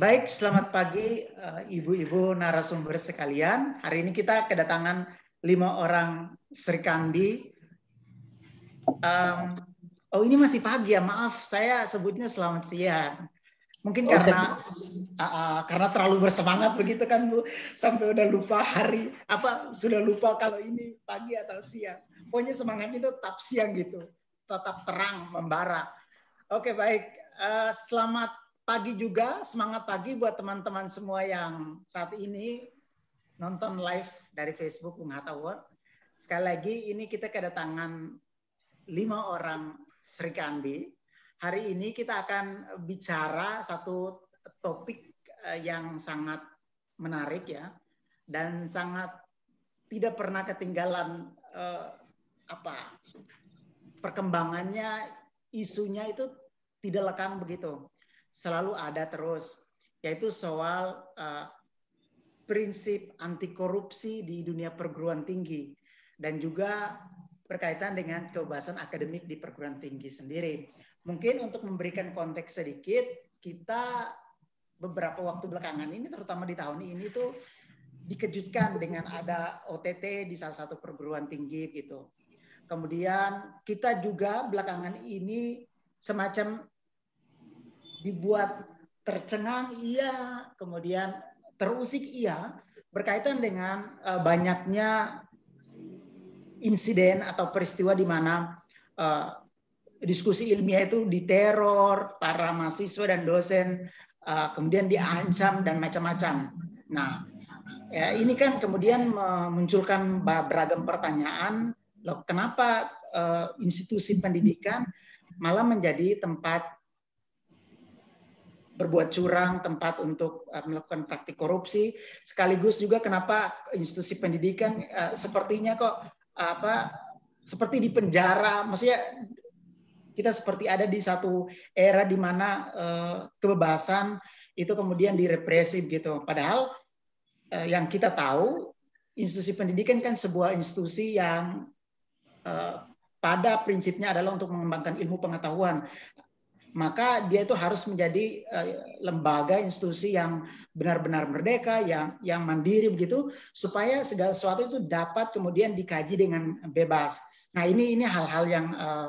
Baik, selamat pagi eh, ibu-ibu narasumber sekalian. Hari ini kita kedatangan lima orang Serikandi. Um, oh ini masih pagi ya, maaf saya sebutnya selamat siang. Mungkin oh, karena uh, karena terlalu bersemangat begitu kan bu, sampai udah lupa hari apa sudah lupa kalau ini pagi atau siang. Pokoknya semangatnya itu tetap siang gitu, tetap terang membara. Oke baik, uh, selamat pagi juga, semangat pagi buat teman-teman semua yang saat ini nonton live dari Facebook Bung Hatta World. Sekali lagi ini kita kedatangan lima orang Sri Kandi. Hari ini kita akan bicara satu topik eh, yang sangat menarik ya dan sangat tidak pernah ketinggalan eh, apa perkembangannya isunya itu tidak lekang begitu selalu ada terus, yaitu soal uh, prinsip anti korupsi di dunia perguruan tinggi dan juga berkaitan dengan kebebasan akademik di perguruan tinggi sendiri. Mungkin untuk memberikan konteks sedikit, kita beberapa waktu belakangan ini, terutama di tahun ini tuh dikejutkan dengan ada OTT di salah satu perguruan tinggi gitu. Kemudian kita juga belakangan ini semacam dibuat tercengang iya, kemudian terusik iya, berkaitan dengan uh, banyaknya insiden atau peristiwa di mana uh, diskusi ilmiah itu diteror para mahasiswa dan dosen, uh, kemudian diancam dan macam-macam. Nah, ya ini kan kemudian memunculkan beragam pertanyaan, loh kenapa uh, institusi pendidikan malah menjadi tempat berbuat curang, tempat untuk uh, melakukan praktik korupsi. Sekaligus juga kenapa institusi pendidikan uh, sepertinya kok eh, apa seperti di penjara, maksudnya kita seperti ada di satu era di mana uh, kebebasan itu kemudian direpresif gitu. Padahal uh, yang kita tahu institusi pendidikan kan sebuah institusi yang uh, pada prinsipnya adalah untuk mengembangkan ilmu pengetahuan maka dia itu harus menjadi eh, lembaga institusi yang benar-benar merdeka, yang yang mandiri begitu, supaya segala sesuatu itu dapat kemudian dikaji dengan bebas. Nah ini ini hal-hal yang eh,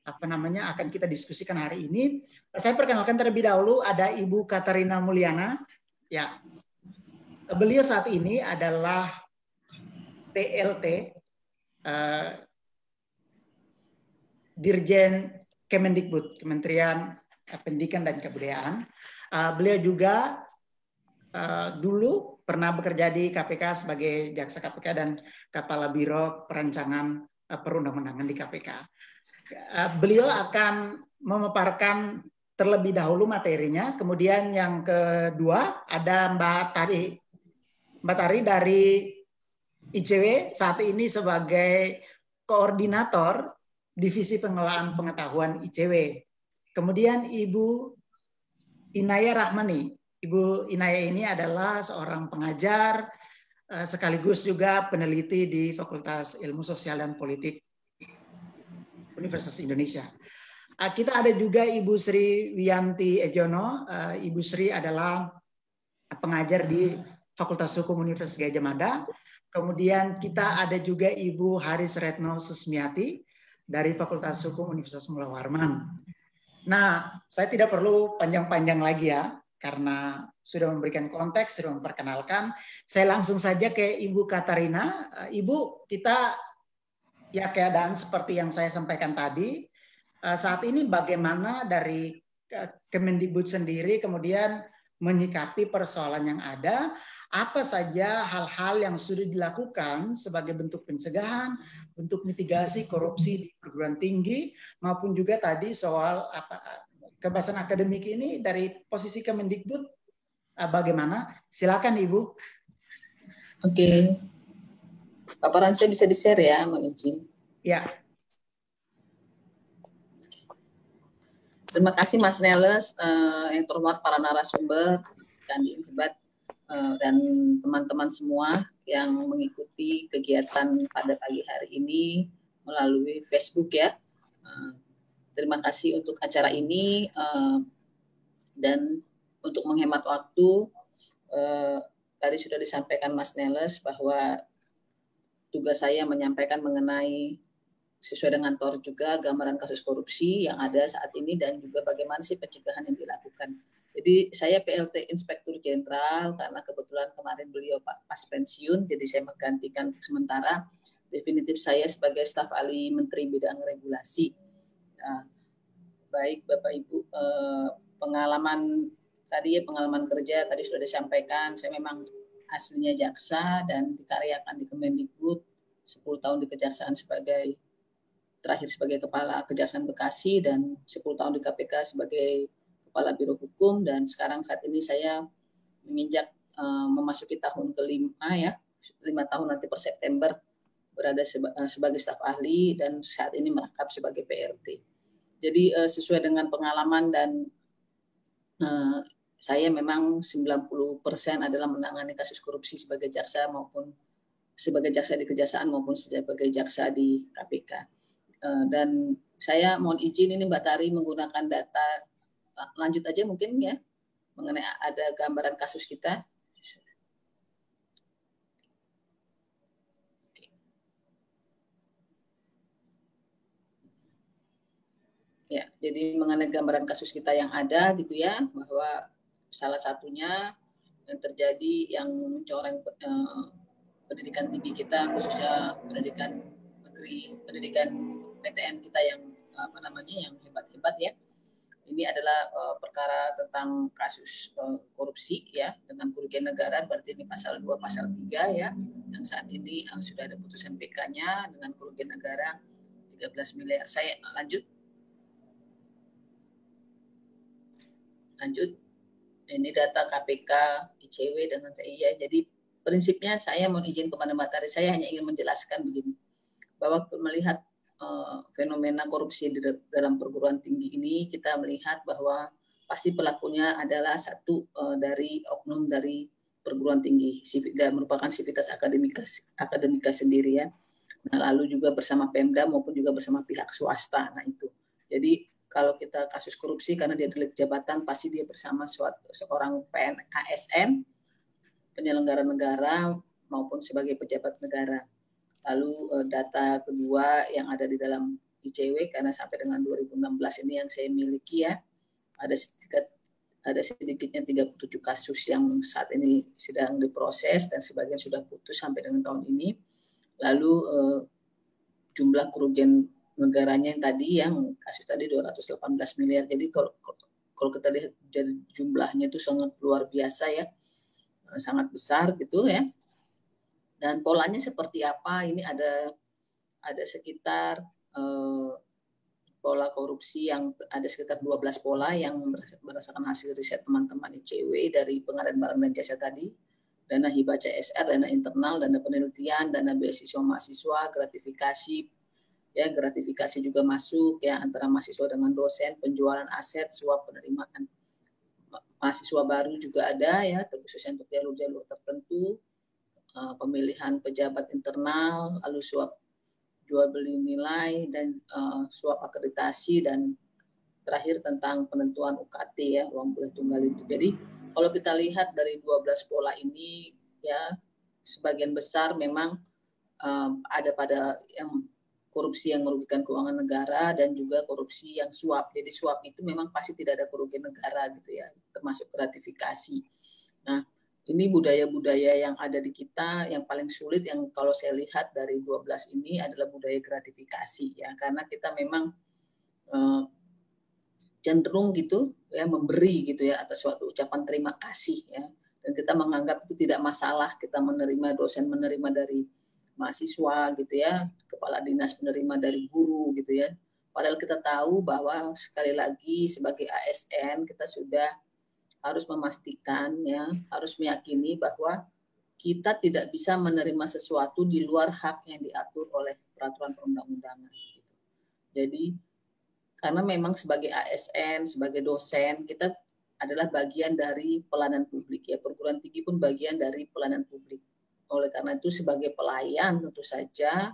apa namanya akan kita diskusikan hari ini. Saya perkenalkan terlebih dahulu ada Ibu Katarina Mulyana. Ya, beliau saat ini adalah PLT. Eh, Dirjen Kemendikbud, Kementerian Pendidikan dan Kebudayaan. Uh, beliau juga uh, dulu pernah bekerja di KPK sebagai jaksa KPK dan kepala biro perancangan uh, perundang-undangan di KPK. Uh, beliau akan memaparkan terlebih dahulu materinya, kemudian yang kedua ada Mbak Tari. Mbak Tari dari ICW saat ini sebagai koordinator Divisi Pengelolaan Pengetahuan ICW. Kemudian Ibu Inaya Rahmani. Ibu Inaya ini adalah seorang pengajar eh, sekaligus juga peneliti di Fakultas Ilmu Sosial dan Politik Universitas Indonesia. Eh, kita ada juga Ibu Sri Wianti Ejono. Eh, Ibu Sri adalah pengajar di Fakultas Hukum Universitas Gajah Mada. Kemudian kita ada juga Ibu Haris Retno Susmiati dari Fakultas Hukum Universitas Mula Warman. Nah, saya tidak perlu panjang-panjang lagi ya, karena sudah memberikan konteks, sudah memperkenalkan. Saya langsung saja ke Ibu Katarina. Eh, Ibu, kita ya keadaan seperti yang saya sampaikan tadi. Eh, saat ini bagaimana dari eh, Kemendikbud sendiri kemudian menyikapi persoalan yang ada apa saja hal-hal yang sudah dilakukan sebagai bentuk pencegahan, bentuk mitigasi korupsi di perguruan tinggi, maupun juga tadi soal apa kebebasan akademik ini dari posisi Kemendikbud eh, bagaimana? Silakan Ibu. Oke. Okay. Paparan saya bisa di-share ya, mohon izin. Ya. Terima kasih Mas Neles, eh, yang terhormat para narasumber dan hebat Eh, dan teman-teman semua yang mengikuti kegiatan pada pagi hari ini melalui Facebook ya. Eh, terima kasih untuk acara ini eh, dan untuk menghemat waktu tadi sudah disampaikan Mas Neles bahwa tugas saya menyampaikan mengenai sesuai dengan TOR juga gambaran kasus korupsi yang ada saat ini dan juga bagaimana sih pencegahan yang dilakukan. Jadi saya PLT Inspektur Jenderal karena kebetulan kemarin beliau pas pensiun, jadi saya menggantikan untuk sementara. Definitif saya sebagai staf ahli Menteri Bidang Regulasi. Nah, baik Bapak Ibu, eh, pengalaman tadi ya pengalaman kerja tadi sudah disampaikan. Saya memang aslinya jaksa dan dikaryakan di Kemendikbud 10 tahun di kejaksaan sebagai terakhir sebagai kepala kejaksaan Bekasi dan 10 tahun di KPK sebagai kepala biro hukum dan sekarang saat ini saya menginjak uh, memasuki tahun kelima ya lima tahun nanti per September berada seba, uh, sebagai staf ahli dan saat ini merangkap sebagai PLT. Jadi uh, sesuai dengan pengalaman dan uh, saya memang 90% adalah menangani kasus korupsi sebagai jaksa maupun sebagai jaksa di kejaksaan maupun sebagai jaksa di KPK. Dan saya mohon izin ini Mbak Tari menggunakan data lanjut aja mungkin ya mengenai ada gambaran kasus kita. Ya, jadi mengenai gambaran kasus kita yang ada gitu ya, bahwa salah satunya yang terjadi yang mencoreng eh, pendidikan tinggi kita khususnya pendidikan negeri, pendidikan PTN kita yang apa namanya yang hebat-hebat ya ini adalah uh, perkara tentang kasus uh, korupsi ya dengan kerugian negara berarti ini pasal 2 pasal 3 ya yang saat ini uh, sudah ada putusan PK-nya dengan kerugian negara 13 miliar. Saya lanjut. Lanjut. Ini data KPK, ICW dengan TIA. Jadi prinsipnya saya mohon izin kepada materi saya hanya ingin menjelaskan begini bahwa melihat Eh, fenomena korupsi di dalam perguruan tinggi ini kita melihat bahwa pasti pelakunya adalah satu eh, dari oknum dari perguruan tinggi dan merupakan sivitas akademika akademika sendiri ya. Nah, lalu juga bersama Pemda maupun juga bersama pihak swasta. Nah, itu. Jadi kalau kita kasus korupsi karena dia delik jabatan pasti dia bersama suatu, seorang PNS penyelenggara negara maupun sebagai pejabat negara. Lalu eh, data kedua yang ada di dalam ICW karena sampai dengan 2016 ini yang saya miliki ya ada sedikit ada sedikitnya 37 kasus yang saat ini sedang diproses dan sebagian sudah putus sampai dengan tahun ini. Lalu uh, jumlah kerugian negaranya yang tadi yang kasus tadi 218 miliar. Jadi kalau kalau kita lihat jumlahnya itu sangat luar biasa ya. Sangat besar gitu ya dan polanya seperti apa ini ada ada sekitar eh, pola korupsi yang ada sekitar 12 pola yang berdasarkan hasil riset teman-teman ICW dari pengadaan barang dan jasa tadi dana hibah CSR, dana internal, dana penelitian, dana beasiswa mahasiswa, gratifikasi, ya gratifikasi juga masuk ya antara mahasiswa dengan dosen, penjualan aset, suap penerimaan mahasiswa baru juga ada ya, terkhususnya untuk jalur-jalur tertentu uh, pemilihan pejabat internal, lalu suap jual beli nilai dan uh, suap akreditasi dan terakhir tentang penentuan UKT ya uang bulan tunggal itu. Jadi kalau kita lihat dari 12 pola ini ya sebagian besar memang um, ada pada yang korupsi yang merugikan keuangan negara dan juga korupsi yang suap. Jadi suap itu memang pasti tidak ada kerugian negara gitu ya, termasuk gratifikasi. Nah, ini budaya-budaya yang ada di kita yang paling sulit yang kalau saya lihat dari 12 ini adalah budaya gratifikasi ya karena kita memang eh, cenderung gitu ya memberi gitu ya atas suatu ucapan terima kasih ya dan kita menganggap itu tidak masalah kita menerima dosen menerima dari mahasiswa gitu ya kepala dinas menerima dari guru gitu ya padahal kita tahu bahwa sekali lagi sebagai ASN kita sudah harus memastikan ya, harus meyakini bahwa kita tidak bisa menerima sesuatu di luar hak yang diatur oleh peraturan perundang-undangan. Gitu. Jadi karena memang sebagai ASN, sebagai dosen, kita adalah bagian dari pelayanan publik ya. Perguruan tinggi pun bagian dari pelayanan publik. Oleh karena itu sebagai pelayan tentu saja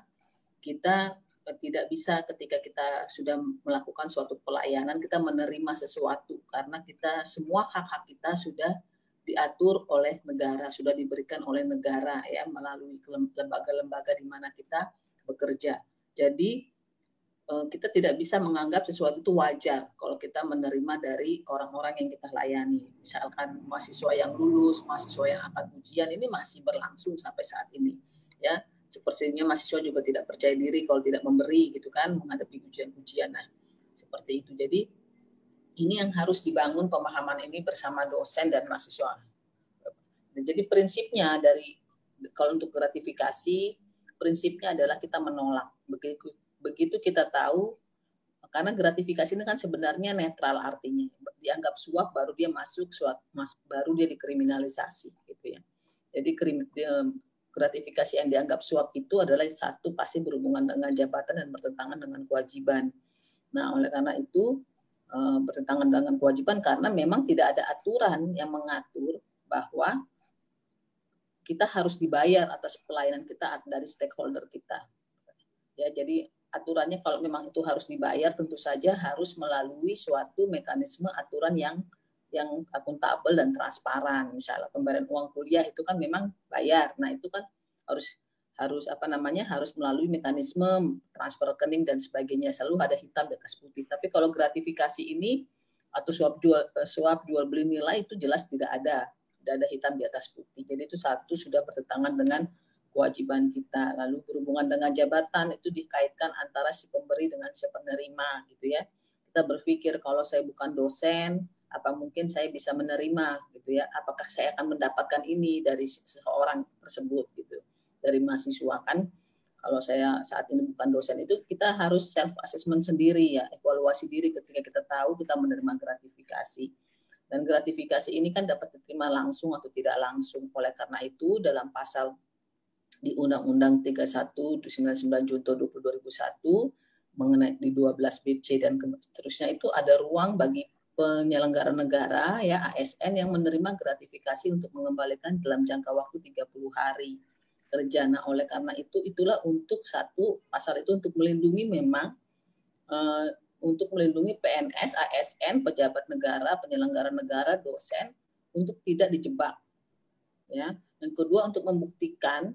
kita eh, tidak bisa ketika kita sudah melakukan suatu pelayanan kita menerima sesuatu karena kita semua hak-hak kita sudah diatur oleh negara, sudah diberikan oleh negara ya melalui lembaga-lembaga di mana kita bekerja. Jadi eh, kita tidak bisa menganggap sesuatu itu wajar kalau kita menerima dari orang-orang yang kita layani. Misalkan mahasiswa yang lulus, mahasiswa yang akan ujian ini masih berlangsung sampai saat ini. Ya, sepertinya mahasiswa juga tidak percaya diri kalau tidak memberi gitu kan menghadapi ujian-ujian. Nah, seperti itu. Jadi ini yang harus dibangun pemahaman ini bersama dosen dan mahasiswa. Jadi prinsipnya dari kalau untuk gratifikasi prinsipnya adalah kita menolak. Begitu begitu kita tahu karena gratifikasi ini kan sebenarnya netral artinya dianggap suap baru dia masuk suap mas, baru dia dikriminalisasi gitu ya. Jadi krim, gratifikasi yang dianggap suap itu adalah satu pasti berhubungan dengan jabatan dan bertentangan dengan kewajiban. Nah, oleh karena itu Eh, bertentangan dengan kewajiban karena memang tidak ada aturan yang mengatur bahwa kita harus dibayar atas pelayanan kita dari stakeholder kita. Ya, jadi aturannya kalau memang itu harus dibayar tentu saja harus melalui suatu mekanisme aturan yang yang akuntabel dan transparan. Misalnya pembayaran uang kuliah itu kan memang bayar. Nah, itu kan harus harus apa namanya harus melalui mekanisme transfer rekening dan sebagainya selalu ada hitam di atas putih tapi kalau gratifikasi ini atau suap jual eh, suap jual beli nilai itu jelas tidak ada tidak ada hitam di atas putih jadi itu satu sudah bertentangan dengan kewajiban kita lalu berhubungan dengan jabatan itu dikaitkan antara si pemberi dengan si penerima gitu ya kita berpikir kalau saya bukan dosen apa mungkin saya bisa menerima gitu ya apakah saya akan mendapatkan ini dari seseorang tersebut gitu dari mahasiswa kan kalau saya saat ini bukan dosen itu kita harus self assessment sendiri ya evaluasi diri ketika kita tahu kita menerima gratifikasi dan gratifikasi ini kan dapat diterima langsung atau tidak langsung oleh karena itu dalam pasal di Undang-Undang 31 99 Junto 2001 mengenai di 12 BC dan seterusnya itu ada ruang bagi penyelenggara negara ya ASN yang menerima gratifikasi untuk mengembalikan dalam jangka waktu 30 hari kerja. Nah, oleh karena itu itulah untuk satu pasal itu untuk melindungi memang uh, untuk melindungi PNS, ASN, pejabat negara, penyelenggara negara, dosen untuk tidak dijebak. Ya. Yang kedua untuk membuktikan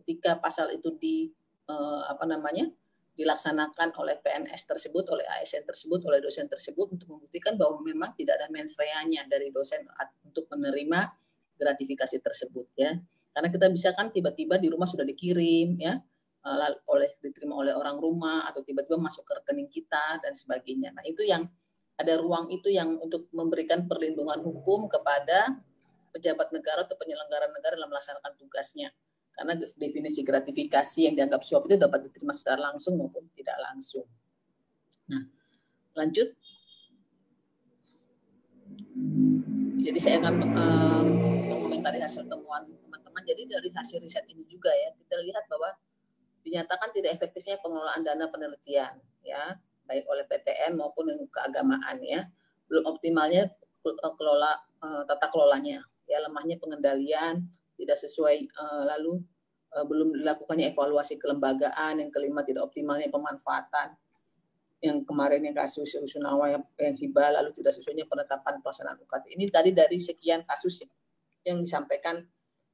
ketika pasal itu di uh, apa namanya? dilaksanakan oleh PNS tersebut, oleh ASN tersebut, oleh dosen tersebut untuk membuktikan bahwa memang tidak ada mensreanya dari dosen untuk menerima gratifikasi tersebut ya. Karena kita bisa kan tiba-tiba di rumah sudah dikirim ya eh, oleh diterima oleh orang rumah atau tiba-tiba masuk ke rekening kita dan sebagainya. Nah, itu yang ada ruang itu yang untuk memberikan perlindungan hukum kepada pejabat negara atau penyelenggara negara dalam melaksanakan tugasnya. Karena definisi gratifikasi yang dianggap suap itu dapat diterima secara langsung maupun tidak langsung. Nah, lanjut. Jadi saya akan um, mengomentari hasil temuan teman-teman. Jadi dari hasil riset ini juga ya kita lihat bahwa dinyatakan tidak efektifnya pengelolaan dana penelitian ya baik oleh PTN maupun keagamaan ya belum optimalnya kelola eh, tata kelolanya ya lemahnya pengendalian tidak sesuai eh, lalu eh, belum dilakukannya evaluasi kelembagaan yang kelima tidak optimalnya pemanfaatan yang kemarin yang kasus Rusunawa yang, yang hibah lalu tidak sesuainya penetapan pelaksanaan UKT ini tadi dari sekian kasus ya, yang disampaikan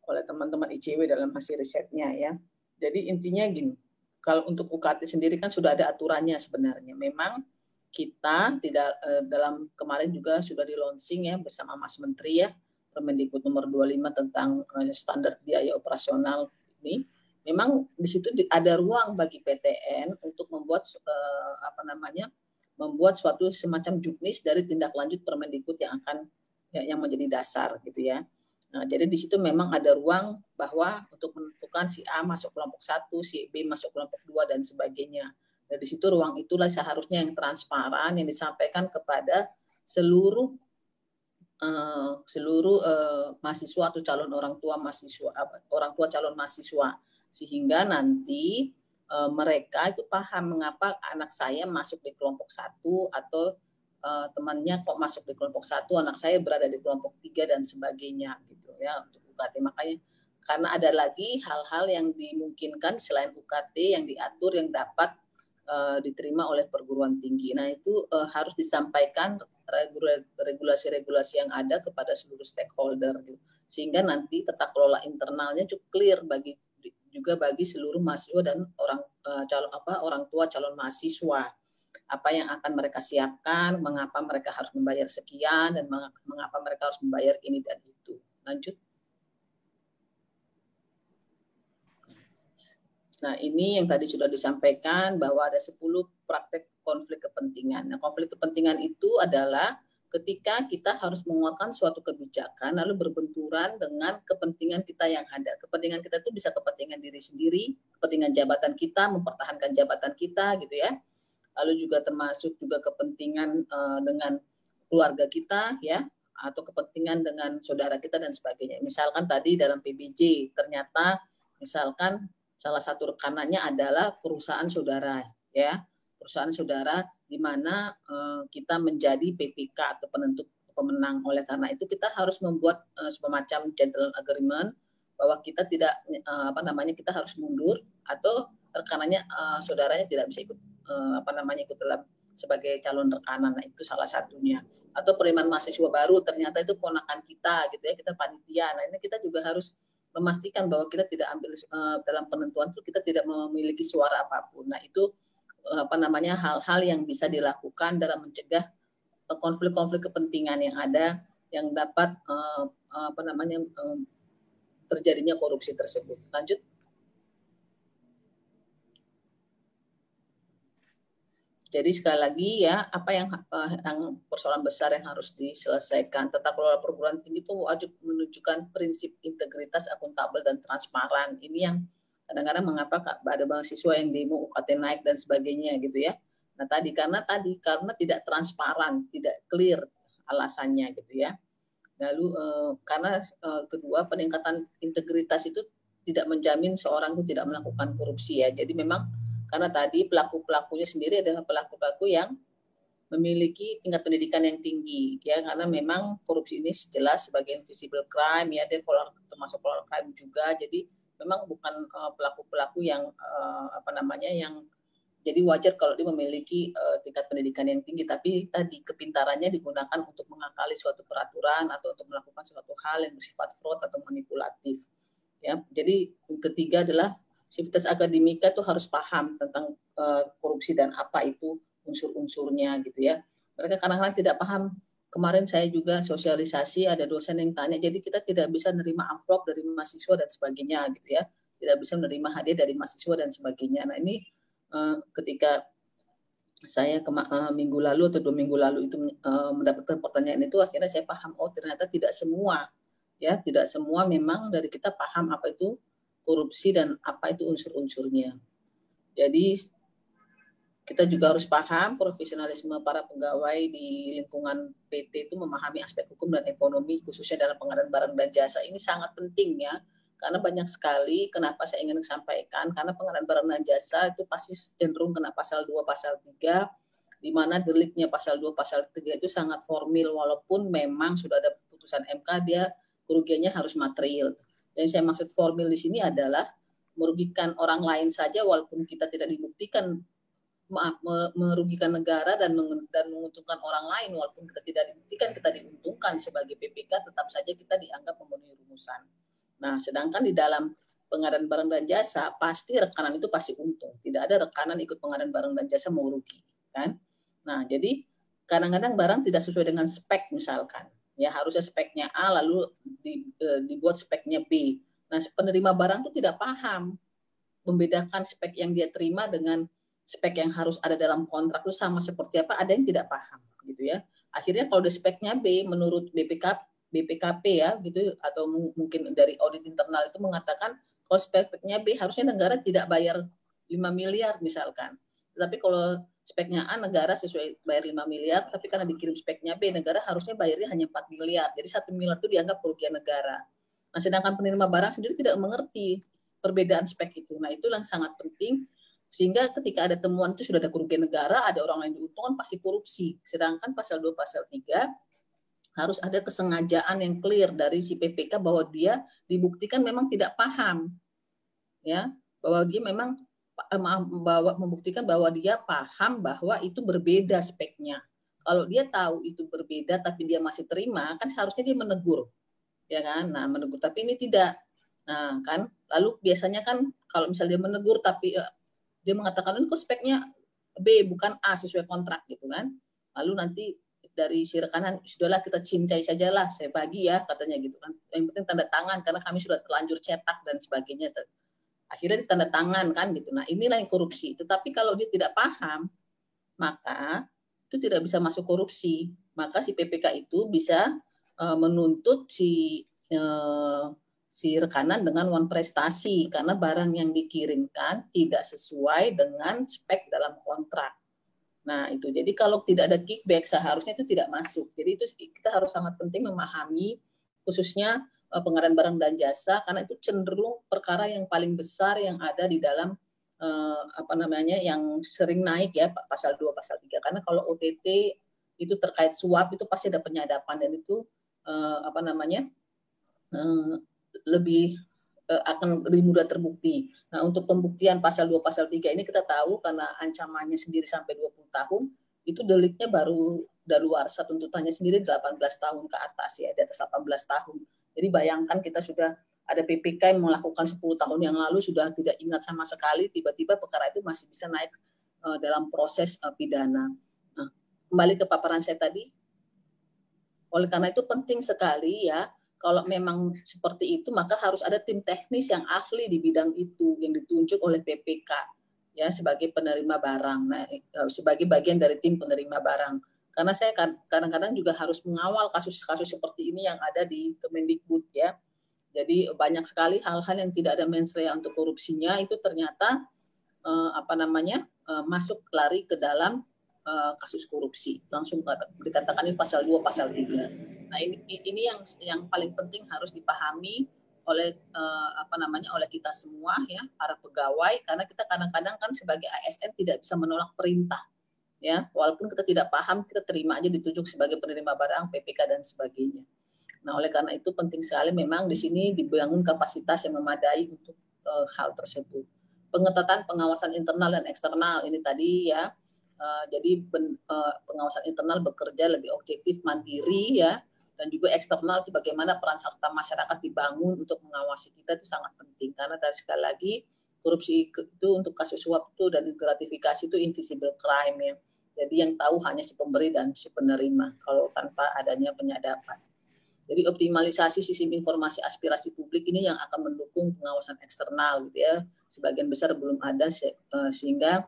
oleh teman-teman ICW dalam hasil risetnya ya. Jadi intinya gini, kalau untuk UKT sendiri kan sudah ada aturannya sebenarnya. Memang kita di eh, dalam kemarin juga sudah di launching ya bersama Mas Menteri ya Permendikbud nomor 25 tentang eh, standar biaya operasional ini memang di situ ada ruang bagi PTN untuk membuat eh, apa namanya membuat suatu semacam juknis dari tindak lanjut Permendikbud yang akan ya, yang menjadi dasar gitu ya. Nah, jadi di situ memang ada ruang bahwa untuk menentukan si A masuk kelompok satu, si B masuk kelompok dua dan sebagainya. Nah, Dari situ ruang itulah seharusnya yang transparan yang disampaikan kepada seluruh uh, seluruh uh, mahasiswa atau calon orang tua mahasiswa uh, orang tua calon mahasiswa sehingga nanti uh, mereka itu paham mengapa anak saya masuk di kelompok satu atau uh, temannya kok masuk di kelompok satu, anak saya berada di kelompok tiga dan sebagainya gitu ya untuk UKT. Makanya karena ada lagi hal-hal yang dimungkinkan selain UKT yang diatur yang dapat uh, diterima oleh perguruan tinggi. Nah itu uh, harus disampaikan regulasi-regulasi yang ada kepada seluruh stakeholder gitu. sehingga nanti tata kelola internalnya cukup clear bagi juga bagi seluruh mahasiswa dan orang uh, calon apa orang tua calon mahasiswa apa yang akan mereka siapkan, mengapa mereka harus membayar sekian, dan mengapa mereka harus membayar ini dan itu. Lanjut. Nah, ini yang tadi sudah disampaikan bahwa ada 10 praktek konflik kepentingan. Nah, konflik kepentingan itu adalah ketika kita harus mengeluarkan suatu kebijakan lalu berbenturan dengan kepentingan kita yang ada. Kepentingan kita itu bisa kepentingan diri sendiri, kepentingan jabatan kita, mempertahankan jabatan kita gitu ya lalu juga termasuk juga kepentingan uh, dengan keluarga kita ya atau kepentingan dengan saudara kita dan sebagainya. Misalkan tadi dalam PBJ ternyata misalkan salah satu rekanannya adalah perusahaan saudara ya, perusahaan saudara di mana uh, kita menjadi PPK atau penentu pemenang. Oleh karena itu kita harus membuat uh, eh, semacam gentleman agreement bahwa kita tidak uh, apa namanya kita harus mundur atau rekanannya saudaranya tidak bisa ikut uh, apa namanya ikut dalam sebagai calon rekanan nah, itu salah satunya atau penerimaan mahasiswa baru ternyata itu ponakan kita gitu ya kita panitia nah ini kita juga harus memastikan bahwa kita tidak ambil uh, dalam penentuan itu kita tidak memiliki suara apapun nah itu uh, apa namanya hal-hal yang bisa dilakukan dalam mencegah konflik-konflik kepentingan yang ada yang dapat uh, apa namanya um, terjadinya korupsi tersebut lanjut Jadi sekali lagi ya apa yang, eh, yang persoalan besar yang harus diselesaikan. tetap kelola perguruan tinggi itu wajib menunjukkan prinsip integritas, akuntabel dan transparan. Ini yang kadang-kadang mengapa ada mahasiswa yang demo UKT naik dan sebagainya gitu ya. Nah tadi karena tadi karena tidak transparan, tidak clear alasannya gitu ya. Lalu eh, karena eh, kedua peningkatan integritas itu tidak menjamin seorang itu tidak melakukan korupsi ya. Jadi memang karena tadi pelaku-pelakunya sendiri adalah pelaku-pelaku yang memiliki tingkat pendidikan yang tinggi ya karena memang korupsi ini jelas sebagai invisible crime ya dia kolor, termasuk kolor crime juga jadi memang bukan eh, pelaku-pelaku yang eh, apa namanya yang jadi wajar kalau dia memiliki uh, tingkat pendidikan yang tinggi tapi tadi kepintarannya digunakan untuk mengakali suatu peraturan atau untuk melakukan suatu hal yang bersifat fraud atau manipulatif ya jadi ketiga adalah sivitas akademika itu harus paham tentang uh, korupsi dan apa itu unsur-unsurnya gitu ya. Mereka kadang-kadang tidak paham. Kemarin saya juga sosialisasi ada dosen yang tanya, jadi kita tidak bisa menerima amplop dari mahasiswa dan sebagainya gitu ya. Tidak bisa menerima hadiah dari mahasiswa dan sebagainya. Nah ini uh, ketika saya kema uh, minggu lalu atau dua minggu lalu itu uh, mendapatkan pertanyaan itu akhirnya saya paham oh ternyata tidak semua ya tidak semua memang dari kita paham apa itu korupsi dan apa itu unsur-unsurnya. Jadi kita juga harus paham profesionalisme para pegawai di lingkungan PT itu memahami aspek hukum dan ekonomi khususnya dalam pengadaan barang dan jasa ini sangat penting ya karena banyak sekali kenapa saya ingin sampaikan karena pengadaan barang dan jasa itu pasti cenderung kena pasal 2 pasal 3 di mana deliknya pasal 2 pasal 3 itu sangat formil walaupun memang sudah ada putusan MK dia kerugiannya harus material yang saya maksud formil di sini adalah merugikan orang lain saja walaupun kita tidak dibuktikan maaf merugikan negara dan dan menguntungkan orang lain walaupun kita tidak dibuktikan kita diuntungkan sebagai PPK tetap saja kita dianggap memenuhi rumusan. Nah, sedangkan di dalam pengadaan barang dan jasa pasti rekanan itu pasti untung. Tidak ada rekanan ikut pengadaan barang dan jasa mau rugi, kan? Nah, jadi kadang-kadang barang tidak sesuai dengan spek misalkan ya harusnya speknya A lalu di, e, dibuat speknya B. Nah penerima barang itu tidak paham membedakan spek yang dia terima dengan spek yang harus ada dalam kontrak itu sama seperti apa ada yang tidak paham gitu ya. Akhirnya kalau di speknya B menurut BPK BPKP ya gitu atau mungkin dari audit internal itu mengatakan kalau speknya B harusnya negara tidak bayar 5 miliar misalkan tapi kalau speknya A negara sesuai bayar 5 miliar, tapi karena dikirim speknya B negara harusnya bayarnya hanya 4 miliar. Jadi satu miliar itu dianggap kerugian negara. Nah, sedangkan penerima barang sendiri tidak mengerti perbedaan spek itu. Nah, itu yang sangat penting sehingga ketika ada temuan itu sudah ada kerugian negara, ada orang lain diuntungkan pasti korupsi. Sedangkan pasal 2 pasal 3 harus ada kesengajaan yang clear dari si PPK bahwa dia dibuktikan memang tidak paham. Ya, bahwa dia memang Eh, bahwa membuktikan bahwa dia paham bahwa itu berbeda speknya. Kalau dia tahu itu berbeda tapi dia masih terima, kan seharusnya dia menegur, ya kan? Nah, menegur tapi ini tidak. Nah, kan lalu biasanya kan kalau misalnya dia menegur tapi eh, dia mengatakan ini kok speknya B bukan A sesuai kontrak gitu kan. Lalu nanti dari si rekanan sudahlah kita cincai sajalah saya bagi ya katanya gitu kan yang penting tanda tangan karena kami sudah terlanjur cetak dan sebagainya akhirnya ditanda tangan kan gitu. Nah inilah yang korupsi. Tetapi kalau dia tidak paham, maka itu tidak bisa masuk korupsi. Maka si PPK itu bisa uh, menuntut si uh, si rekanan dengan one prestasi karena barang yang dikirimkan tidak sesuai dengan spek dalam kontrak. Nah itu jadi kalau tidak ada kickback seharusnya itu tidak masuk. Jadi itu kita harus sangat penting memahami khususnya Eh, pengadaan barang dan jasa karena itu cenderung perkara yang paling besar yang ada di dalam eh, apa namanya yang sering naik ya pasal 2 pasal 3 karena kalau OTT itu terkait suap itu pasti ada penyadapan dan itu eh, apa namanya lebih akan lebih mudah terbukti. Nah, untuk pembuktian pasal 2 pasal 3 ini kita tahu karena ancamannya sendiri sampai 20 tahun, itu deliknya baru dari luar satu tuntutannya sendiri 18 tahun ke atas ya, di atas 18 tahun. Jadi bayangkan kita sudah ada PPK yang melakukan 10 tahun yang lalu sudah tidak ingat sama sekali, tiba-tiba perkara itu masih bisa naik eh, dalam proses eh, pidana. Nah, kembali ke paparan saya tadi. Oleh karena itu penting sekali ya, kalau memang seperti itu maka harus ada tim teknis yang ahli di bidang itu yang ditunjuk oleh PPK ya sebagai penerima barang, nah, eh, sebagai bagian dari tim penerima barang karena saya kadang-kadang juga harus mengawal kasus-kasus seperti ini yang ada di Kemendikbud ya. Jadi banyak sekali hal-hal yang tidak ada mens untuk korupsinya itu ternyata eh, apa namanya eh, masuk lari ke dalam eh, kasus korupsi. Langsung dikatakan ini pasal 2, pasal 3. Nah, ini ini yang yang paling penting harus dipahami oleh eh, apa namanya oleh kita semua ya, para pegawai karena kita kadang-kadang kan sebagai ASN tidak bisa menolak perintah ya walaupun kita tidak paham kita terima aja ditunjuk sebagai penerima barang PPK dan sebagainya nah oleh karena itu penting sekali memang di sini dibangun kapasitas yang memadai untuk e, hal tersebut pengetatan pengawasan internal dan eksternal ini tadi ya e, jadi ben, e, pengawasan internal bekerja lebih objektif mandiri ya dan juga eksternal itu bagaimana peran serta masyarakat dibangun untuk mengawasi kita itu sangat penting karena tadi sekali lagi korupsi itu untuk kasus suap itu dan gratifikasi itu invisible crime ya. Jadi yang tahu hanya si pemberi dan si penerima kalau tanpa adanya penyadapan. Jadi optimalisasi sistem informasi aspirasi publik ini yang akan mendukung pengawasan eksternal gitu ya. Sebagian besar belum ada eh, sehingga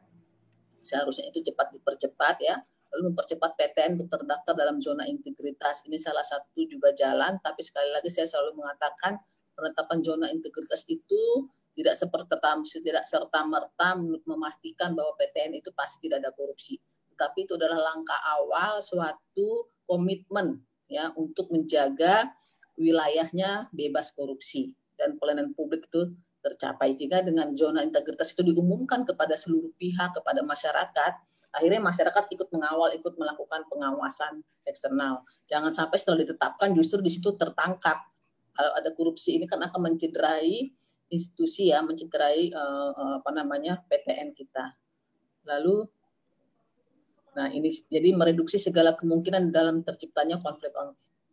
seharusnya itu cepat dipercepat ya. Lalu mempercepat PTN untuk terdaftar dalam zona integritas. Ini salah satu juga jalan, tapi sekali lagi saya selalu mengatakan penetapan zona integritas itu tidak seperti tidak serta merta memastikan bahwa PTN itu pasti tidak ada korupsi tapi itu adalah langkah awal suatu komitmen ya untuk menjaga wilayahnya bebas korupsi dan pelayanan publik itu tercapai jika dengan zona integritas itu diumumkan kepada seluruh pihak kepada masyarakat akhirnya masyarakat ikut mengawal ikut melakukan pengawasan eksternal jangan sampai setelah ditetapkan justru di situ tertangkap kalau ada korupsi ini kan akan mencederai institusi ya mencederai uh, apa namanya PTN kita. Lalu nah ini jadi mereduksi segala kemungkinan dalam terciptanya konflik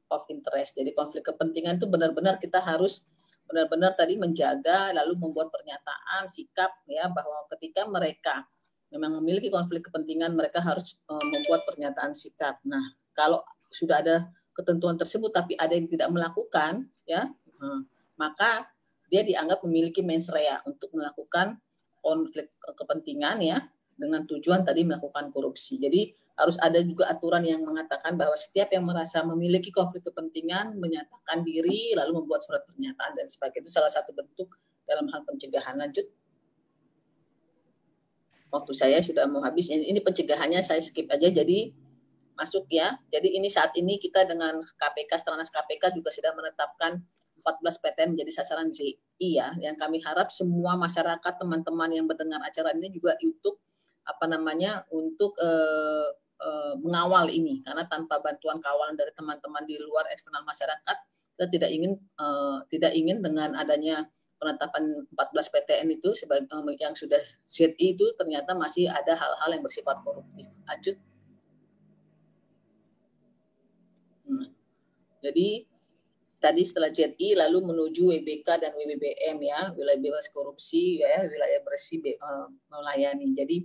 of interest. Jadi konflik kepentingan itu benar-benar kita harus benar-benar tadi menjaga lalu membuat pernyataan sikap ya bahwa ketika mereka memang memiliki konflik kepentingan mereka harus uh, membuat pernyataan sikap. Nah, kalau sudah ada ketentuan tersebut tapi ada yang tidak melakukan ya uh, maka dia dianggap memiliki mens rea untuk melakukan konflik eh, kepentingan ya dengan tujuan tadi melakukan korupsi. Jadi harus ada juga aturan yang mengatakan bahwa setiap yang merasa memiliki konflik kepentingan menyatakan diri lalu membuat surat pernyataan dan sebagainya itu salah satu bentuk dalam hal pencegahan lanjut. Waktu saya sudah mau habis ini, ini pencegahannya saya skip aja jadi masuk ya. Jadi ini saat ini kita dengan KPK Stranas KPK juga sudah menetapkan 14 PTN menjadi sasaran ZI ya. Yang kami harap semua masyarakat teman-teman yang mendengar acara ini juga untuk apa namanya untuk eh, eh, mengawal ini karena tanpa bantuan kawalan dari teman-teman di luar eksternal masyarakat kita tidak ingin eh, tidak ingin dengan adanya penetapan 14 PTN itu sebagai yang sudah ZI itu ternyata masih ada hal-hal yang bersifat koruptif. acut. Hmm. Jadi tadi setelah JTI e, lalu menuju WBK dan WBBM ya wilayah bebas korupsi ya wilayah bersih be, uh, melayani jadi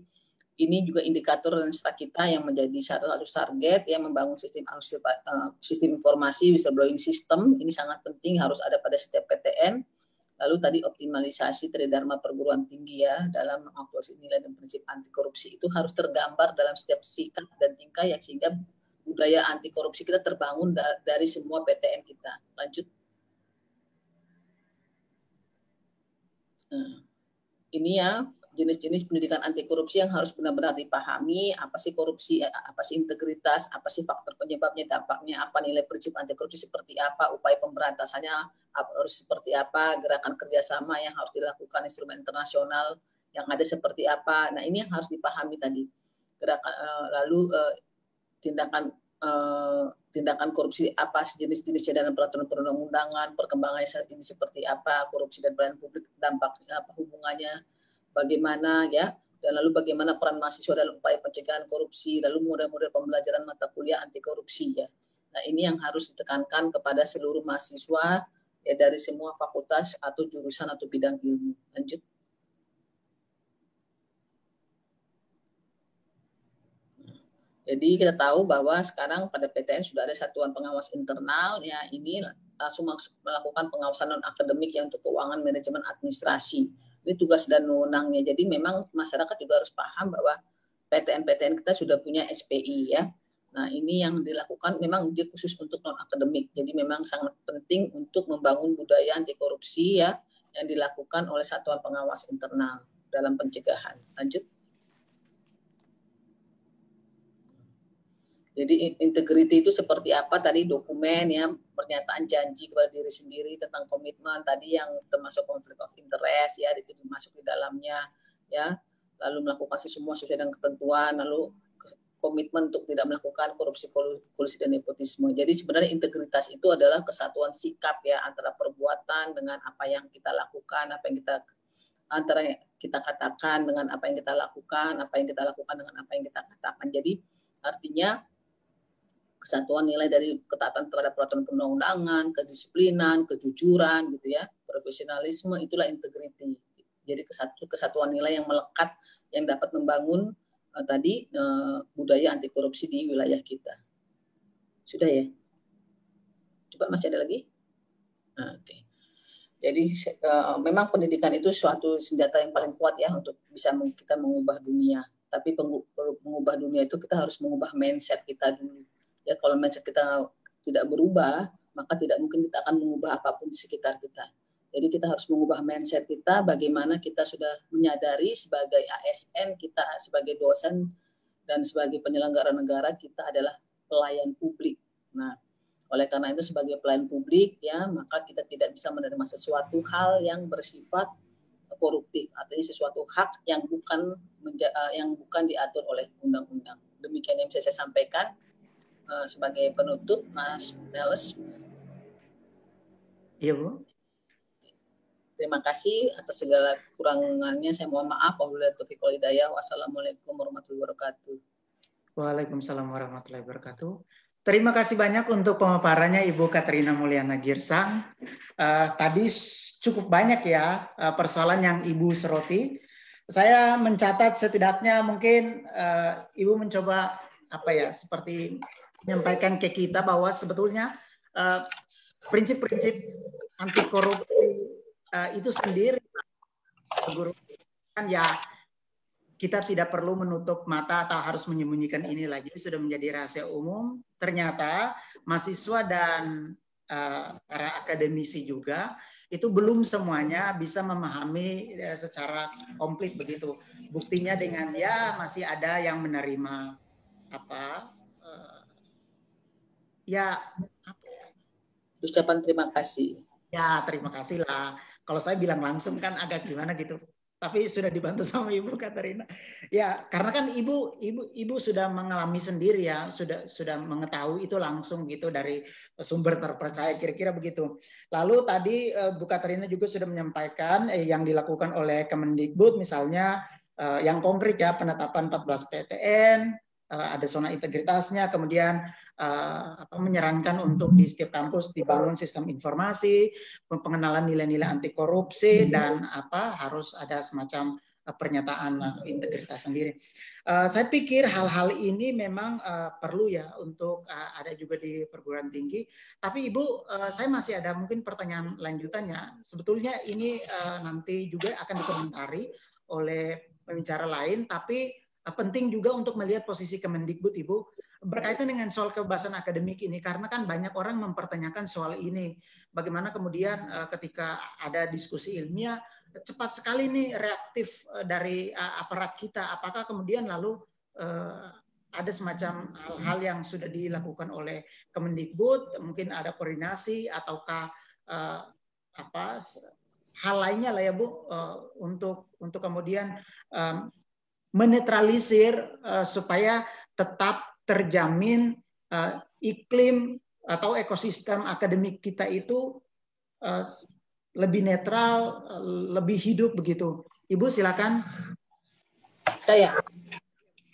ini juga indikator dan serta kita yang menjadi satu satu target yang membangun sistem uh, sistem informasi whistleblowing system ini sangat penting harus ada pada setiap PTN lalu tadi optimalisasi tridharma perguruan tinggi ya dalam mengaktualisasi nilai dan prinsip anti korupsi itu harus tergambar dalam setiap sikap dan tingkah yang sehingga budaya anti korupsi kita terbangun dari semua PTN kita. Lanjut. Nah, ini ya jenis-jenis pendidikan anti korupsi yang harus benar-benar dipahami apa sih korupsi eh, apa sih integritas apa sih faktor penyebabnya dampaknya apa nilai prinsip anti korupsi seperti apa upaya pemberantasannya harus seperti apa gerakan kerjasama yang harus dilakukan instrumen internasional yang ada seperti apa nah ini yang harus dipahami tadi gerakan eh, lalu eh, tindakan eh, tindakan korupsi apa sejenis-jenisnya dalam peraturan perundang-undangan, perkembangannya ini seperti apa, korupsi dan pelayanan publik dampaknya eh, apa hubungannya, bagaimana ya, dan lalu bagaimana peran mahasiswa dalam upaya pencegahan korupsi, lalu model-model pembelajaran mata kuliah anti korupsi ya. Nah ini yang harus ditekankan kepada seluruh mahasiswa ya dari semua fakultas atau jurusan atau bidang ilmu. Lanjut. Jadi kita tahu bahwa sekarang pada PTN sudah ada satuan pengawas internal ya ini eh, langsung melakukan pengawasan non akademik yang untuk keuangan manajemen administrasi. Ini tugas dan wewenangnya. Jadi memang masyarakat juga harus paham bahwa PTN-PTN kita sudah punya SPI ya. Nah, ini yang dilakukan memang dia khusus untuk non akademik. Jadi memang sangat penting untuk membangun budaya anti korupsi ya yang dilakukan oleh satuan pengawas internal dalam pencegahan. Lanjut. Jadi integriti itu seperti apa tadi dokumen ya, pernyataan janji kepada diri sendiri tentang komitmen tadi yang termasuk konflik of interest ya itu dimasuk di dalamnya ya. Lalu melakukan semua sesuai dengan ketentuan, lalu komitmen untuk tidak melakukan korupsi kolusi dan nepotisme. Jadi sebenarnya integritas itu adalah kesatuan sikap ya antara perbuatan dengan apa yang kita lakukan, apa yang kita antara yang kita katakan dengan apa yang kita lakukan, apa yang kita lakukan dengan apa yang kita katakan. Jadi artinya kesatuan nilai dari ketaatan terhadap peraturan perundang-undangan, kedisiplinan, kejujuran gitu ya, profesionalisme itulah integriti. Jadi kesatu, kesatuan nilai yang melekat yang dapat membangun uh, tadi uh, budaya anti korupsi di wilayah kita. Sudah ya? Coba masih ada lagi? Oke. Okay. Jadi uh, memang pendidikan itu suatu senjata yang paling kuat ya untuk bisa kita mengubah dunia. Tapi mengubah dunia itu kita harus mengubah mindset kita dulu Ya kalau mindset kita tidak berubah, maka tidak mungkin kita akan mengubah apapun di sekitar kita. Jadi kita harus mengubah mindset kita bagaimana kita sudah menyadari sebagai ASN, kita sebagai dosen dan sebagai penyelenggara negara kita adalah pelayan publik. Nah, oleh karena itu sebagai pelayan publik ya, maka kita tidak bisa menerima sesuatu hal yang bersifat koruptif, artinya sesuatu hak yang bukan eh, yang bukan diatur oleh undang-undang. Demikian yang bisa saya sampaikan. Eh, sebagai penutup, Mas Nels. Iya, Bu. Terima kasih atas segala kekurangannya. Saya mohon maaf. Ya. Wassalamualaikum warahmatullahi wabarakatuh. Waalaikumsalam warahmatullahi wabarakatuh. Terima kasih banyak untuk pemaparannya Ibu Katrina Mulyana Girsang. Uh, tadi cukup banyak ya eh, persoalan yang Ibu seroti. Saya mencatat setidaknya mungkin uh, Ibu mencoba apa ya seperti menyampaikan ke kita bahwa sebetulnya eh, prinsip-prinsip uh, anti korupsi uh, eh, itu sendiri kan ya kita tidak perlu menutup mata atau harus menyembunyikan ini lagi sudah menjadi rahasia umum ternyata mahasiswa dan uh, para akademisi juga itu belum semuanya bisa memahami ya, secara komplit begitu buktinya dengan ya masih ada yang menerima apa ya ucapan terima kasih. Ya terima kasih lah. Kalau saya bilang langsung kan agak gimana gitu. Tapi sudah dibantu sama Ibu Katarina. Ya karena kan Ibu Ibu Ibu sudah mengalami sendiri ya, sudah sudah mengetahui itu langsung gitu dari sumber terpercaya kira-kira begitu. Lalu tadi eh, Bu Katarina juga sudah menyampaikan eh, yang dilakukan oleh Kemendikbud misalnya eh, yang konkret ya penetapan 14 PTN, Eh, ada zona integritasnya, kemudian eh, apa, menyarankan untuk di setiap kampus dibangun sistem informasi, pengenalan nilai-nilai anti korupsi hmm. dan apa harus ada semacam eh, pernyataan integritas sendiri. Saya pikir hal-hal ini memang perlu ya untuk ada juga di perguruan tinggi. Tapi Ibu, saya masih ada mungkin pertanyaan lanjutannya. Sebetulnya ini nanti juga akan dikomentari oleh pembicara lain, tapi Eh, penting juga untuk melihat posisi Kemendikbud Ibu berkaitan dengan soal kebebasan akademik ini karena kan banyak orang mempertanyakan soal ini bagaimana kemudian eh, ketika ada diskusi ilmiah cepat sekali ini reaktif eh, dari aparat kita apakah kemudian lalu ada semacam hal-hal yang sudah dilakukan oleh Kemendikbud mungkin ada koordinasi ataukah apa hal lainnya lah ya Bu untuk untuk kemudian menetralisir uh, supaya tetap terjamin uh, iklim atau ekosistem akademik kita itu uh, lebih netral, uh, lebih hidup begitu. Ibu silakan. Saya.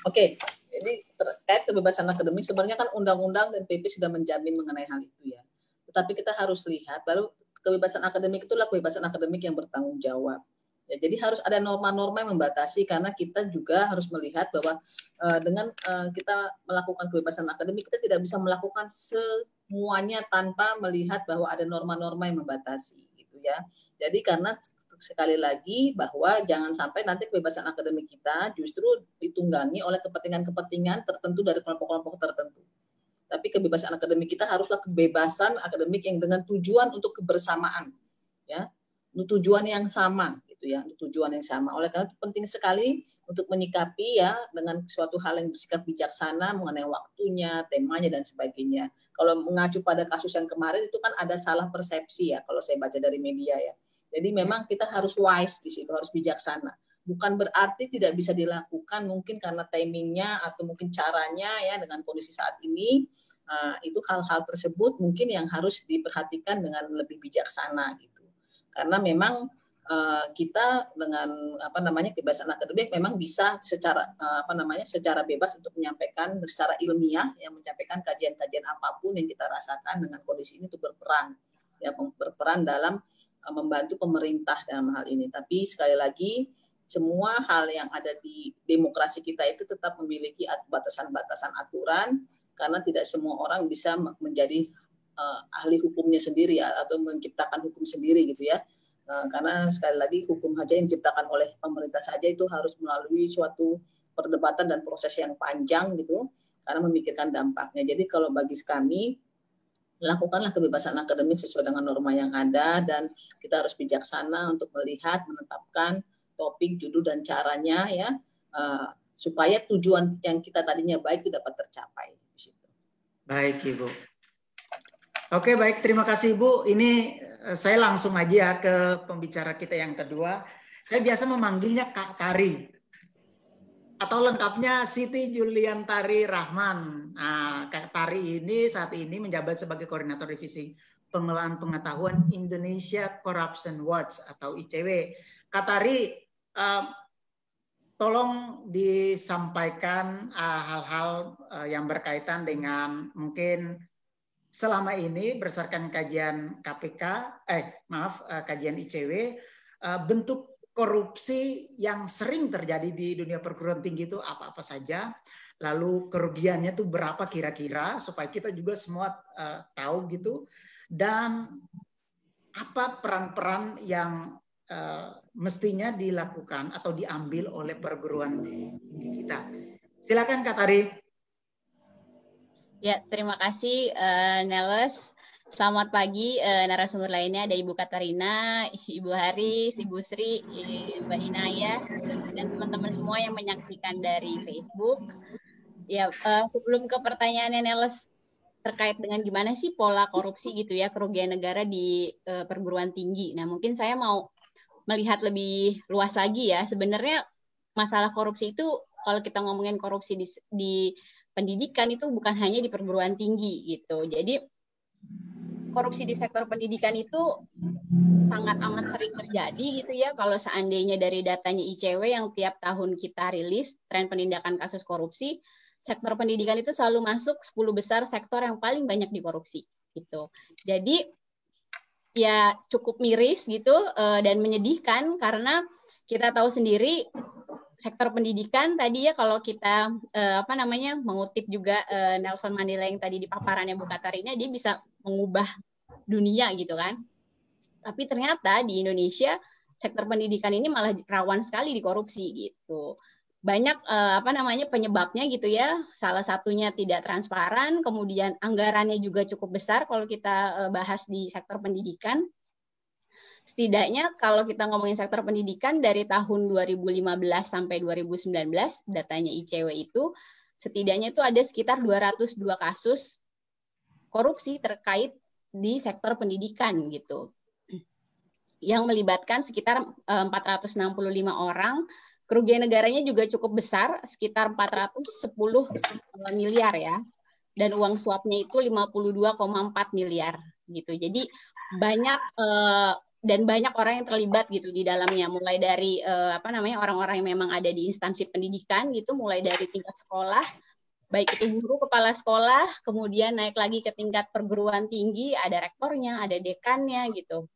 Oke, okay. jadi terkait kebebasan akademik sebenarnya kan undang-undang dan PP sudah menjamin mengenai hal itu ya. Tetapi kita harus lihat baru kebebasan akademik itulah kebebasan akademik yang bertanggung jawab Ya, jadi harus ada norma-norma yang membatasi karena kita juga harus melihat bahwa uh, dengan uh, kita melakukan kebebasan akademik kita tidak bisa melakukan semuanya tanpa melihat bahwa ada norma-norma yang membatasi gitu ya. Jadi karena sekali lagi bahwa jangan sampai nanti kebebasan akademik kita justru ditunggangi oleh kepentingan-kepentingan tertentu dari kelompok-kelompok tertentu. Tapi kebebasan akademik kita haruslah kebebasan akademik yang dengan tujuan untuk kebersamaan. Ya, tujuan yang sama gitu ya tujuan yang sama oleh karena itu penting sekali untuk menyikapi ya dengan suatu hal yang bersikap bijaksana mengenai waktunya temanya dan sebagainya kalau mengacu pada kasus yang kemarin itu kan ada salah persepsi ya kalau saya baca dari media ya jadi memang kita harus wise di situ harus bijaksana bukan berarti tidak bisa dilakukan mungkin karena timingnya atau mungkin caranya ya dengan kondisi saat ini uh, itu hal-hal tersebut mungkin yang harus diperhatikan dengan lebih bijaksana gitu karena memang Eh, kita dengan apa namanya kebebasan akademik memang bisa secara eh, apa namanya secara bebas untuk menyampaikan secara ilmiah yang menyampaikan kajian-kajian apapun yang kita rasakan dengan kondisi ini itu berperan ya berperan dalam eh, membantu pemerintah dalam hal ini. Tapi sekali lagi semua hal yang ada di demokrasi kita itu tetap memiliki batasan-batasan aturan karena tidak semua orang bisa menjadi ahli hukumnya sendiri atau menciptakan hukum sendiri gitu ya Eh, karena sekali lagi hukum saja yang diciptakan oleh pemerintah saja itu harus melalui suatu perdebatan dan proses yang panjang gitu karena memikirkan dampaknya. Jadi kalau bagi kami lakukanlah kebebasan akademik sesuai dengan norma yang ada dan kita harus bijaksana untuk melihat menetapkan topik, judul dan caranya ya uh, supaya tujuan yang kita tadinya baik itu dapat tercapai Baik Ibu. Oke, baik terima kasih Ibu. Ini Eh, saya langsung aja ya ke pembicara kita yang kedua. Saya biasa memanggilnya Kak Tari atau lengkapnya Siti Julian Tari Rahman. Nah, Kak Tari ini saat ini menjabat sebagai koordinator divisi pengelolaan pengetahuan Indonesia Corruption Watch atau ICW. Kak Tari, uh, tolong disampaikan ah, hal-hal uh, uh, yang berkaitan dengan mungkin selama ini berdasarkan kajian KPK, eh maaf eh, kajian ICW, eh, bentuk korupsi yang sering terjadi di dunia perguruan tinggi itu apa-apa saja, lalu kerugiannya itu berapa kira-kira supaya kita juga semua eh, tahu gitu, dan apa peran-peran yang mestinya dilakukan atau diambil oleh perguruan tinggi kita. Silakan Kak Tari. Ya, terima kasih uh, Neles. Selamat pagi uh, narasumber lainnya ada Ibu Katarina, Ibu Haris, Ibu Sri, Mbak Inaya, dan teman-teman semua yang menyaksikan dari Facebook. Ya, uh, sebelum ke pertanyaan Neles terkait dengan gimana sih pola korupsi gitu ya kerugian negara di uh, perguruan tinggi. Nah, mungkin saya mau melihat lebih luas lagi ya. Sebenarnya masalah korupsi itu kalau kita ngomongin korupsi di, di pendidikan itu bukan hanya di perguruan tinggi gitu. Jadi korupsi di sektor pendidikan itu sangat amat sering terjadi gitu ya kalau seandainya dari datanya ICW yang tiap tahun kita rilis tren penindakan kasus korupsi sektor pendidikan itu selalu masuk 10 besar sektor yang paling banyak dikorupsi gitu. Jadi ya cukup miris gitu eh, dan menyedihkan karena kita tahu sendiri sektor pendidikan tadi ya kalau kita uh, apa namanya mengutip juga uh, Nelson Mandela yang tadi di paparannya Bu Katarina dia bisa mengubah dunia gitu kan. Tapi ternyata di Indonesia sektor pendidikan ini malah rawan sekali dikorupsi gitu. Banyak uh, apa namanya penyebabnya gitu ya. Salah satunya tidak transparan, kemudian anggarannya juga cukup besar kalau kita uh, bahas di sektor pendidikan setidaknya kalau kita ngomongin sektor pendidikan dari tahun 2015 sampai 2019 datanya ICW itu setidaknya itu ada sekitar 202 kasus korupsi terkait di sektor pendidikan gitu yang melibatkan sekitar 465 eh, orang kerugian negaranya juga cukup besar sekitar 410 eh, miliar ya dan uang suapnya itu 52,4 miliar gitu jadi banyak eh, dan banyak orang yang terlibat gitu di dalamnya mulai dari uh, apa namanya orang-orang yang memang ada di instansi pendidikan gitu mulai dari tingkat sekolah baik itu guru kepala sekolah kemudian naik lagi ke tingkat perguruan tinggi ada rektornya ada dekannya gitu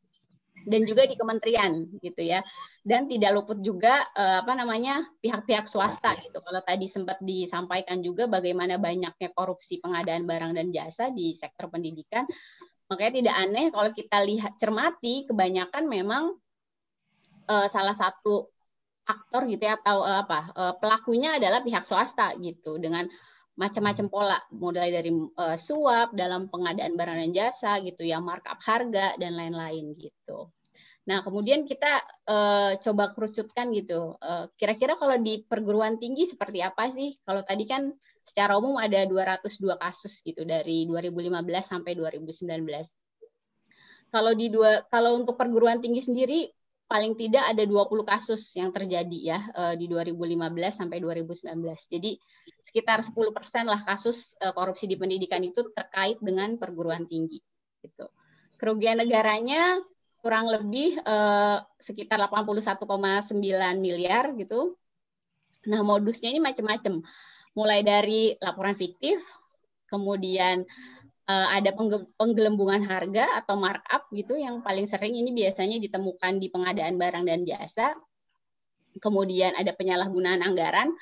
dan juga di kementerian gitu ya dan tidak luput juga uh, apa namanya pihak-pihak swasta gitu kalau tadi sempat disampaikan juga bagaimana banyaknya korupsi pengadaan barang dan jasa di sektor pendidikan Makanya tidak aneh kalau kita lihat cermati kebanyakan memang uh, salah satu aktor gitu ya atau uh, apa uh, pelakunya adalah pihak swasta gitu dengan macam-macam hmm. pola mulai dari uh, suap dalam pengadaan barang dan jasa gitu ya markup harga dan lain-lain gitu. Nah kemudian kita uh, coba kerucutkan gitu kira-kira uh, kalau di perguruan tinggi seperti apa sih kalau tadi kan secara umum ada 202 kasus gitu dari 2015 sampai 2019. Kalau di dua kalau untuk perguruan tinggi sendiri paling tidak ada 20 kasus yang terjadi ya eh, di 2015 sampai 2019. Jadi sekitar 10% lah kasus eh, korupsi di pendidikan itu terkait dengan perguruan tinggi gitu. Kerugian negaranya kurang lebih eh, sekitar 81,9 miliar gitu. Nah, modusnya ini macam-macam mulai dari laporan fiktif, kemudian uh, ada penggelembungan harga atau markup gitu yang paling sering ini biasanya ditemukan di pengadaan barang dan jasa. Kemudian ada penyalahgunaan anggaran.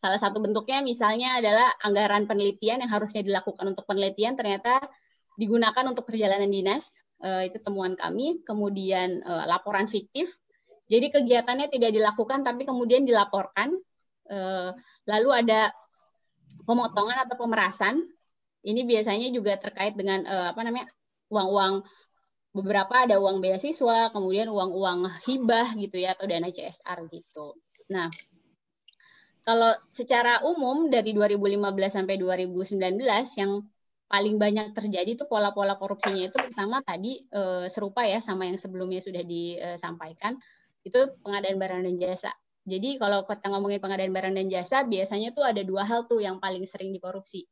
Salah satu bentuknya misalnya adalah anggaran penelitian yang harusnya dilakukan untuk penelitian ternyata digunakan untuk perjalanan dinas. Uh, itu temuan kami. Kemudian uh, laporan fiktif. Jadi kegiatannya tidak dilakukan tapi kemudian dilaporkan. lalu ada pemotongan atau pemerasan ini biasanya juga terkait dengan uh, apa namanya uang-uang beberapa ada uang beasiswa kemudian uang-uang hibah gitu ya atau dana CSR gitu nah kalau secara umum dari 2015 sampai 2019 yang paling banyak terjadi itu pola-pola korupsinya itu pertama tadi eh, serupa ya sama yang sebelumnya sudah disampaikan eh, itu pengadaan barang dan jasa jadi kalau kita ngomongin pengadaan barang dan jasa, biasanya tuh ada dua hal tuh yang paling sering dikorupsi.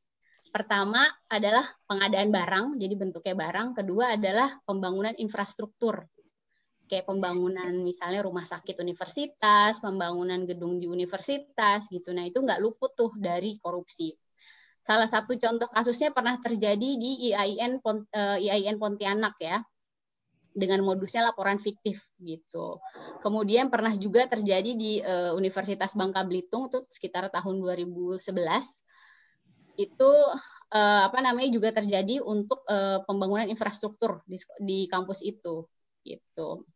Pertama adalah pengadaan barang, jadi bentuknya barang. Kedua adalah pembangunan infrastruktur. Kayak pembangunan misalnya rumah sakit universitas, pembangunan gedung di universitas gitu. Nah itu nggak luput tuh dari korupsi. Salah satu contoh kasusnya pernah terjadi di IAIN, IAIN eh, Pontianak ya dengan modusnya laporan fiktif gitu. Kemudian pernah juga terjadi di uh, Universitas Bangka Belitung tuh sekitar tahun 2011 itu uh, apa namanya juga terjadi untuk uh, pembangunan infrastruktur di, di kampus itu gitu.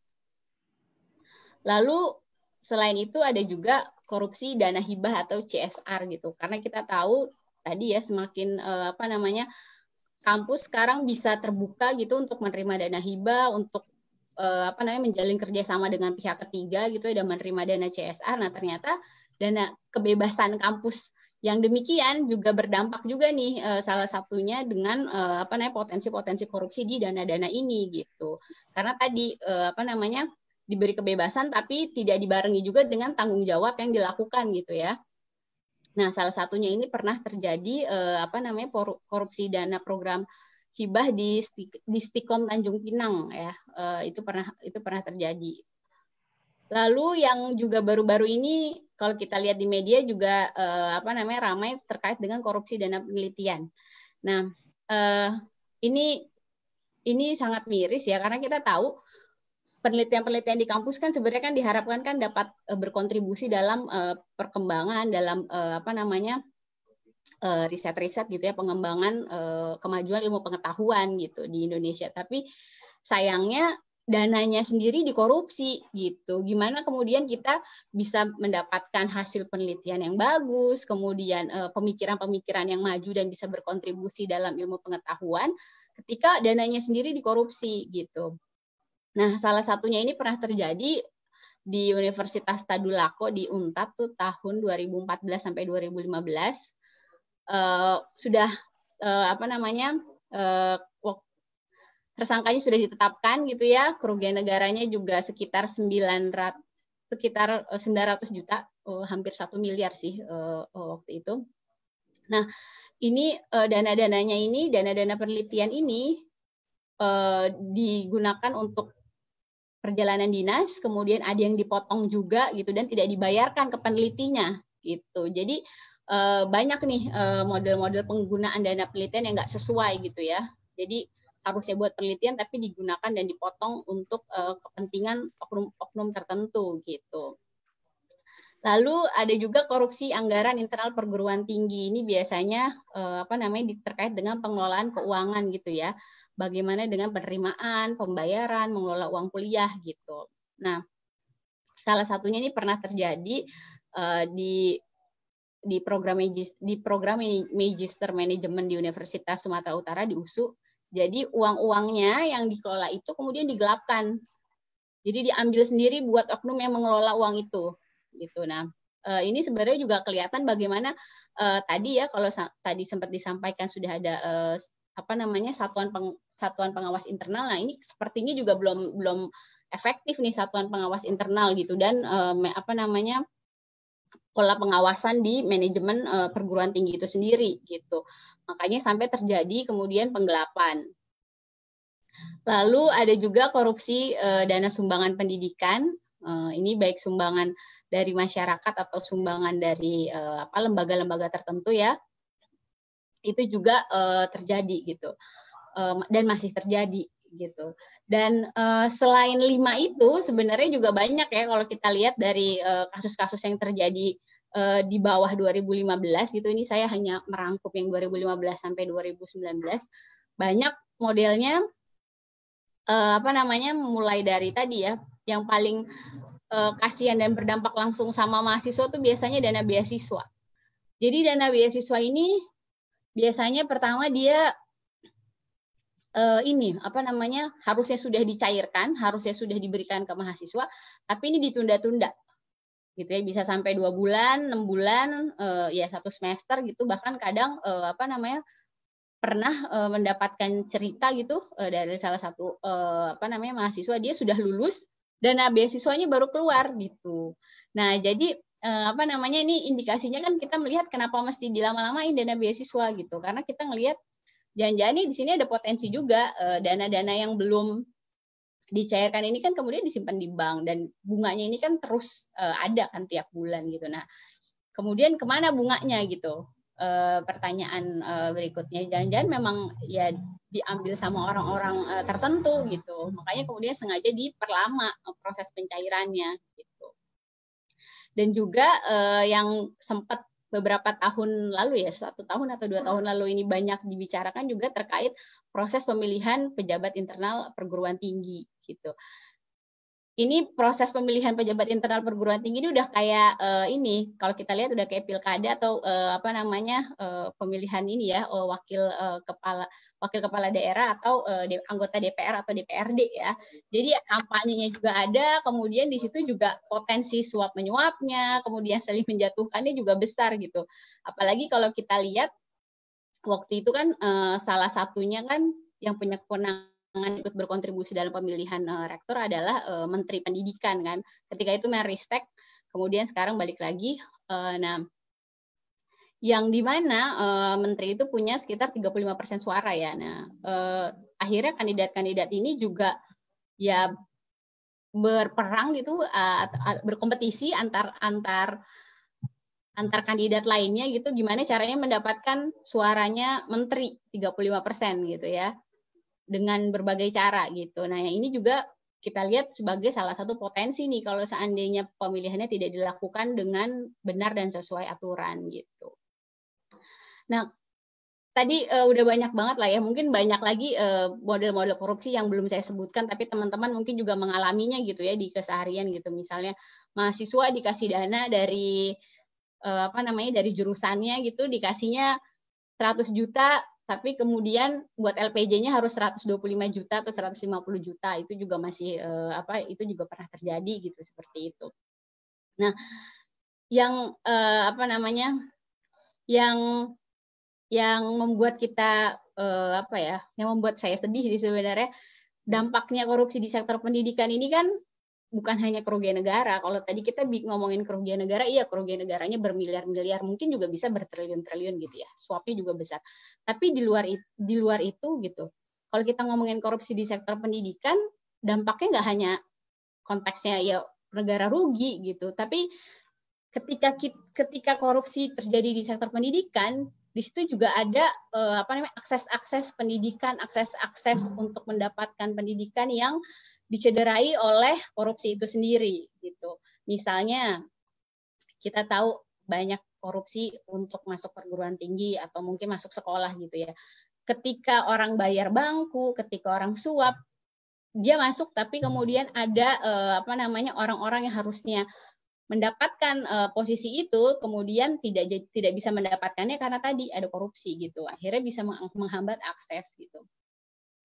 Lalu selain itu ada juga korupsi dana hibah atau CSR gitu. Karena kita tahu tadi ya semakin uh, apa namanya uh, kampus sekarang bisa terbuka gitu untuk menerima dana hibah untuk uh, apa namanya menjalin kerjasama dengan pihak ketiga gitu dan menerima dana CSR nah ternyata dana kebebasan kampus yang demikian juga berdampak juga nih uh, salah satunya dengan uh, apa namanya potensi-potensi korupsi di dana-dana ini gitu karena tadi uh, apa namanya diberi kebebasan tapi tidak dibarengi juga dengan tanggung jawab yang dilakukan gitu ya Nah, salah satunya ini pernah terjadi eh, apa namanya korupsi dana program hibah di di Stikom Tanjung Pinang ya. Eh, itu pernah itu pernah terjadi. Lalu yang juga baru-baru ini kalau kita lihat di media juga eh, apa namanya ramai terkait dengan korupsi dana penelitian. Nah, eh, ini ini sangat miris ya karena kita tahu penelitian-penelitian di kampus kan sebenarnya kan diharapkan kan dapat e, berkontribusi dalam uh, perkembangan dalam uh, apa namanya riset-riset gitu ya pengembangan kemajuan ilmu pengetahuan gitu di Indonesia tapi sayangnya dananya sendiri dikorupsi gitu. Gimana kemudian kita bisa mendapatkan hasil penelitian yang bagus, kemudian pemikiran-pemikiran yang maju dan bisa berkontribusi dalam ilmu pengetahuan ketika dananya sendiri dikorupsi gitu. Nah, salah satunya ini pernah terjadi di Universitas Tadulako di Untap tuh tahun 2014 sampai 2015 uh, eh, sudah uh, apa namanya uh, tersangkanya sudah ditetapkan gitu ya kerugian negaranya juga sekitar 900 sekitar 900 juta oh, hampir satu miliar sih uh, waktu itu nah ini uh, dana dananya ini dana dana penelitian ini uh, digunakan untuk perjalanan dinas, kemudian ada yang dipotong juga gitu dan tidak dibayarkan ke penelitinya gitu. Jadi eh, banyak nih eh, model-model penggunaan dana penelitian yang nggak sesuai gitu ya. Jadi harusnya buat penelitian tapi digunakan dan dipotong untuk eh, kepentingan oknum-oknum tertentu gitu. Lalu ada juga korupsi anggaran internal perguruan tinggi ini biasanya apa namanya terkait dengan pengelolaan keuangan gitu ya bagaimana dengan penerimaan, pembayaran, mengelola uang kuliah gitu. Nah, salah satunya ini pernah terjadi uh, di di program di program magister manajemen di Universitas Sumatera Utara di USU. Jadi uang-uangnya yang dikelola itu kemudian digelapkan. Jadi diambil sendiri buat oknum yang mengelola uang itu gitu. Nah, eh, ini sebenarnya juga kelihatan bagaimana uh, tadi ya kalau tadi sempat disampaikan sudah ada uh, apa namanya satuan peng, satuan pengawas internal. Nah, ini sepertinya juga belum belum efektif nih satuan pengawas internal gitu dan eh, apa namanya pola pengawasan di manajemen eh, perguruan tinggi itu sendiri gitu. Makanya sampai terjadi kemudian penggelapan. Lalu ada juga korupsi eh, dana sumbangan pendidikan. Eh, ini baik sumbangan dari masyarakat atau sumbangan dari eh, apa lembaga-lembaga tertentu ya itu juga uh, terjadi gitu um, dan masih terjadi gitu dan uh, selain lima itu sebenarnya juga banyak ya kalau kita lihat dari eh, kasus-kasus uh, yang terjadi uh, di bawah 2015 gitu ini saya hanya merangkup yang 2015 sampai 2019 banyak modelnya uh, apa namanya mulai dari tadi ya yang paling uh, kasihan dan berdampak langsung sama mahasiswa tuh biasanya dana beasiswa. Jadi dana beasiswa ini biasanya pertama dia uh, ini apa namanya harusnya sudah dicairkan, harusnya sudah diberikan ke mahasiswa, tapi ini ditunda-tunda gitu ya bisa sampai dua bulan enam bulan uh, ya satu semester gitu bahkan kadang uh, apa namanya pernah uh, mendapatkan cerita gitu dari salah satu apa namanya mahasiswa dia sudah lulus dana nah, beasiswanya baru keluar gitu. Nah, jadi uh, apa namanya ini indikasinya kan kita melihat kenapa mesti dilama-lamain dana beasiswa gitu karena kita ngelihat jangan-jangan di sini ada potensi juga dana eh, dana-dana yang belum dicairkan ini kan kemudian disimpan di bank dan bunganya ini kan terus uh, ada kan tiap bulan gitu nah kemudian kemana bunganya gitu pertanyaan berikutnya jangan-jangan memang ya diambil sama orang-orang uh, tertentu gitu. Makanya kemudian sengaja diperlama proses pencairannya. Gitu dan juga uh, yang sempat beberapa tahun lalu ya satu tahun atau dua tahun lalu ini banyak dibicarakan juga terkait proses pemilihan pejabat internal perguruan tinggi gitu ini proses pemilihan pejabat internal perguruan tinggi ini udah kayak uh, ini kalau kita lihat udah kayak pilkada atau uh, apa namanya uh, pemilihan ini ya uh, wakil uh, kepala wakil kepala daerah atau uh, anggota DPR atau DPRD ya. Jadi kampanyenya juga ada, kemudian di situ juga potensi suap menyuapnya, kemudian saling menjatuhkannya juga besar gitu. Apalagi kalau kita lihat waktu itu kan uh, salah satunya kan yang punya kewenangan ikut berkontribusi dalam pemilihan uh, rektor adalah uh, Menteri Pendidikan kan. Ketika itu Meristek, kemudian sekarang balik lagi. Uh, nah, yang di mana uh, menteri itu punya sekitar 35% suara ya. Nah, uh, akhirnya kandidat-kandidat ini juga ya berperang gitu uh, berkompetisi antar antar antar kandidat lainnya gitu gimana caranya mendapatkan suaranya menteri 35% gitu ya dengan berbagai cara gitu. Nah, yang ini juga kita lihat sebagai salah satu potensi nih kalau seandainya pemilihannya tidak dilakukan dengan benar dan sesuai aturan gitu. Nah, tadi uh, udah banyak banget lah ya. Mungkin banyak lagi eh, model-model korupsi yang belum saya sebutkan, tapi teman-teman mungkin juga mengalaminya gitu ya di keseharian gitu. Misalnya mahasiswa dikasih dana dari uh, apa namanya dari jurusannya gitu, dikasihnya 100 juta tapi kemudian buat LPJ-nya harus 125 juta atau 150 juta itu juga masih eh, apa itu juga pernah terjadi gitu seperti itu. Nah, yang eh, apa namanya? yang yang membuat kita eh, apa ya? yang membuat saya sedih sih sebenarnya dampaknya korupsi di sektor pendidikan ini kan bukan hanya kerugian negara. Kalau tadi kita ngomongin kerugian negara, iya kerugian negaranya bermiliar-miliar, mungkin juga bisa bertriliun-triliun gitu ya. Suapnya juga besar. Tapi di luar di luar itu gitu. Kalau kita ngomongin korupsi di sektor pendidikan, dampaknya nggak hanya konteksnya ya negara rugi gitu, tapi ketika ketika korupsi terjadi di sektor pendidikan, di situ juga ada eh, apa namanya akses-akses pendidikan, akses-akses untuk mendapatkan pendidikan yang dicederai oleh korupsi itu sendiri gitu. Misalnya kita tahu banyak korupsi untuk masuk perguruan tinggi atau mungkin masuk sekolah gitu ya. Ketika orang bayar bangku, ketika orang suap, dia masuk tapi kemudian ada eh, apa namanya orang-orang yang harusnya mendapatkan eh, posisi itu kemudian tidak tidak bisa mendapatkannya karena tadi ada korupsi gitu akhirnya bisa menghambat akses gitu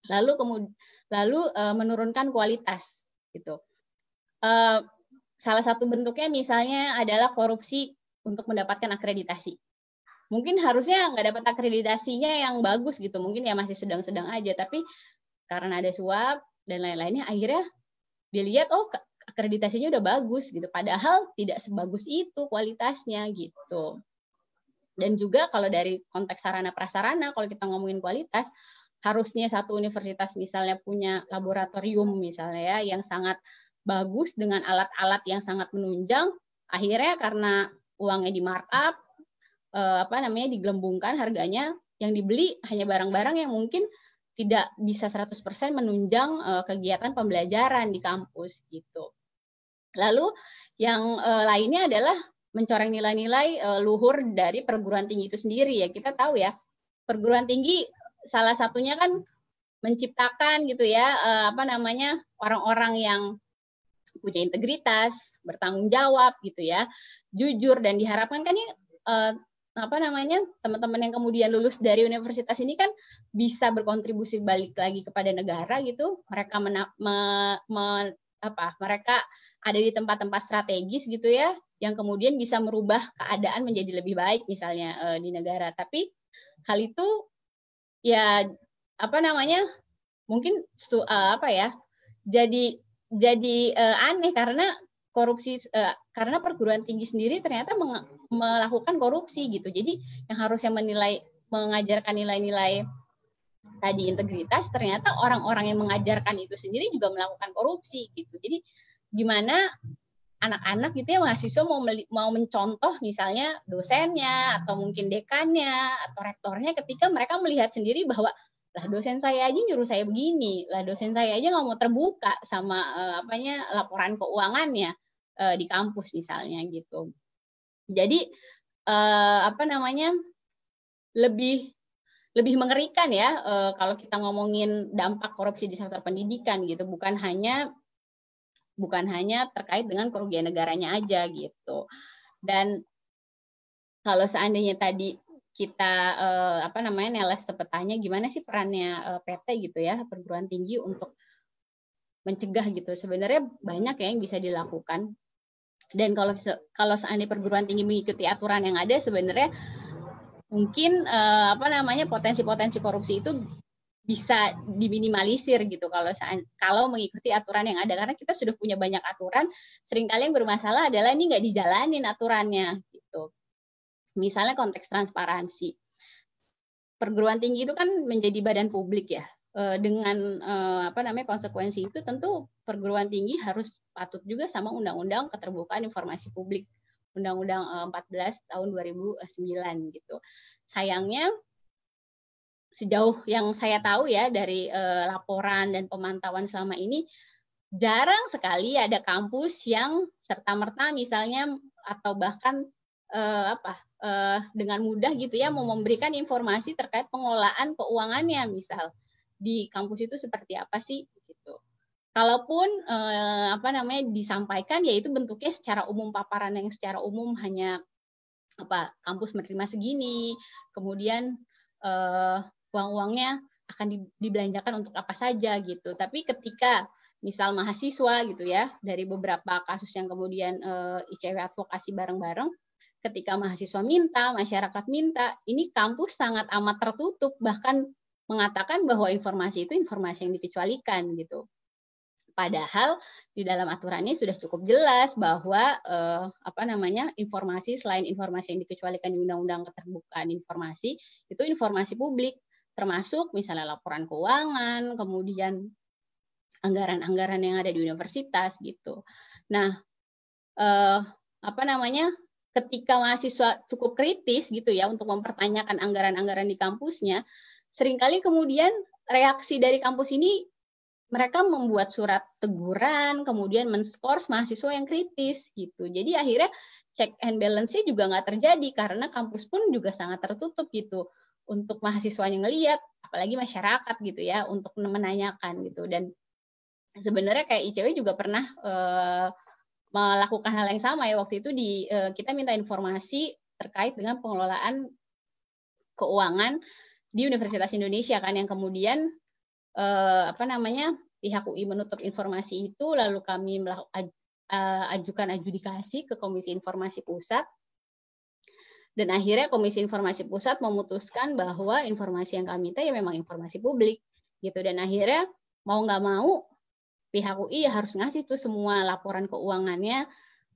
lalu kemudian lalu uh, menurunkan kualitas gitu. Uh, salah satu bentuknya misalnya adalah korupsi untuk mendapatkan akreditasi. Mungkin harusnya nggak dapat akreditasinya yang bagus gitu, mungkin ya masih sedang-sedang aja, tapi karena ada suap dan lain-lainnya, akhirnya dilihat oh akreditasinya udah bagus gitu, padahal tidak sebagus itu kualitasnya gitu. Dan juga kalau dari konteks sarana prasarana, kalau kita ngomongin kualitas, harusnya satu universitas misalnya punya laboratorium misalnya ya yang sangat bagus dengan alat-alat yang sangat menunjang akhirnya karena uangnya di markup eh, apa namanya digelembungkan harganya yang dibeli hanya barang-barang yang mungkin tidak bisa 100% menunjang eh, kegiatan pembelajaran di kampus gitu. Lalu yang eh, lainnya adalah mencoreng nilai-nilai eh, luhur dari perguruan tinggi itu sendiri ya. Kita tahu ya, perguruan tinggi salah satunya kan menciptakan gitu ya uh, apa namanya orang-orang yang punya integritas, bertanggung jawab gitu ya, jujur dan diharapkan kan ini uh, apa namanya teman-teman yang kemudian lulus dari universitas ini kan bisa berkontribusi balik lagi kepada negara gitu mereka mena, me, me, apa mereka ada di tempat-tempat strategis gitu ya yang kemudian bisa merubah keadaan menjadi lebih baik misalnya uh, di negara tapi hal itu ya apa namanya mungkin su, uh, apa ya jadi jadi uh, aneh karena korupsi uh, karena perguruan tinggi sendiri ternyata melakukan korupsi gitu jadi yang harusnya menilai mengajarkan nilai-nilai tadi integritas ternyata orang-orang yang mengajarkan itu sendiri juga melakukan korupsi gitu jadi gimana anak-anak gitu ya mahasiswa mau mau mencontoh misalnya dosennya atau mungkin dekannya atau rektornya ketika mereka melihat sendiri bahwa lah dosen saya aja nyuruh saya begini, lah dosen saya aja nggak mau terbuka sama eh, apanya laporan keuangannya eh, di kampus misalnya gitu. Jadi eh, apa namanya lebih lebih mengerikan ya eh, kalau kita ngomongin dampak korupsi di sektor pendidikan gitu, bukan hanya bukan hanya terkait dengan kerugian negaranya aja gitu. Dan kalau seandainya tadi kita eh, apa namanya neles sepetanya gimana sih perannya eh, PT gitu ya perguruan tinggi untuk mencegah gitu sebenarnya banyak ya yang bisa dilakukan dan kalau kalau seandainya perguruan tinggi mengikuti aturan yang ada sebenarnya mungkin eh, apa namanya potensi-potensi korupsi itu bisa diminimalisir gitu kalau kalau mengikuti aturan yang ada karena kita sudah punya banyak aturan seringkali yang bermasalah adalah ini nggak dijalanin aturannya gitu misalnya konteks transparansi perguruan tinggi itu kan menjadi badan publik ya eh, dengan eh, apa namanya konsekuensi itu tentu perguruan tinggi harus patut juga sama undang-undang keterbukaan informasi publik undang-undang 14 eh, tahun 2009 gitu sayangnya sejauh yang saya tahu ya dari eh, laporan dan pemantauan selama ini jarang sekali ada kampus yang serta merta misalnya atau bahkan eh, apa eh, dengan mudah gitu ya mau memberikan informasi terkait pengolahan keuangannya misal di kampus itu seperti apa sih gitu. Kalaupun eh, apa namanya disampaikan yaitu bentuknya secara umum paparan yang secara umum hanya apa kampus menerima segini, kemudian eh, uang-uangnya akan dibelanjakan untuk apa saja gitu. Tapi ketika misal mahasiswa gitu ya dari beberapa kasus yang kemudian e, eh, ICW advokasi bareng-bareng ketika mahasiswa minta, masyarakat minta, ini kampus sangat amat tertutup bahkan mengatakan bahwa informasi itu informasi yang dikecualikan gitu. Padahal di dalam aturannya sudah cukup jelas bahwa eh, apa namanya informasi selain informasi yang dikecualikan di Undang-Undang Keterbukaan Informasi itu informasi publik termasuk misalnya laporan keuangan, kemudian anggaran-anggaran yang ada di universitas gitu. Nah, eh, apa namanya? Ketika mahasiswa cukup kritis gitu ya untuk mempertanyakan anggaran-anggaran di kampusnya, seringkali kemudian reaksi dari kampus ini mereka membuat surat teguran, kemudian menskors mahasiswa yang kritis gitu. Jadi akhirnya check and balance-nya juga nggak terjadi karena kampus pun juga sangat tertutup gitu untuk mahasiswanya ngeliat, apalagi masyarakat gitu ya, untuk menanyakan gitu. Dan sebenarnya kayak ICW juga pernah eh, melakukan hal yang sama ya waktu itu di eh, kita minta informasi terkait dengan pengelolaan keuangan di Universitas Indonesia kan yang kemudian eh, apa namanya pihak UI menutup informasi itu lalu kami melakukan ajukan adjudikasi ke Komisi Informasi Pusat dan akhirnya Komisi Informasi Pusat memutuskan bahwa informasi yang kami minta ya memang informasi publik gitu. Dan akhirnya mau nggak mau pihak UI ya harus ngasih tuh semua laporan keuangannya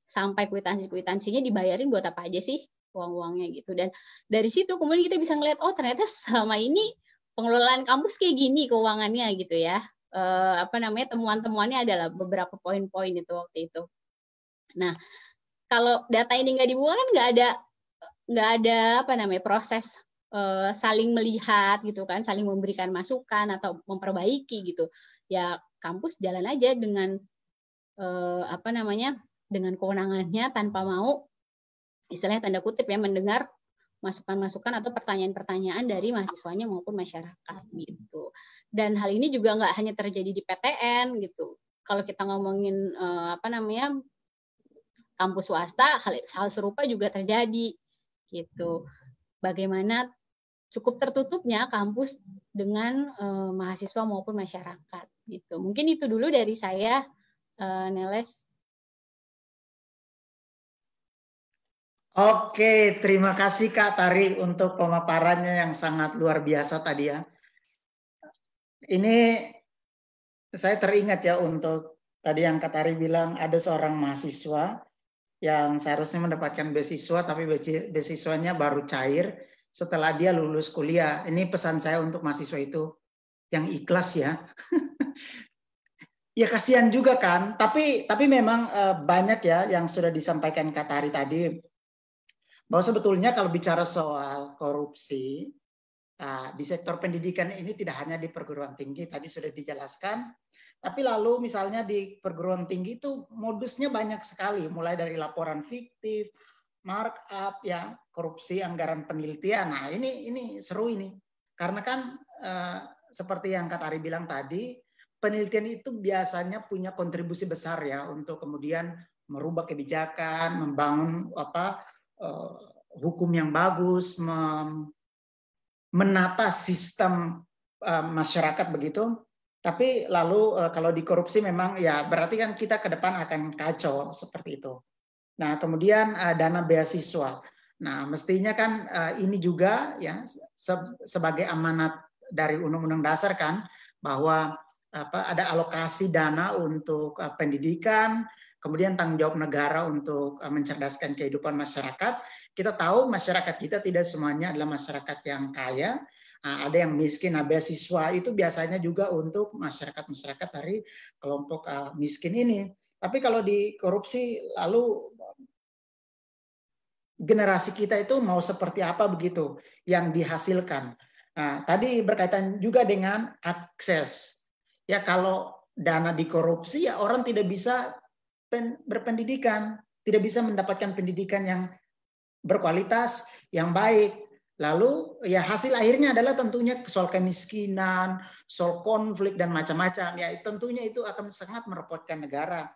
sampai kuitansi-kuitansinya dibayarin buat apa aja sih uang-uangnya gitu. Dan dari situ kemudian kita bisa ngeliat, oh ternyata selama ini pengelolaan kampus kayak gini keuangannya gitu ya. E, apa namanya temuan-temuannya adalah beberapa poin-poin itu waktu itu. Nah, kalau data ini nggak dibuang kan nggak ada nggak ada apa namanya proses uh, saling melihat gitu kan, saling memberikan masukan atau memperbaiki gitu. Ya kampus jalan aja dengan eh, apa namanya dengan kewenangannya tanpa mau istilahnya tanda kutip ya mendengar masukan-masukan atau pertanyaan-pertanyaan dari mahasiswanya maupun masyarakat gitu. Dan hal ini juga nggak hanya terjadi di PTN gitu. Kalau kita ngomongin eh, apa namanya kampus swasta, hal, hal serupa juga terjadi gitu. Bagaimana cukup tertutupnya kampus dengan eh, mahasiswa maupun masyarakat gitu. Mungkin itu dulu dari saya eh, Neles. Oke, terima kasih Kak Tari untuk pemaparannya yang sangat luar biasa tadi ya. Ini saya teringat ya untuk tadi yang Kak Tari bilang ada seorang mahasiswa yang seharusnya mendapatkan beasiswa tapi beasiswanya baru cair setelah dia lulus kuliah. Ini pesan saya untuk mahasiswa itu yang ikhlas ya. ya kasihan juga kan, tapi tapi memang eh, banyak ya yang sudah disampaikan Katari tadi bahwa sebetulnya kalau bicara soal korupsi eh, di sektor pendidikan ini tidak hanya di perguruan tinggi tadi sudah dijelaskan tapi lalu misalnya di perguruan tinggi itu modusnya banyak sekali, mulai dari laporan fiktif, markup ya, korupsi anggaran penelitian. Nah, ini ini seru ini. Karena kan eh, seperti yang Kak Ari bilang tadi, penelitian itu biasanya punya kontribusi besar ya untuk kemudian merubah kebijakan, membangun apa eh, hukum yang bagus, menata sistem eh, masyarakat begitu tapi lalu eh, kalau dikorupsi memang ya berarti kan kita ke depan akan kacau seperti itu. Nah, kemudian eh, dana beasiswa. Nah, mestinya kan eh, ini juga ya sebagai amanat dari Undang-Undang Dasar kan bahwa apa ada alokasi dana untuk pendidikan, kemudian tanggung jawab negara untuk mencerdaskan kehidupan masyarakat. Kita tahu masyarakat kita tidak semuanya adalah masyarakat yang kaya, Nah, ada yang miskin, nah beasiswa itu biasanya juga untuk masyarakat-masyarakat dari kelompok eh, miskin ini. Tapi kalau di korupsi, lalu generasi kita itu mau seperti apa begitu yang dihasilkan. Nah, tadi berkaitan juga dengan akses. Ya kalau dana dikorupsi ya orang tidak bisa pen, berpendidikan, tidak bisa mendapatkan pendidikan yang berkualitas, yang baik Lalu ya hasil akhirnya adalah tentunya soal kemiskinan, soal konflik dan macam-macam. Ya tentunya itu akan sangat merepotkan negara.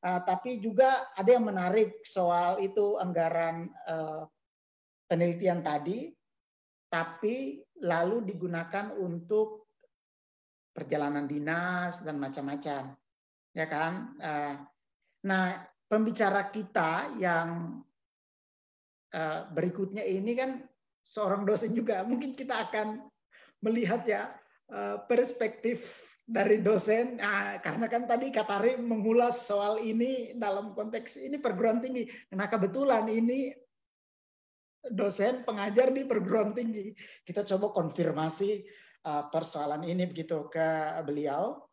Uh, tapi juga ada yang menarik soal itu anggaran uh, penelitian tadi, tapi lalu digunakan untuk perjalanan dinas dan macam-macam, ya kan? Uh, nah pembicara kita yang berikutnya ini kan seorang dosen juga, mungkin kita akan melihat ya eh, perspektif dari dosen nah, karena kan tadi Katari mengulas soal ini dalam konteks ini perguruan tinggi nah kebetulan ini dosen pengajar di perguruan tinggi kita coba konfirmasi eh, persoalan ini begitu ke beliau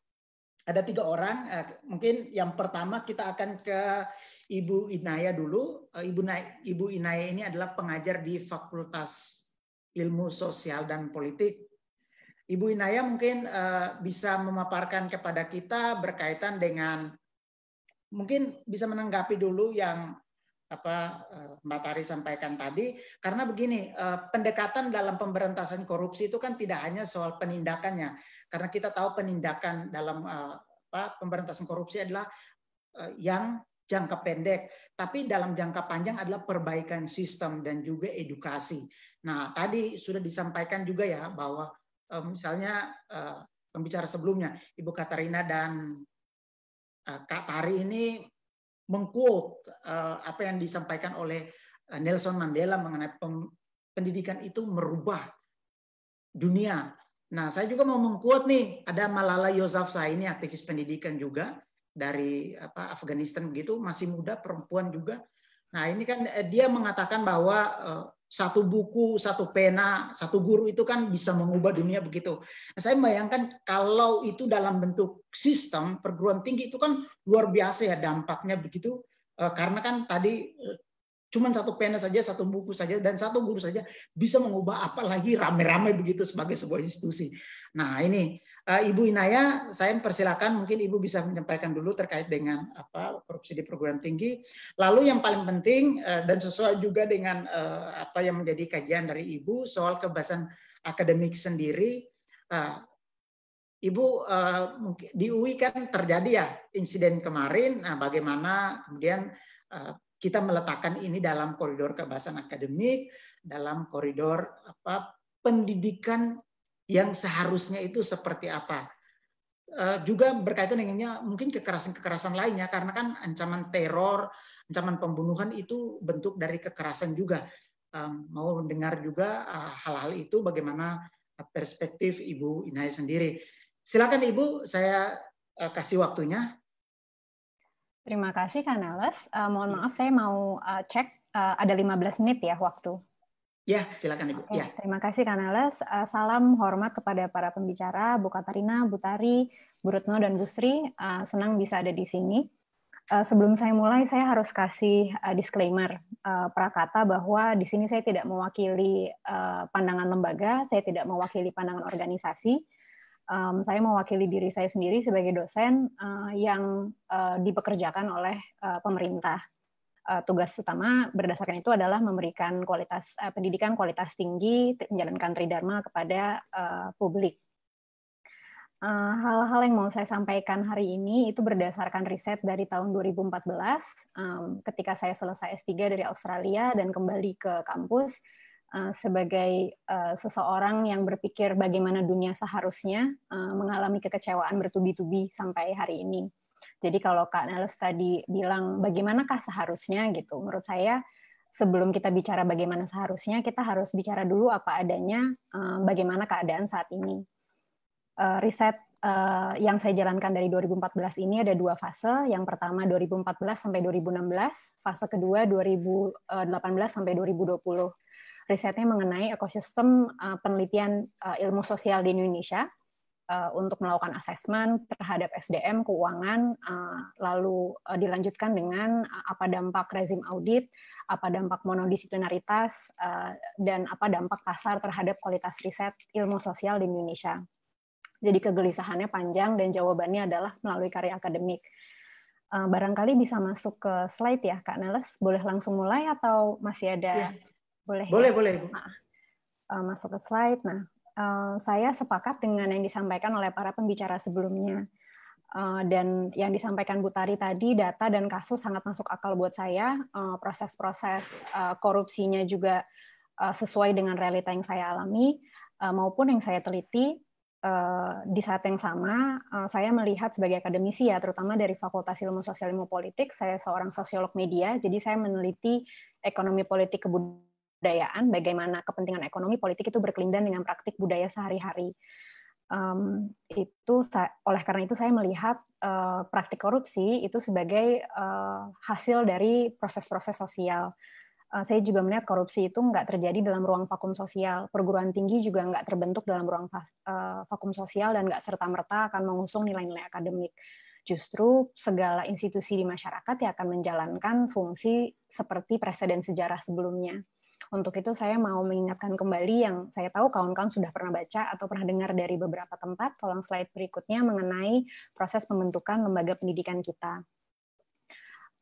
ada tiga orang eh, mungkin yang pertama kita akan ke Ibu Inaya dulu. Eh, Ibu, Ibu Inaya ini adalah pengajar di Fakultas Ilmu Sosial dan Politik. Ibu Inaya mungkin eh, bisa memaparkan kepada kita berkaitan dengan mungkin bisa menanggapi dulu yang apa uh, Mbak Tari sampaikan tadi karena begini pendekatan dalam pemberantasan korupsi itu kan tidak hanya soal penindakannya karena kita tahu penindakan dalam apa, pemberantasan korupsi adalah yang jangka pendek, tapi dalam jangka panjang adalah perbaikan sistem dan juga edukasi. Nah, tadi sudah disampaikan juga ya bahwa eh, misalnya eh, pembicara sebelumnya, Ibu Katarina dan eh, Kak Tari ini mengquote apa yang disampaikan oleh Nelson Mandela mengenai pendidikan itu merubah dunia. Nah, saya juga mau mengquote nih, ada Malala Yousafzai ini aktivis pendidikan juga dari apa Afghanistan begitu masih muda perempuan juga. Nah ini kan eh, dia mengatakan bahwa uh, satu buku, satu pena, satu guru itu kan bisa mengubah dunia begitu. Nah, saya bayangkan kalau itu dalam bentuk sistem perguruan tinggi itu kan luar biasa ya dampaknya begitu. Uh, karena kan tadi uh, cuman satu pena saja, satu buku saja, dan satu guru saja bisa mengubah apalagi rame-rame begitu sebagai sebuah institusi. Nah ini Eh, Ibu Inaya, saya persilakan mungkin Ibu bisa menyampaikan dulu terkait dengan apa korupsi di perguruan tinggi. Lalu yang paling penting eh, dan sesuai juga dengan eh, apa yang menjadi kajian dari Ibu soal kebebasan akademik sendiri. Ibu di UI kan terjadi ya insiden kemarin. Nah, bagaimana kemudian kita meletakkan ini dalam koridor kebebasan akademik, dalam koridor apa pendidikan yang seharusnya itu seperti apa. Eh, juga berkaitan dengannya mungkin kekerasan-kekerasan lainnya karena kan ancaman teror, ancaman pembunuhan itu bentuk dari kekerasan juga. Mau mendengar juga eh, hal-hal itu bagaimana eh, perspektif Ibu Inai sendiri. Silakan Ibu, saya kasih waktunya. Terima kasih Kak mohon ya. maaf saya mau uh, cek uh, ada 15 menit ya waktu. Ya, silakan Ibu. ya. Terima kasih Kanales. Eh, salam hormat kepada para pembicara, Bu Katarina, Bu Tari, Bu Retno, dan Bu Sri. Eh, senang bisa ada di sini. Eh, sebelum saya mulai, saya harus kasih disclaimer prakata bahwa di sini saya tidak mewakili pandangan lembaga, saya tidak mewakili pandangan organisasi. Saya mewakili diri saya sendiri sebagai dosen yang dipekerjakan oleh pemerintah uh, tugas utama berdasarkan itu adalah memberikan kualitas uh, pendidikan kualitas tinggi menjalankan tridharma kepada uh, publik. Hal-hal yang mau saya sampaikan hari ini itu berdasarkan riset dari tahun 2014 um, ketika saya selesai S3 dari Australia dan kembali ke kampus sebagai seseorang yang berpikir bagaimana dunia seharusnya mengalami kekecewaan bertubi-tubi sampai hari ini. Jadi kalau Kak Nelis tadi bilang bagaimanakah seharusnya gitu, menurut saya sebelum kita bicara bagaimana seharusnya, kita harus bicara dulu apa adanya, eh, bagaimana keadaan saat ini. Eh, riset eh, yang saya jalankan dari 2014 ini ada dua fase. Yang pertama 2014 sampai 2016, fase kedua 2018 sampai 2020. Risetnya mengenai ekosistem penelitian ilmu sosial di Indonesia Eh, untuk melakukan asesmen terhadap SDM keuangan, uh, lalu uh, dilanjutkan dengan uh, apa dampak rezim audit, apa dampak monodisiplinaritas, uh, dan apa dampak pasar terhadap kualitas riset ilmu sosial di Indonesia. Jadi kegelisahannya panjang dan jawabannya adalah melalui karya akademik. Uh, barangkali bisa masuk ke slide ya, Kak Neles. Boleh langsung mulai atau masih ada? Iya. Ya. Boleh, boleh, ya? boleh. Nah, uh, masuk ke slide. Nah, Eh, saya sepakat dengan yang disampaikan oleh para pembicara sebelumnya. Eh, dan yang disampaikan Bu Tari tadi, data dan kasus sangat masuk akal buat saya. Eh, proses-proses korupsinya juga sesuai dengan realita yang saya alami maupun yang saya teliti. di saat yang sama, saya melihat sebagai akademisi ya, terutama dari Fakultas Ilmu Sosial Ilmu Politik, saya seorang sosiolog media, jadi saya meneliti ekonomi politik kebudayaan kebudayaan, bagaimana kepentingan ekonomi politik itu berkelindan dengan praktik budaya sehari-hari. Um, itu oleh karena itu saya melihat uh, praktik korupsi itu sebagai uh, hasil dari proses-proses sosial. Uh, saya juga melihat korupsi itu nggak terjadi dalam ruang vakum sosial. Perguruan tinggi juga nggak terbentuk dalam ruang uh, vakum sosial dan nggak serta-merta akan mengusung nilai-nilai akademik justru segala institusi di masyarakat yang akan menjalankan fungsi seperti presiden sejarah sebelumnya. Untuk itu saya mau mengingatkan kembali yang saya tahu kawan-kawan sudah pernah baca atau pernah dengar dari beberapa tempat, tolong slide berikutnya mengenai proses pembentukan lembaga pendidikan kita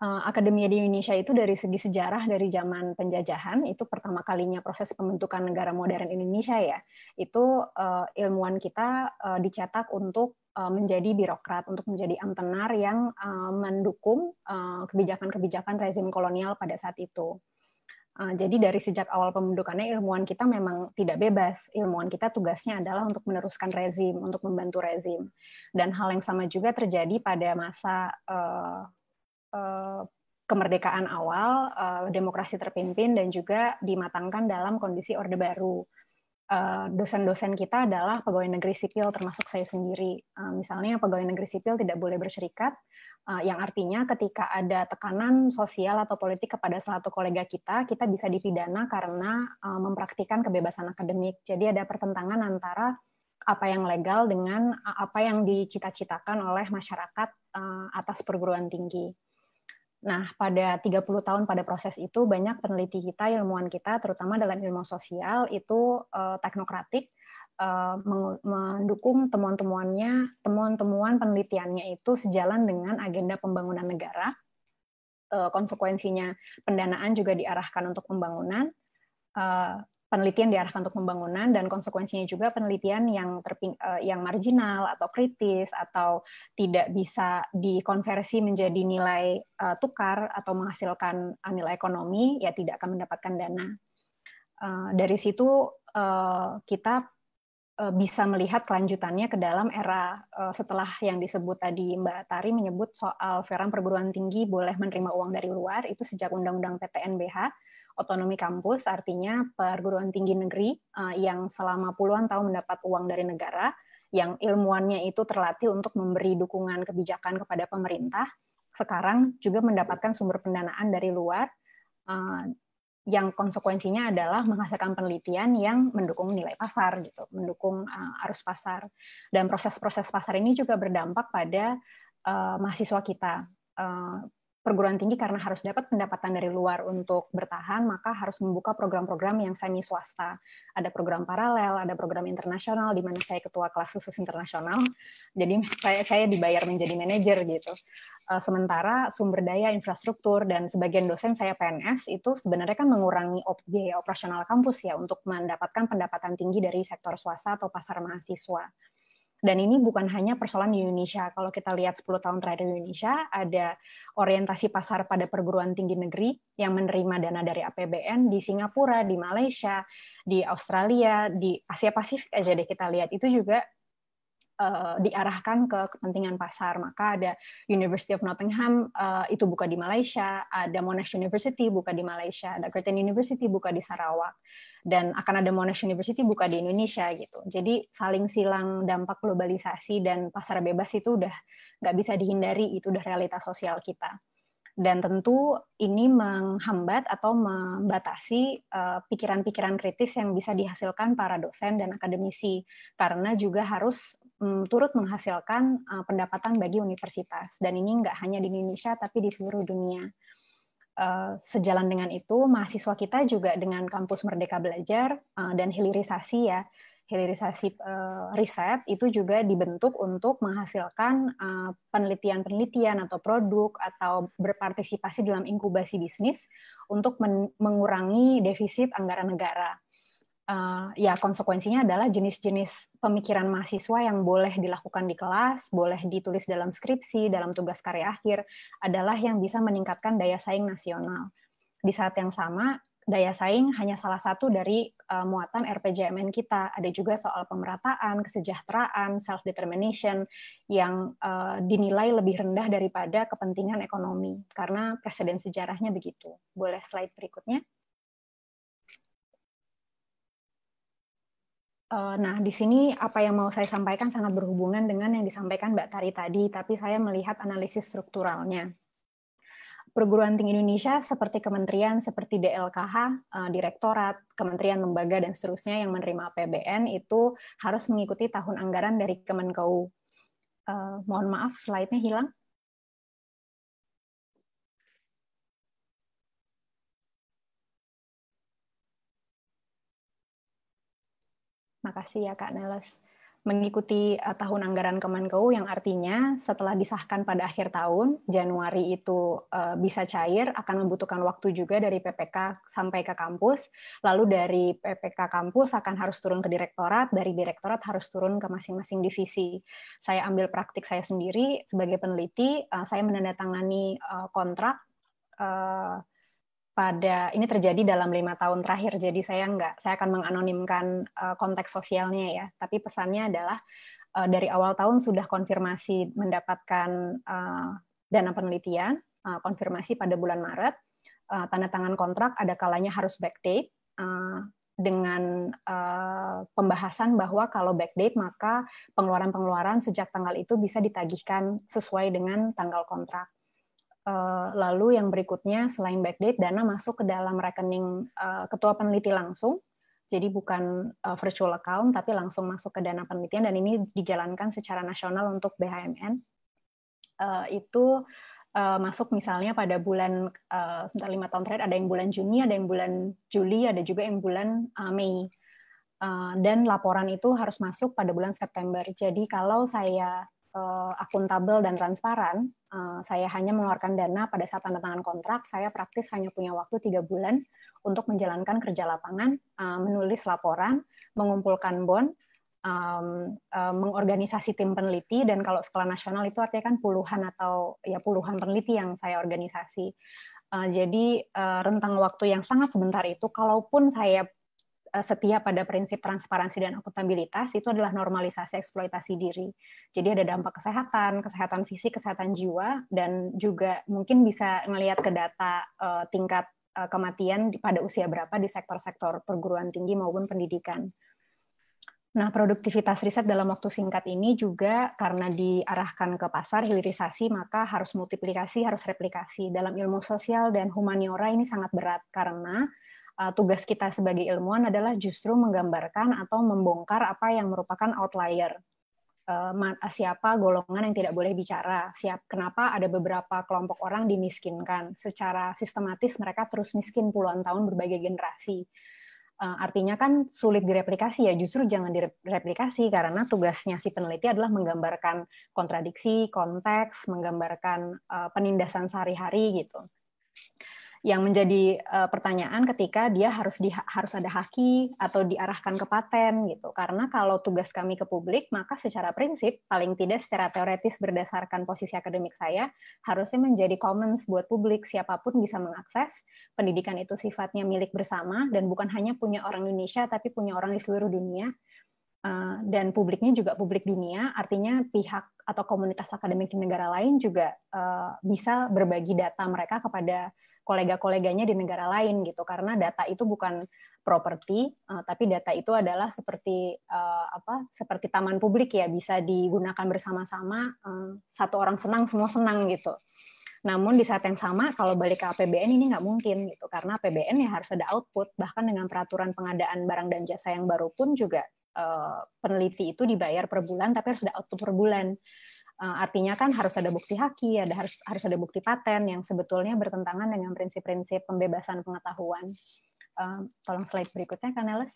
eh, akademia di Indonesia itu dari segi sejarah dari zaman penjajahan itu pertama kalinya proses pembentukan negara modern Indonesia ya itu uh, ilmuwan kita uh, dicetak untuk uh, menjadi birokrat untuk menjadi amtenar yang uh, mendukung kebijakan-kebijakan rezim kolonial pada saat itu. Eh, jadi dari sejak awal pembentukannya ilmuwan kita memang tidak bebas. Ilmuwan kita tugasnya adalah untuk meneruskan rezim, untuk membantu rezim. Dan hal yang sama juga terjadi pada masa uh, uh, kemerdekaan awal, uh, demokrasi terpimpin, dan juga dimatangkan dalam kondisi Orde Baru. Dosen-dosen kita adalah pegawai negeri sipil, termasuk saya sendiri. Misalnya pegawai negeri sipil tidak boleh berserikat, Eh, yang artinya ketika ada tekanan sosial atau politik kepada salah satu kolega kita, kita bisa dipidana karena eh, mempraktikkan kebebasan akademik. Jadi ada pertentangan antara apa yang legal dengan eh, apa yang dicita-citakan oleh masyarakat atas perguruan tinggi. Nah, pada 30 tahun pada proses itu banyak peneliti kita, ilmuwan kita, terutama dalam ilmu sosial itu teknokratik Eh, mendukung temuan-temuannya, temuan-temuan penelitiannya itu sejalan dengan agenda pembangunan negara. Eh, konsekuensinya pendanaan juga diarahkan untuk pembangunan, eh, penelitian diarahkan untuk pembangunan dan konsekuensinya juga penelitian yang terping, yang marginal atau kritis atau tidak bisa dikonversi menjadi nilai tukar atau menghasilkan nilai ekonomi ya tidak akan mendapatkan dana. dari situ kita Eh, bisa melihat kelanjutannya ke dalam era eh, setelah yang disebut tadi Mbak Tari menyebut soal sekarang perguruan tinggi boleh menerima uang dari luar itu sejak Undang-Undang PTNBH otonomi kampus artinya perguruan tinggi negeri eh, yang selama puluhan tahun mendapat uang dari negara yang ilmuannya itu terlatih untuk memberi dukungan kebijakan kepada pemerintah sekarang juga mendapatkan sumber pendanaan dari luar yang konsekuensinya adalah menghasilkan penelitian yang mendukung nilai pasar gitu, mendukung uh, arus pasar. Dan proses-proses pasar ini juga berdampak pada uh, mahasiswa kita. Uh, perguruan tinggi karena harus dapat pendapatan dari luar untuk bertahan, maka harus membuka program-program yang semi swasta. Ada program paralel, ada program internasional di mana saya ketua kelas khusus internasional. Jadi saya saya dibayar menjadi manajer gitu. Eh, sementara sumber daya infrastruktur dan sebagian dosen saya PNS itu sebenarnya kan mengurangi biaya operasional kampus ya untuk mendapatkan pendapatan tinggi dari sektor swasta atau pasar mahasiswa. Dan ini bukan hanya persoalan di Indonesia. Kalau kita lihat 10 tahun terakhir di Indonesia, ada orientasi pasar pada perguruan tinggi negeri yang menerima dana dari APBN di Singapura, di Malaysia, di Australia, di Asia Pasifik aja deh kita lihat. Itu juga uh, diarahkan ke kepentingan pasar. Maka ada University of Nottingham uh, itu buka di Malaysia, ada Monash University buka di Malaysia, ada Curtin University buka di Sarawak dan akan ada Monash University buka di Indonesia gitu. Jadi saling silang dampak globalisasi dan pasar bebas itu udah nggak bisa dihindari, itu udah realitas sosial kita. Dan tentu ini menghambat atau membatasi eh, pikiran-pikiran kritis yang bisa dihasilkan para dosen dan akademisi, karena juga harus mm, turut menghasilkan eh, pendapatan bagi universitas. Dan ini nggak hanya di Indonesia, tapi di seluruh dunia. Eh, sejalan dengan itu mahasiswa kita juga dengan kampus Merdeka Belajar eh, dan hilirisasi ya hilirisasi eh, riset itu juga dibentuk untuk menghasilkan penelitian-penelitian atau produk atau berpartisipasi dalam inkubasi bisnis untuk mengurangi defisit anggaran negara uh, ya konsekuensinya adalah jenis-jenis pemikiran mahasiswa yang boleh dilakukan di kelas, boleh ditulis dalam skripsi, dalam tugas karya akhir adalah yang bisa meningkatkan daya saing nasional. Di saat yang sama, daya saing hanya salah satu dari uh, muatan RPJMN kita. Ada juga soal pemerataan, kesejahteraan, self determination yang uh, dinilai lebih rendah daripada kepentingan ekonomi karena presiden sejarahnya begitu. Boleh slide berikutnya? Eh, nah, di sini apa yang mau saya sampaikan sangat berhubungan dengan yang disampaikan Mbak Tari tadi, tapi saya melihat analisis strukturalnya. Perguruan tinggi Indonesia seperti kementerian, seperti DLKH, eh, direktorat, kementerian lembaga, dan seterusnya yang menerima APBN itu harus mengikuti tahun anggaran dari Kemenkeu. Eh, mohon maaf, slide-nya hilang. Makasih ya Kak Neles. Mengikuti eh, tahun anggaran Kemenkeu yang artinya setelah disahkan pada akhir tahun, Januari itu eh, bisa cair, akan membutuhkan waktu juga dari PPK sampai ke kampus, lalu dari PPK kampus akan harus turun ke direktorat, dari direktorat harus turun ke masing-masing divisi. Saya ambil praktik saya sendiri sebagai peneliti, eh, saya menandatangani kontrak pada ini terjadi dalam lima tahun terakhir. Jadi saya nggak, saya akan menganonimkan eh, konteks sosialnya ya. Tapi pesannya adalah eh, dari awal tahun sudah konfirmasi mendapatkan eh, dana penelitian, konfirmasi pada bulan Maret, tanda tangan kontrak ada kalanya harus backdate uh, dengan pembahasan bahwa kalau backdate maka pengeluaran-pengeluaran sejak tanggal itu bisa ditagihkan sesuai dengan tanggal kontrak Eh, lalu yang berikutnya selain backdate dana masuk ke dalam rekening eh, ketua peneliti langsung jadi bukan eh, virtual account tapi langsung masuk ke dana penelitian dan ini dijalankan secara nasional untuk BHMN itu masuk misalnya pada bulan sebentar lima tahun terakhir ada yang bulan Juni ada yang bulan Juli ada juga yang bulan Mei dan laporan itu harus masuk pada bulan September jadi kalau saya uh, akuntabel dan transparan, uh, saya hanya mengeluarkan dana pada saat tanda tangan kontrak. Saya praktis hanya punya waktu tiga bulan untuk menjalankan kerja lapangan, uh, menulis laporan, mengumpulkan bon, um, uh, mengorganisasi tim peneliti dan kalau skala nasional itu artinya kan puluhan atau ya puluhan peneliti yang saya organisasi. Uh, jadi uh, rentang waktu yang sangat sebentar itu, kalaupun saya Eh, setia pada prinsip transparansi dan akuntabilitas itu adalah normalisasi eksploitasi diri. Jadi ada dampak kesehatan, kesehatan fisik, kesehatan jiwa, dan juga mungkin bisa melihat ke data eh, tingkat eh, kematian pada usia berapa di sektor-sektor perguruan tinggi maupun pendidikan. Nah, produktivitas riset dalam waktu singkat ini juga karena diarahkan ke pasar hilirisasi, maka harus multiplikasi, harus replikasi. Dalam ilmu sosial dan humaniora ini sangat berat karena uh, tugas kita sebagai ilmuwan adalah justru menggambarkan atau membongkar apa yang merupakan outlier eh, siapa golongan yang tidak boleh bicara, siap kenapa ada beberapa kelompok orang dimiskinkan. Secara sistematis mereka terus miskin puluhan tahun berbagai generasi. Eh, artinya kan sulit direplikasi ya, justru jangan direplikasi karena tugasnya si peneliti adalah menggambarkan kontradiksi, konteks, menggambarkan penindasan sehari-hari gitu yang menjadi uh, pertanyaan ketika dia harus di, harus ada haki atau diarahkan ke paten gitu. Karena kalau tugas kami ke publik, maka secara prinsip paling tidak secara teoretis berdasarkan posisi akademik saya harusnya menjadi commons buat publik siapapun bisa mengakses. Pendidikan itu sifatnya milik bersama dan bukan hanya punya orang Indonesia tapi punya orang di seluruh dunia. Uh, dan publiknya juga publik dunia, artinya pihak atau komunitas akademik di negara lain juga uh, bisa berbagi data mereka kepada kolega-koleganya di negara lain gitu karena data itu bukan properti uh, tapi data itu adalah seperti uh, apa seperti taman publik ya bisa digunakan bersama-sama uh, satu orang senang semua senang gitu namun di saat yang sama kalau balik ke APBN ini nggak mungkin gitu karena APBN ya harus ada output bahkan dengan peraturan pengadaan barang dan jasa yang baru pun juga peneliti itu dibayar per bulan tapi harus ada output per bulan Eh, artinya kan harus ada bukti haki, ada harus harus ada bukti paten yang sebetulnya bertentangan dengan prinsip-prinsip pembebasan pengetahuan. Eh, tolong slide berikutnya, Kaneles.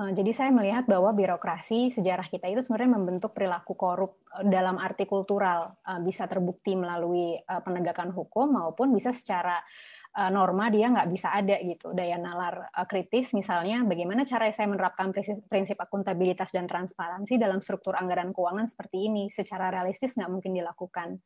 Eh, jadi saya melihat bahwa birokrasi sejarah kita itu sebenarnya membentuk perilaku korup dalam arti kultural, bisa terbukti melalui penegakan hukum maupun bisa secara Eh, norma dia nggak bisa ada gitu daya nalar eh, kritis misalnya bagaimana cara saya menerapkan prinsip, akuntabilitas dan transparansi dalam struktur anggaran keuangan seperti ini secara realistis nggak mungkin dilakukan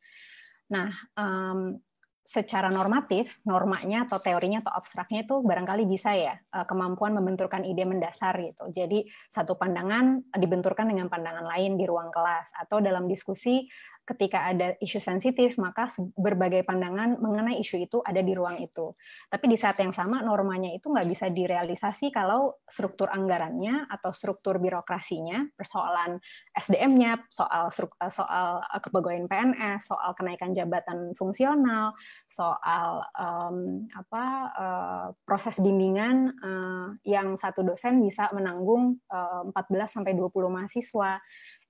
nah um, secara normatif normanya atau teorinya atau abstraknya itu barangkali bisa ya eh, kemampuan membenturkan ide mendasar gitu jadi satu pandangan dibenturkan dengan pandangan lain di ruang kelas atau dalam diskusi ketika ada isu sensitif, maka berbagai pandangan mengenai isu itu ada di ruang itu. Tapi di saat yang sama, normanya itu nggak bisa direalisasi kalau struktur anggarannya atau struktur birokrasinya, persoalan SDM-nya, soal eh, soal eh, kepegawaian PNS, soal kenaikan jabatan fungsional, soal um, apa uh, proses bimbingan uh, yang satu dosen bisa menanggung uh, 14 sampai 20 mahasiswa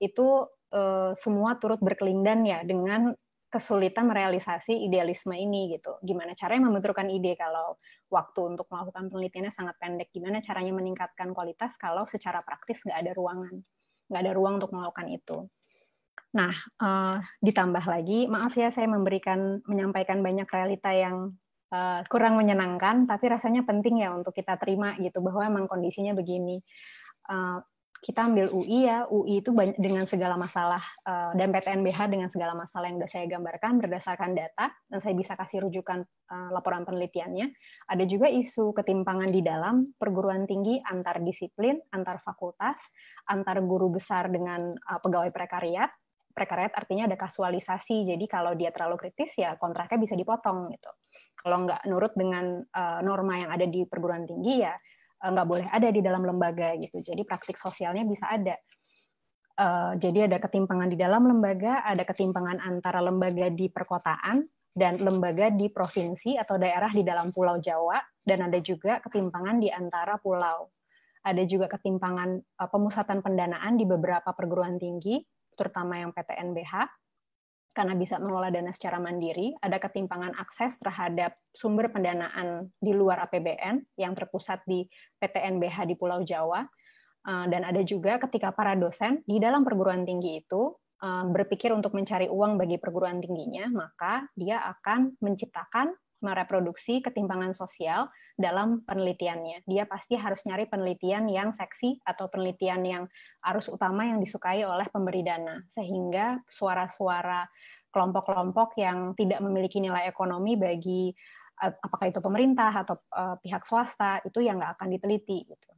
itu eh, semua turut berkelindan ya dengan kesulitan merealisasi idealisme ini gitu. Gimana caranya membenturkan ide kalau waktu untuk melakukan penelitiannya sangat pendek? Gimana caranya meningkatkan kualitas kalau secara praktis nggak ada ruangan, nggak ada ruang untuk melakukan itu. Nah, uh, ditambah lagi, maaf ya saya memberikan menyampaikan banyak realita yang eh, kurang menyenangkan, tapi rasanya penting ya untuk kita terima gitu bahwa emang kondisinya begini kita ambil UI ya, UI itu banyak, dengan segala masalah uh, dan PTNBH dengan segala masalah yang sudah saya gambarkan berdasarkan data dan saya bisa kasih rujukan eh, laporan penelitiannya. Ada juga isu ketimpangan di dalam perguruan tinggi antar disiplin, antar fakultas, antar guru besar dengan eh, pegawai prekariat. Prekariat artinya ada kasualisasi, jadi kalau dia terlalu kritis ya kontraknya bisa dipotong gitu. Kalau nggak nurut dengan norma yang ada di perguruan tinggi ya Eh, nggak boleh ada di dalam lembaga gitu. Jadi praktik sosialnya bisa ada. Eh, jadi ada ketimpangan di dalam lembaga, ada ketimpangan antara lembaga di perkotaan dan lembaga di provinsi atau daerah di dalam Pulau Jawa, dan ada juga ketimpangan di antara pulau. Ada juga ketimpangan eh, pemusatan pendanaan di beberapa perguruan tinggi, terutama yang PTNBH, karena bisa mengelola dana secara mandiri, ada ketimpangan akses terhadap sumber pendanaan di luar APBN yang terpusat di PTNBH di Pulau Jawa, eh, dan ada juga ketika para dosen di dalam perguruan tinggi itu eh, berpikir untuk mencari uang bagi perguruan tingginya, maka dia akan menciptakan mereproduksi ketimpangan sosial dalam penelitiannya. Dia pasti harus nyari penelitian yang seksi atau penelitian yang arus utama yang disukai oleh pemberi dana, sehingga suara-suara kelompok-kelompok yang tidak memiliki nilai ekonomi bagi eh, apakah itu pemerintah atau eh, pihak swasta itu yang nggak akan diteliti. Gitu.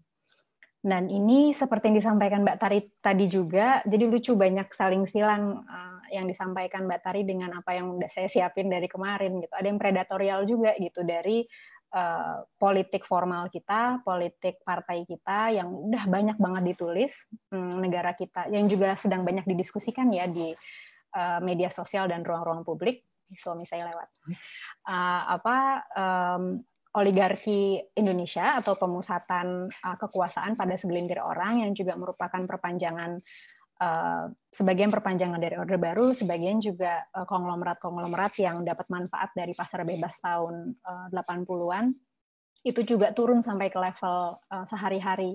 Dan ini seperti yang disampaikan Mbak Tari tadi juga, jadi lucu banyak saling silang eh, yang disampaikan Mbak Tari dengan apa yang udah saya siapin dari kemarin gitu. Ada yang predatorial juga gitu dari uh, politik formal kita, politik partai kita yang udah banyak banget ditulis um, negara kita yang juga sedang banyak didiskusikan ya di uh, media sosial dan ruang-ruang publik. Suami saya lewat. Uh, apa um, oligarki Indonesia atau pemusatan uh, kekuasaan pada segelintir orang yang juga merupakan perpanjangan uh, sebagian perpanjangan dari Orde Baru, sebagian juga eh, konglomerat-konglomerat yang dapat manfaat dari pasar bebas tahun uh, 80-an itu juga turun sampai ke level uh, sehari-hari.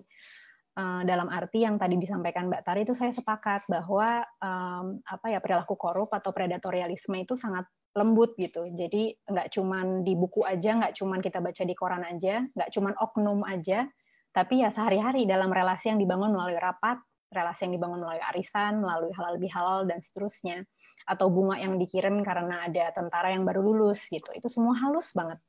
Eh, dalam arti yang tadi disampaikan Mbak Tari itu saya sepakat bahwa um, apa ya perilaku korup atau predatorialisme itu sangat lembut gitu. Jadi nggak cuman di buku aja, nggak cuman kita baca di koran aja, nggak cuman oknum aja, tapi ya sehari-hari dalam relasi yang dibangun melalui rapat, relasi yang dibangun melalui arisan, melalui halal bihalal dan seterusnya, atau bunga yang dikirim karena ada tentara yang baru lulus gitu. Itu semua halus banget.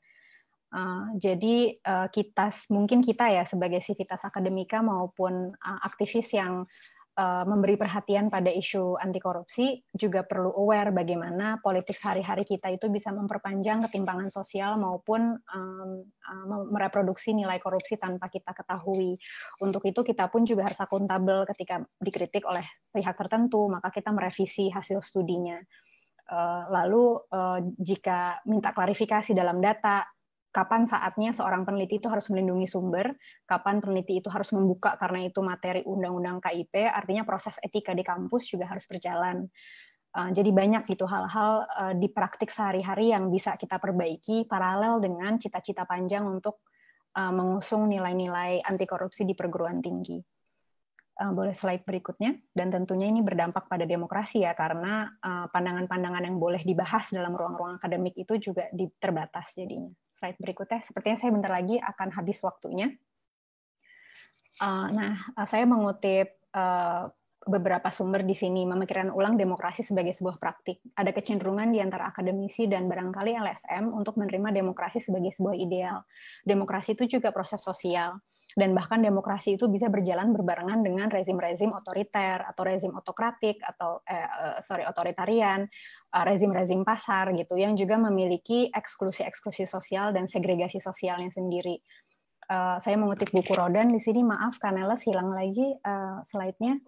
Eh, jadi uh, eh, kita mungkin kita ya sebagai sivitas akademika maupun uh, aktivis yang uh, memberi perhatian pada isu anti korupsi juga perlu aware bagaimana politik sehari-hari kita itu bisa memperpanjang ketimpangan sosial maupun um, uh, mereproduksi nilai korupsi tanpa kita ketahui. Untuk itu kita pun juga harus akuntabel ketika dikritik oleh pihak tertentu, maka kita merevisi hasil studinya lalu jika minta klarifikasi dalam data kapan saatnya seorang peneliti itu harus melindungi sumber, kapan peneliti itu harus membuka karena itu materi undang-undang KIP, artinya proses etika di kampus juga harus berjalan. Eh, jadi banyak gitu hal-hal eh, di praktik sehari-hari yang bisa kita perbaiki paralel dengan cita-cita panjang untuk eh, mengusung nilai-nilai anti korupsi di perguruan tinggi. Boleh slide berikutnya. Dan tentunya ini berdampak pada demokrasi ya, karena pandangan-pandangan yang boleh dibahas dalam ruang-ruang akademik itu juga terbatas jadinya slide berikutnya. Sepertinya saya bentar lagi akan habis waktunya. Eh, nah, eh, saya mengutip eh, beberapa sumber di sini memikirkan ulang demokrasi sebagai sebuah praktik. Ada kecenderungan di antara akademisi dan barangkali LSM untuk menerima demokrasi sebagai sebuah ideal. Demokrasi itu juga proses sosial dan bahkan demokrasi itu bisa berjalan berbarengan dengan rezim-rezim otoriter atau rezim otokratik atau eh, eh sorry otoritarian eh, rezim-rezim pasar gitu yang juga memiliki eksklusi-eksklusi sosial dan segregasi sosialnya sendiri. Uh, saya mengutip buku Rodan di sini maaf Kanela silang lagi uh, slide-nya.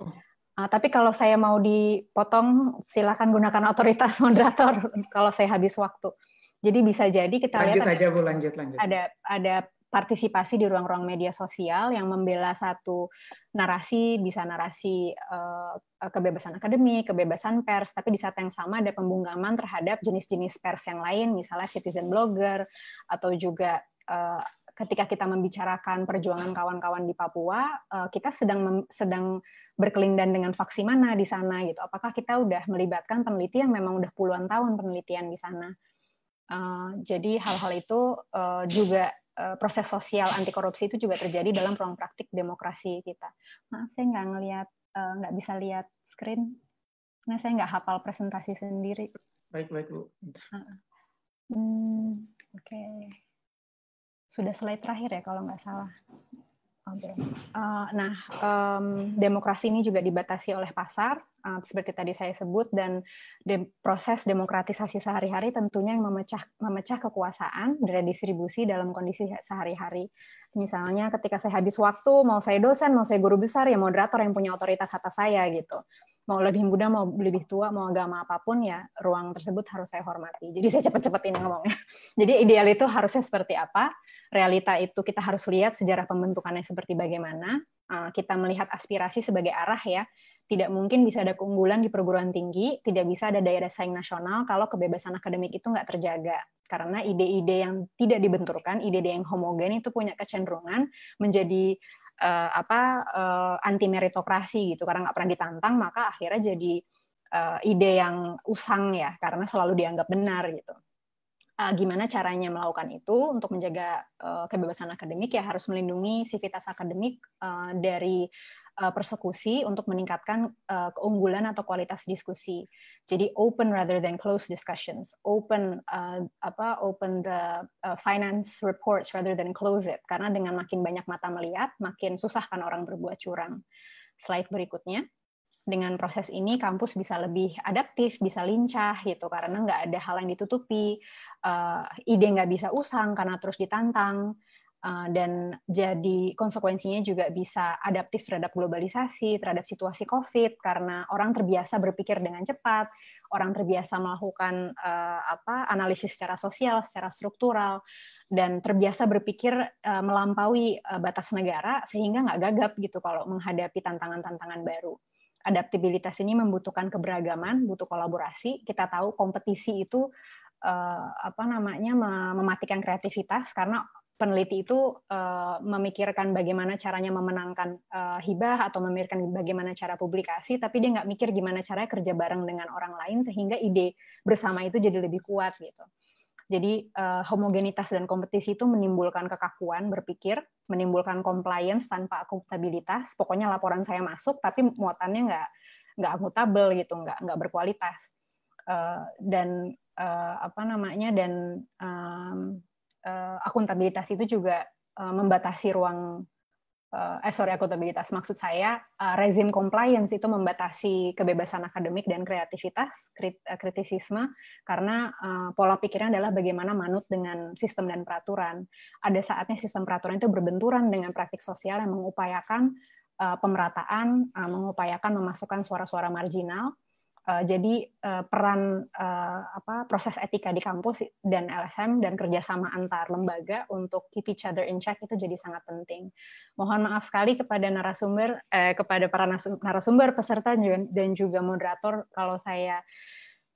Uh, tapi kalau saya mau dipotong silakan gunakan otoritas moderator kalau saya habis waktu. Jadi bisa jadi kita lanjut lihat aja, ada, Bu, lanjut, lanjut. ada ada partisipasi di ruang-ruang media sosial yang membela satu narasi, bisa narasi eh, kebebasan akademik, kebebasan pers, tapi di saat yang sama ada pembungkaman terhadap jenis-jenis pers yang lain, misalnya citizen blogger atau juga eh, ketika kita membicarakan perjuangan kawan-kawan di Papua, eh, kita sedang sedang berkelindan dengan faksi mana di sana gitu. Apakah kita sudah melibatkan peneliti yang memang sudah puluhan tahun penelitian di sana? Jadi hal-hal itu juga Eh, proses sosial anti korupsi itu juga terjadi dalam ruang praktik demokrasi kita. Maaf, saya nggak ngelihat, eh, nggak bisa lihat screen. Nah, saya nggak hafal presentasi sendiri. Baik, baik, Bu. Hmm, Oke. Okay. Sudah slide terakhir ya, kalau nggak salah. Okay. Uh, eh, nah, um, demokrasi ini juga dibatasi oleh pasar, uh, seperti tadi saya sebut, dan de proses demokratisasi sehari-hari tentunya yang memecah, memecah kekuasaan dari distribusi dalam kondisi sehari-hari. Misalnya, ketika saya habis waktu, mau saya dosen, mau saya guru besar, ya moderator yang punya otoritas atas saya gitu mau lebih muda mau lebih tua mau agama apapun ya ruang tersebut harus saya hormati jadi saya cepet ini ngomongnya jadi ideal itu harusnya seperti apa realita itu kita harus lihat sejarah pembentukannya seperti bagaimana eh, kita melihat aspirasi sebagai arah ya tidak mungkin bisa ada keunggulan di perguruan tinggi tidak bisa ada daya saing nasional kalau kebebasan akademik itu nggak terjaga karena ide-ide yang tidak dibenturkan, ide-ide yang homogen itu punya kecenderungan menjadi uh, apa uh, eh, anti meritokrasi gitu karena nggak pernah ditantang maka akhirnya jadi uh, ide yang usang ya karena selalu dianggap benar gitu. Uh, gimana caranya melakukan itu untuk menjaga uh, kebebasan akademik ya harus melindungi sivitas akademik uh, dari Eh, persekusi untuk meningkatkan uh, keunggulan atau kualitas diskusi. Jadi open rather than closed discussions, open uh, apa open the uh, finance reports rather than close it karena dengan makin banyak mata melihat, makin susah kan orang berbuat curang. Slide berikutnya dengan proses ini kampus bisa lebih adaptif, bisa lincah gitu karena nggak ada hal yang ditutupi, uh, ide nggak bisa usang karena terus ditantang, Eh, dan jadi konsekuensinya juga bisa adaptif terhadap globalisasi, terhadap situasi COVID karena orang terbiasa berpikir dengan cepat, orang terbiasa melakukan eh, apa analisis secara sosial, secara struktural dan terbiasa berpikir eh, melampaui batas negara sehingga nggak gagap gitu kalau menghadapi tantangan-tantangan baru. Adaptabilitas ini membutuhkan keberagaman, butuh kolaborasi. Kita tahu kompetisi itu apa namanya mematikan kreativitas karena peneliti itu uh, memikirkan bagaimana caranya memenangkan uh, hibah atau memikirkan bagaimana cara publikasi, tapi dia nggak mikir gimana caranya kerja bareng dengan orang lain sehingga ide bersama itu jadi lebih kuat gitu. Jadi uh, homogenitas dan kompetisi itu menimbulkan kekakuan berpikir, menimbulkan compliance tanpa akuntabilitas. Pokoknya laporan saya masuk, tapi muatannya nggak nggak akuntabel gitu, nggak nggak berkualitas. Uh, dan uh, apa namanya dan um, uh, akuntabilitas itu juga uh, membatasi ruang uh, eh sorry akuntabilitas maksud saya uh, rezim compliance itu membatasi kebebasan akademik dan kreativitas krit, kritisisme karena uh, pola pikirnya adalah bagaimana manut dengan sistem dan peraturan ada saatnya sistem peraturan itu berbenturan dengan praktik sosial yang mengupayakan pemerataan mengupayakan memasukkan suara-suara marginal Eh, jadi uh, peran uh, apa proses etika di kampus dan LSM dan kerjasama antar lembaga untuk keep each other in check itu jadi sangat penting. Mohon maaf sekali kepada narasumber, eh, kepada para narasumber, peserta dan juga moderator kalau saya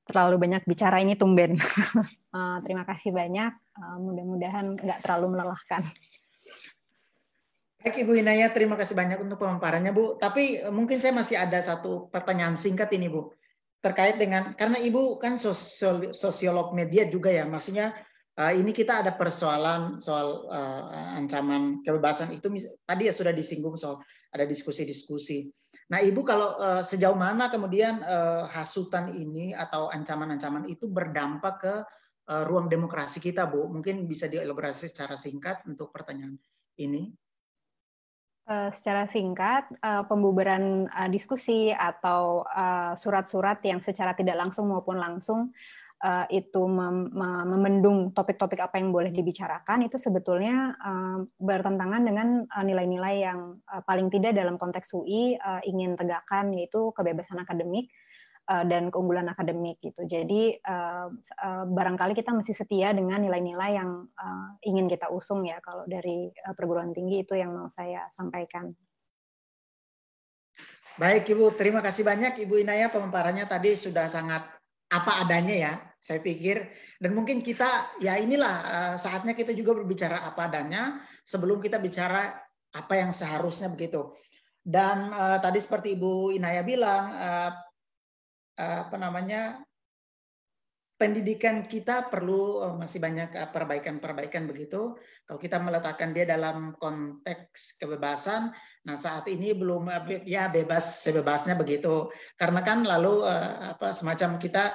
terlalu banyak bicara ini tumben. uh, terima kasih banyak. Uh, Mudah-mudahan nggak terlalu melelahkan. Baik Ibu Hinaya, terima kasih banyak untuk pemaparannya Bu. Tapi mungkin saya masih ada satu pertanyaan singkat ini Bu terkait dengan karena ibu kan sosiolog media juga ya, maksudnya eh, ini kita ada persoalan soal eh, ancaman kebebasan itu tadi ya sudah disinggung soal ada diskusi-diskusi. Nah, ibu kalau eh, sejauh mana kemudian hasutan ini atau ancaman-ancaman itu berdampak ke ruang demokrasi kita, Bu? Mungkin bisa dielaborasi secara singkat untuk pertanyaan ini. Eh, secara singkat, eh, pembubaran eh, diskusi atau surat-surat yang secara tidak langsung maupun langsung itu memendung topik-topik apa yang boleh dibicarakan itu sebetulnya bertentangan dengan nilai-nilai yang paling tidak dalam konteks UI ingin tegakkan yaitu kebebasan akademik Eh, dan keunggulan akademik gitu. Jadi eh, eh, barangkali kita masih setia dengan nilai-nilai yang ingin kita usung ya kalau dari perguruan tinggi itu yang mau saya sampaikan. Baik Ibu, terima kasih banyak Ibu Inaya pemaparannya tadi sudah sangat apa adanya ya saya pikir dan mungkin kita ya inilah saatnya kita juga berbicara apa adanya sebelum kita bicara apa yang seharusnya begitu dan uh, tadi seperti Ibu Inaya bilang uh, Eh, apa namanya pendidikan kita perlu eh, masih banyak eh, perbaikan-perbaikan begitu. Kalau kita meletakkan dia dalam konteks kebebasan, nah saat ini belum ya bebas sebebasnya begitu. Karena kan lalu apa semacam kita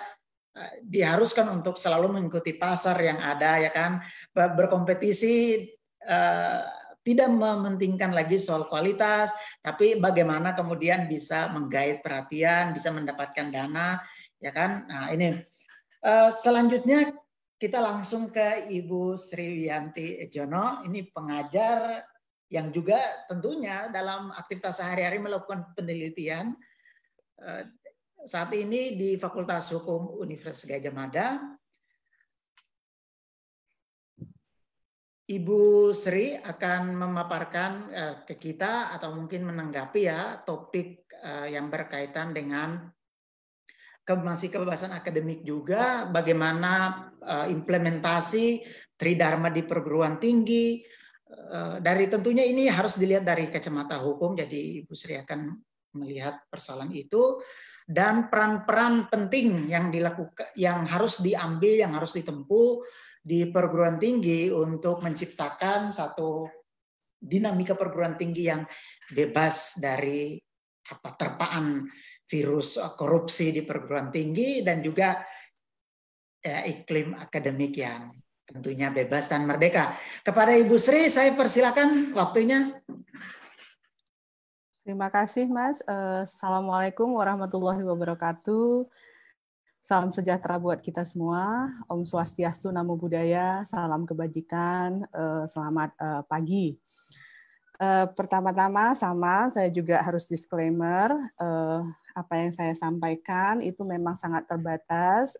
diharuskan untuk selalu mengikuti pasar yang ada ya kan berkompetisi tidak mementingkan lagi soal kualitas, tapi bagaimana kemudian bisa menggait perhatian, bisa mendapatkan dana, ya kan? Nah ini eh, selanjutnya kita langsung ke Ibu Sri Yanti Jono, ini pengajar yang juga tentunya dalam aktivitas sehari-hari melakukan penelitian eh, saat ini di Fakultas Hukum Universitas Gajah Mada Ibu Sri akan memaparkan eh, ke kita atau mungkin menanggapi ya topik eh, yang berkaitan dengan masih kebebasan akademik juga bagaimana eh, implementasi tridharma di perguruan tinggi dari tentunya ini harus dilihat dari kacamata hukum jadi Ibu Sri akan melihat persoalan itu dan peran-peran penting yang dilakukan yang harus diambil yang harus ditempuh di perguruan tinggi untuk menciptakan satu dinamika perguruan tinggi yang bebas dari apa terpaan virus korupsi di perguruan tinggi dan juga ya, iklim akademik yang tentunya bebas dan merdeka. Kepada Ibu Sri saya persilakan waktunya. Terima kasih Mas. Eh, Assalamualaikum warahmatullahi wabarakatuh. Salam sejahtera buat kita semua. Om Swastiastu, Namo Buddhaya, salam kebajikan, eh, selamat eh, pagi. Eh, pertama-tama sama, saya juga harus disclaimer, apa yang saya sampaikan itu memang sangat terbatas,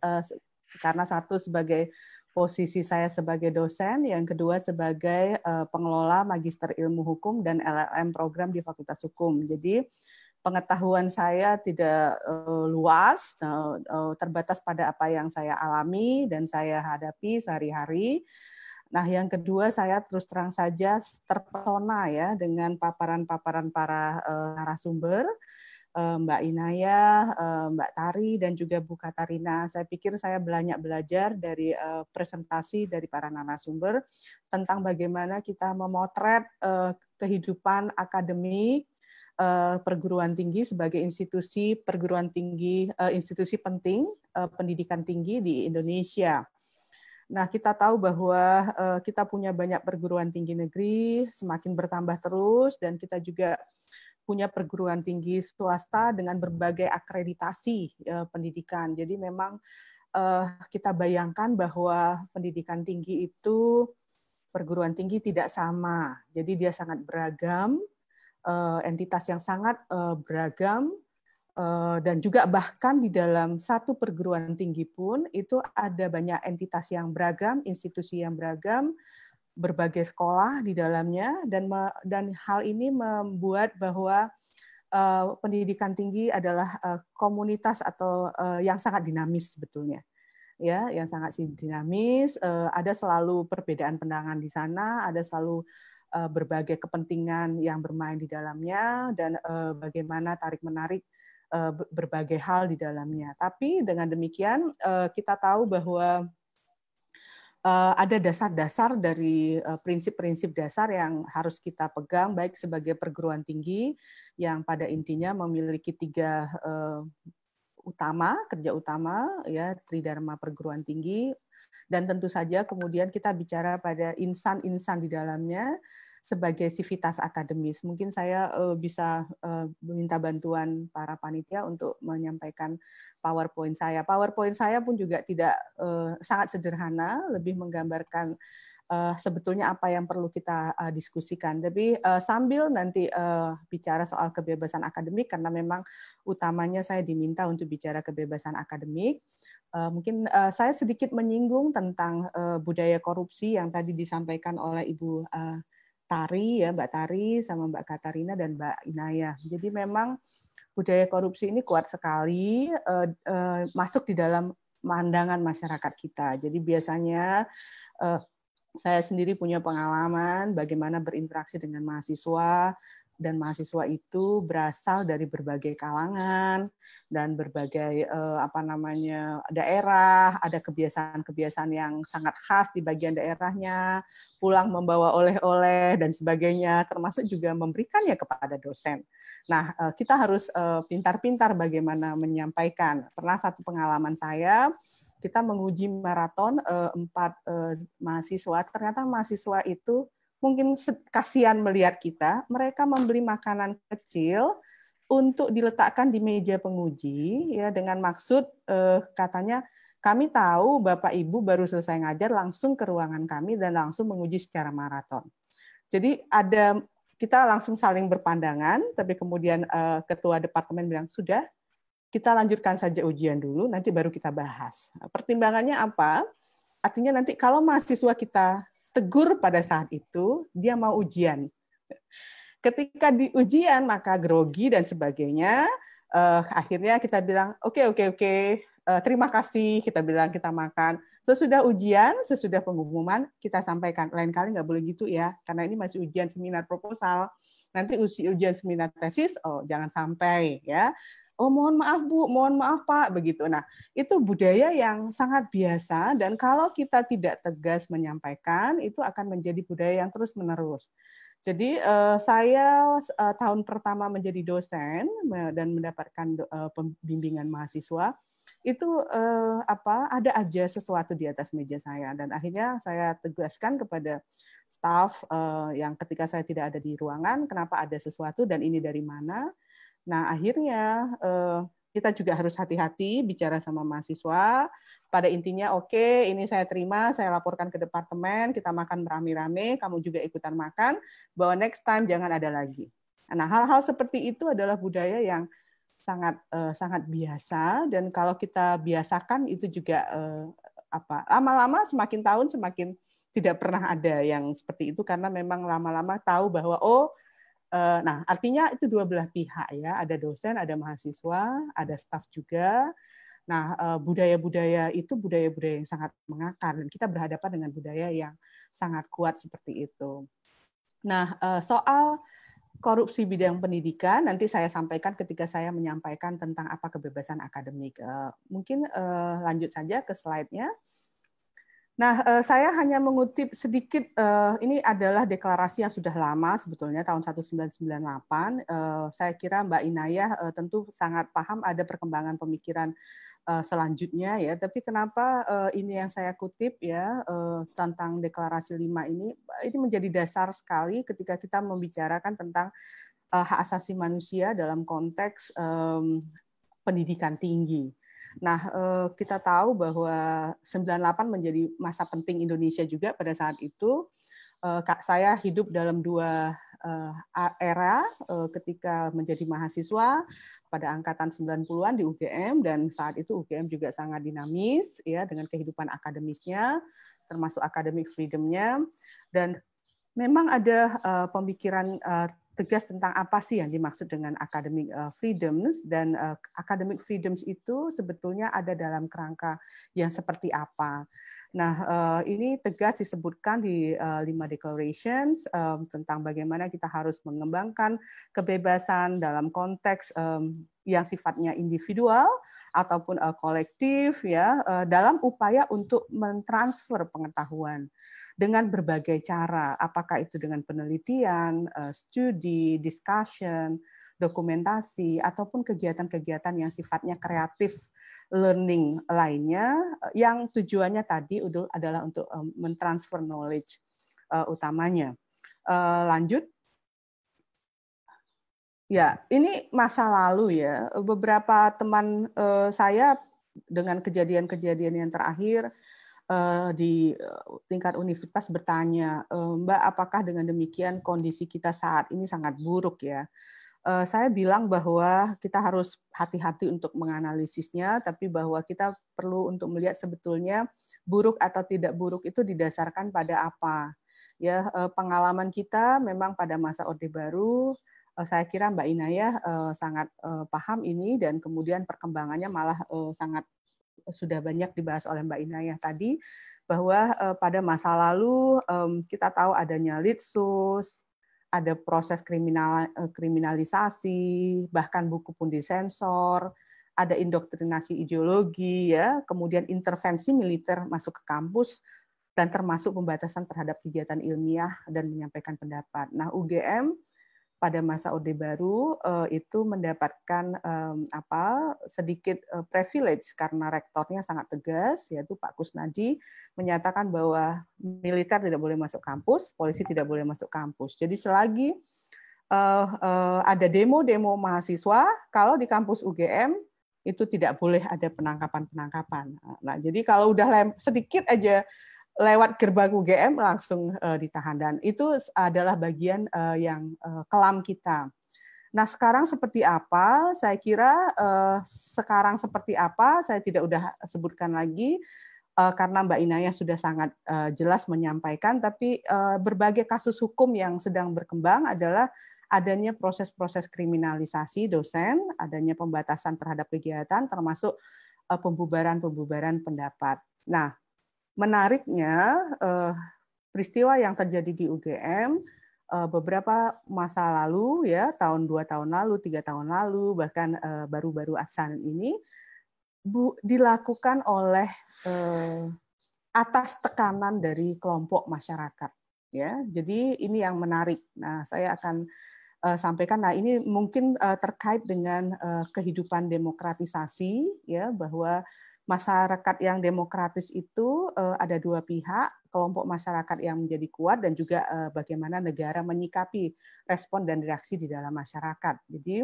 karena satu sebagai posisi saya sebagai dosen, yang kedua sebagai pengelola Magister Ilmu Hukum dan LLM program di Fakultas Hukum. Jadi pengetahuan saya tidak uh, luas, uh, terbatas pada apa yang saya alami dan saya hadapi sehari-hari. Nah, yang kedua saya terus terang saja terpesona ya dengan paparan-paparan para uh, narasumber, Mbak Inaya, Mbak Tari dan juga Bu Katarina. Saya pikir saya banyak belajar dari presentasi dari para narasumber tentang bagaimana kita memotret kehidupan akademik Eh, perguruan tinggi sebagai institusi perguruan tinggi eh, institusi penting eh, pendidikan tinggi di Indonesia. Nah, kita tahu bahwa kita punya banyak perguruan tinggi negeri, semakin bertambah terus, dan kita juga punya perguruan tinggi swasta dengan berbagai akreditasi pendidikan. Jadi memang kita bayangkan bahwa pendidikan tinggi itu perguruan tinggi tidak sama. Jadi dia sangat beragam, Eh, entitas yang sangat eh, beragam eh, dan juga bahkan di dalam satu perguruan tinggi pun itu ada banyak entitas yang beragam, institusi yang beragam, berbagai sekolah di dalamnya dan dan hal ini membuat bahwa pendidikan tinggi adalah komunitas atau yang sangat dinamis sebetulnya. Ya, yang sangat dinamis, ada selalu perbedaan pandangan di sana, ada selalu uh, berbagai kepentingan yang bermain di dalamnya dan uh, bagaimana tarik menarik uh, eh, berbagai hal di dalamnya. Tapi dengan demikian uh, kita tahu bahwa uh, ada dasar-dasar dari prinsip-prinsip uh, dasar yang harus kita pegang baik sebagai perguruan tinggi yang pada intinya memiliki tiga uh, utama kerja utama ya tridharma perguruan tinggi dan tentu saja kemudian kita bicara pada insan-insan di dalamnya sebagai sivitas akademis. Mungkin saya eh, bisa meminta eh, bantuan para panitia untuk menyampaikan PowerPoint saya. PowerPoint saya pun juga tidak eh, sangat sederhana, lebih menggambarkan sebetulnya apa yang perlu kita diskusikan. Tapi sambil nanti bicara soal kebebasan akademik, karena memang utamanya saya diminta untuk bicara kebebasan akademik, Eh, mungkin eh, saya sedikit menyinggung tentang eh, budaya korupsi yang tadi disampaikan oleh Ibu Tari ya Mbak Tari sama Mbak Katarina dan Mbak Inaya. Jadi memang budaya korupsi ini kuat sekali masuk di dalam pandangan masyarakat kita. Jadi biasanya saya sendiri punya pengalaman bagaimana berinteraksi dengan mahasiswa dan mahasiswa itu berasal dari berbagai kalangan dan berbagai eh, apa namanya daerah, ada kebiasaan-kebiasaan yang sangat khas di bagian daerahnya, pulang membawa oleh-oleh dan sebagainya, termasuk juga memberikannya kepada dosen. Nah, eh, kita harus eh, pintar-pintar eh, bagaimana menyampaikan. Pernah satu pengalaman saya kita menguji maraton eh, empat eh, mahasiswa, ternyata mahasiswa itu mungkin kasihan melihat kita, mereka membeli makanan kecil untuk diletakkan di meja penguji ya dengan maksud eh, katanya kami tahu Bapak Ibu baru selesai ngajar langsung ke ruangan kami dan langsung menguji secara maraton. Jadi ada kita langsung saling berpandangan, tapi kemudian eh, ketua departemen bilang sudah kita lanjutkan saja ujian dulu, nanti baru kita bahas. Nah, pertimbangannya apa? Artinya nanti kalau mahasiswa kita tegur pada saat itu, dia mau ujian. Ketika di ujian, maka grogi dan sebagainya. Uh, akhirnya kita bilang, oke, okay, oke, okay, oke, okay. uh, eh, terima kasih. Kita bilang kita makan. Sesudah ujian, sesudah pengumuman, kita sampaikan. Lain kali nggak boleh gitu ya, karena ini masih ujian seminar proposal. Nanti ujian seminar tesis, oh jangan sampai ya oh mohon maaf Bu, mohon maaf Pak, begitu. Nah, itu budaya yang sangat biasa dan kalau kita tidak tegas menyampaikan, itu akan menjadi budaya yang terus-menerus. Jadi eh, saya eh, tahun pertama menjadi dosen dan mendapatkan eh, pembimbingan mahasiswa itu apa ada aja sesuatu di atas meja saya dan akhirnya saya tegaskan kepada staff yang ketika saya tidak ada di ruangan kenapa ada sesuatu dan ini dari mana Nah, akhirnya eh, kita juga harus hati-hati bicara sama mahasiswa. Pada intinya, oke, okay, ini saya terima, saya laporkan ke departemen, kita makan rame-rame, kamu juga ikutan makan, bahwa next time jangan ada lagi. Nah, hal-hal seperti itu adalah budaya yang sangat eh, sangat biasa dan kalau kita biasakan itu juga eh, apa lama-lama semakin tahun semakin tidak pernah ada yang seperti itu karena memang lama-lama tahu bahwa oh Eh, nah, artinya itu dua belah pihak ya, ada dosen, ada mahasiswa, ada staff juga. Nah, eh, budaya-budaya itu budaya-budaya yang sangat mengakar dan kita berhadapan dengan budaya yang sangat kuat seperti itu. Nah, eh, soal korupsi bidang pendidikan nanti saya sampaikan ketika saya menyampaikan tentang apa kebebasan akademik. Mungkin lanjut saja ke slide-nya. Nah, eh, saya hanya mengutip sedikit, eh, ini adalah deklarasi yang sudah lama sebetulnya, tahun 1998. Eh, saya kira Mbak Inayah tentu sangat paham ada perkembangan pemikiran selanjutnya ya, tapi kenapa ini yang saya kutip ya, tentang deklarasi 5 ini, ini menjadi dasar sekali ketika kita membicarakan tentang hak asasi manusia dalam konteks pendidikan tinggi Nah, eh, kita tahu bahwa 98 menjadi masa penting Indonesia juga pada saat itu. Eh, Kak saya hidup dalam dua eh, era ketika menjadi mahasiswa pada angkatan 90-an di UGM dan saat itu UGM juga sangat dinamis ya dengan kehidupan akademisnya termasuk academic freedomnya dan memang ada pemikiran tegas tentang apa sih yang dimaksud dengan academic eh, freedoms dan eh, academic freedoms itu sebetulnya ada dalam kerangka yang seperti apa. Nah, eh, ini tegas disebutkan di lima declarations tentang bagaimana kita harus mengembangkan kebebasan dalam konteks yang sifatnya individual ataupun kolektif ya dalam upaya untuk mentransfer pengetahuan dengan berbagai cara, apakah itu dengan penelitian, eh, studi, discussion, dokumentasi, ataupun kegiatan-kegiatan yang sifatnya kreatif learning lainnya, yang tujuannya tadi adalah untuk eh, mentransfer knowledge eh, utamanya. Lanjut. Ya, ini masa lalu ya. Beberapa teman saya dengan kejadian-kejadian yang terakhir, Eh, di eh, tingkat universitas bertanya, eh, Mbak, apakah dengan demikian kondisi kita saat ini sangat buruk ya? Saya bilang bahwa kita harus hati-hati untuk menganalisisnya, tapi bahwa kita perlu untuk melihat sebetulnya buruk atau tidak buruk itu didasarkan pada apa. Ya, pengalaman kita memang pada masa Orde Baru, saya kira Mbak Inaya sangat paham ini dan kemudian perkembangannya malah sangat sudah banyak dibahas oleh Mbak Inayah tadi bahwa eh, pada masa lalu kita tahu adanya litsus, ada proses kriminal eh, kriminalisasi, bahkan buku pun disensor, ada indoktrinasi ideologi ya, kemudian intervensi militer masuk ke kampus dan termasuk pembatasan terhadap kegiatan ilmiah dan menyampaikan pendapat. Nah, UGM pada masa Orde Baru eh, itu mendapatkan apa sedikit eh, privilege karena rektornya sangat tegas yaitu Pak Kusnadi menyatakan bahwa militer tidak boleh masuk kampus, polisi tidak boleh masuk kampus. Jadi selagi eh, ada demo-demo mahasiswa kalau di kampus UGM itu tidak boleh ada penangkapan-penangkapan. Nah, jadi kalau udah sedikit aja lewat gerbang UGM langsung uh, ditahan dan itu adalah bagian uh, yang uh, kelam kita. Nah sekarang seperti apa? Saya kira uh, sekarang seperti apa? Saya tidak udah sebutkan lagi uh, karena Mbak Inaya sudah sangat uh, jelas menyampaikan. Tapi uh, berbagai kasus hukum yang sedang berkembang adalah adanya proses-proses kriminalisasi dosen, adanya pembatasan terhadap kegiatan, termasuk pembubaran-pembubaran pendapat. Nah, Menariknya, eh, peristiwa yang terjadi di UGM eh, beberapa masa lalu ya tahun dua tahun lalu tiga tahun lalu bahkan eh, baru-baru asan ini bu, dilakukan oleh eh, atas tekanan dari kelompok masyarakat ya jadi ini yang menarik nah saya akan eh, sampaikan nah ini mungkin eh, terkait dengan eh, kehidupan demokratisasi ya bahwa masyarakat yang demokratis itu eh, ada dua pihak, kelompok masyarakat yang menjadi kuat dan juga eh, bagaimana negara menyikapi respon dan reaksi di dalam masyarakat. Jadi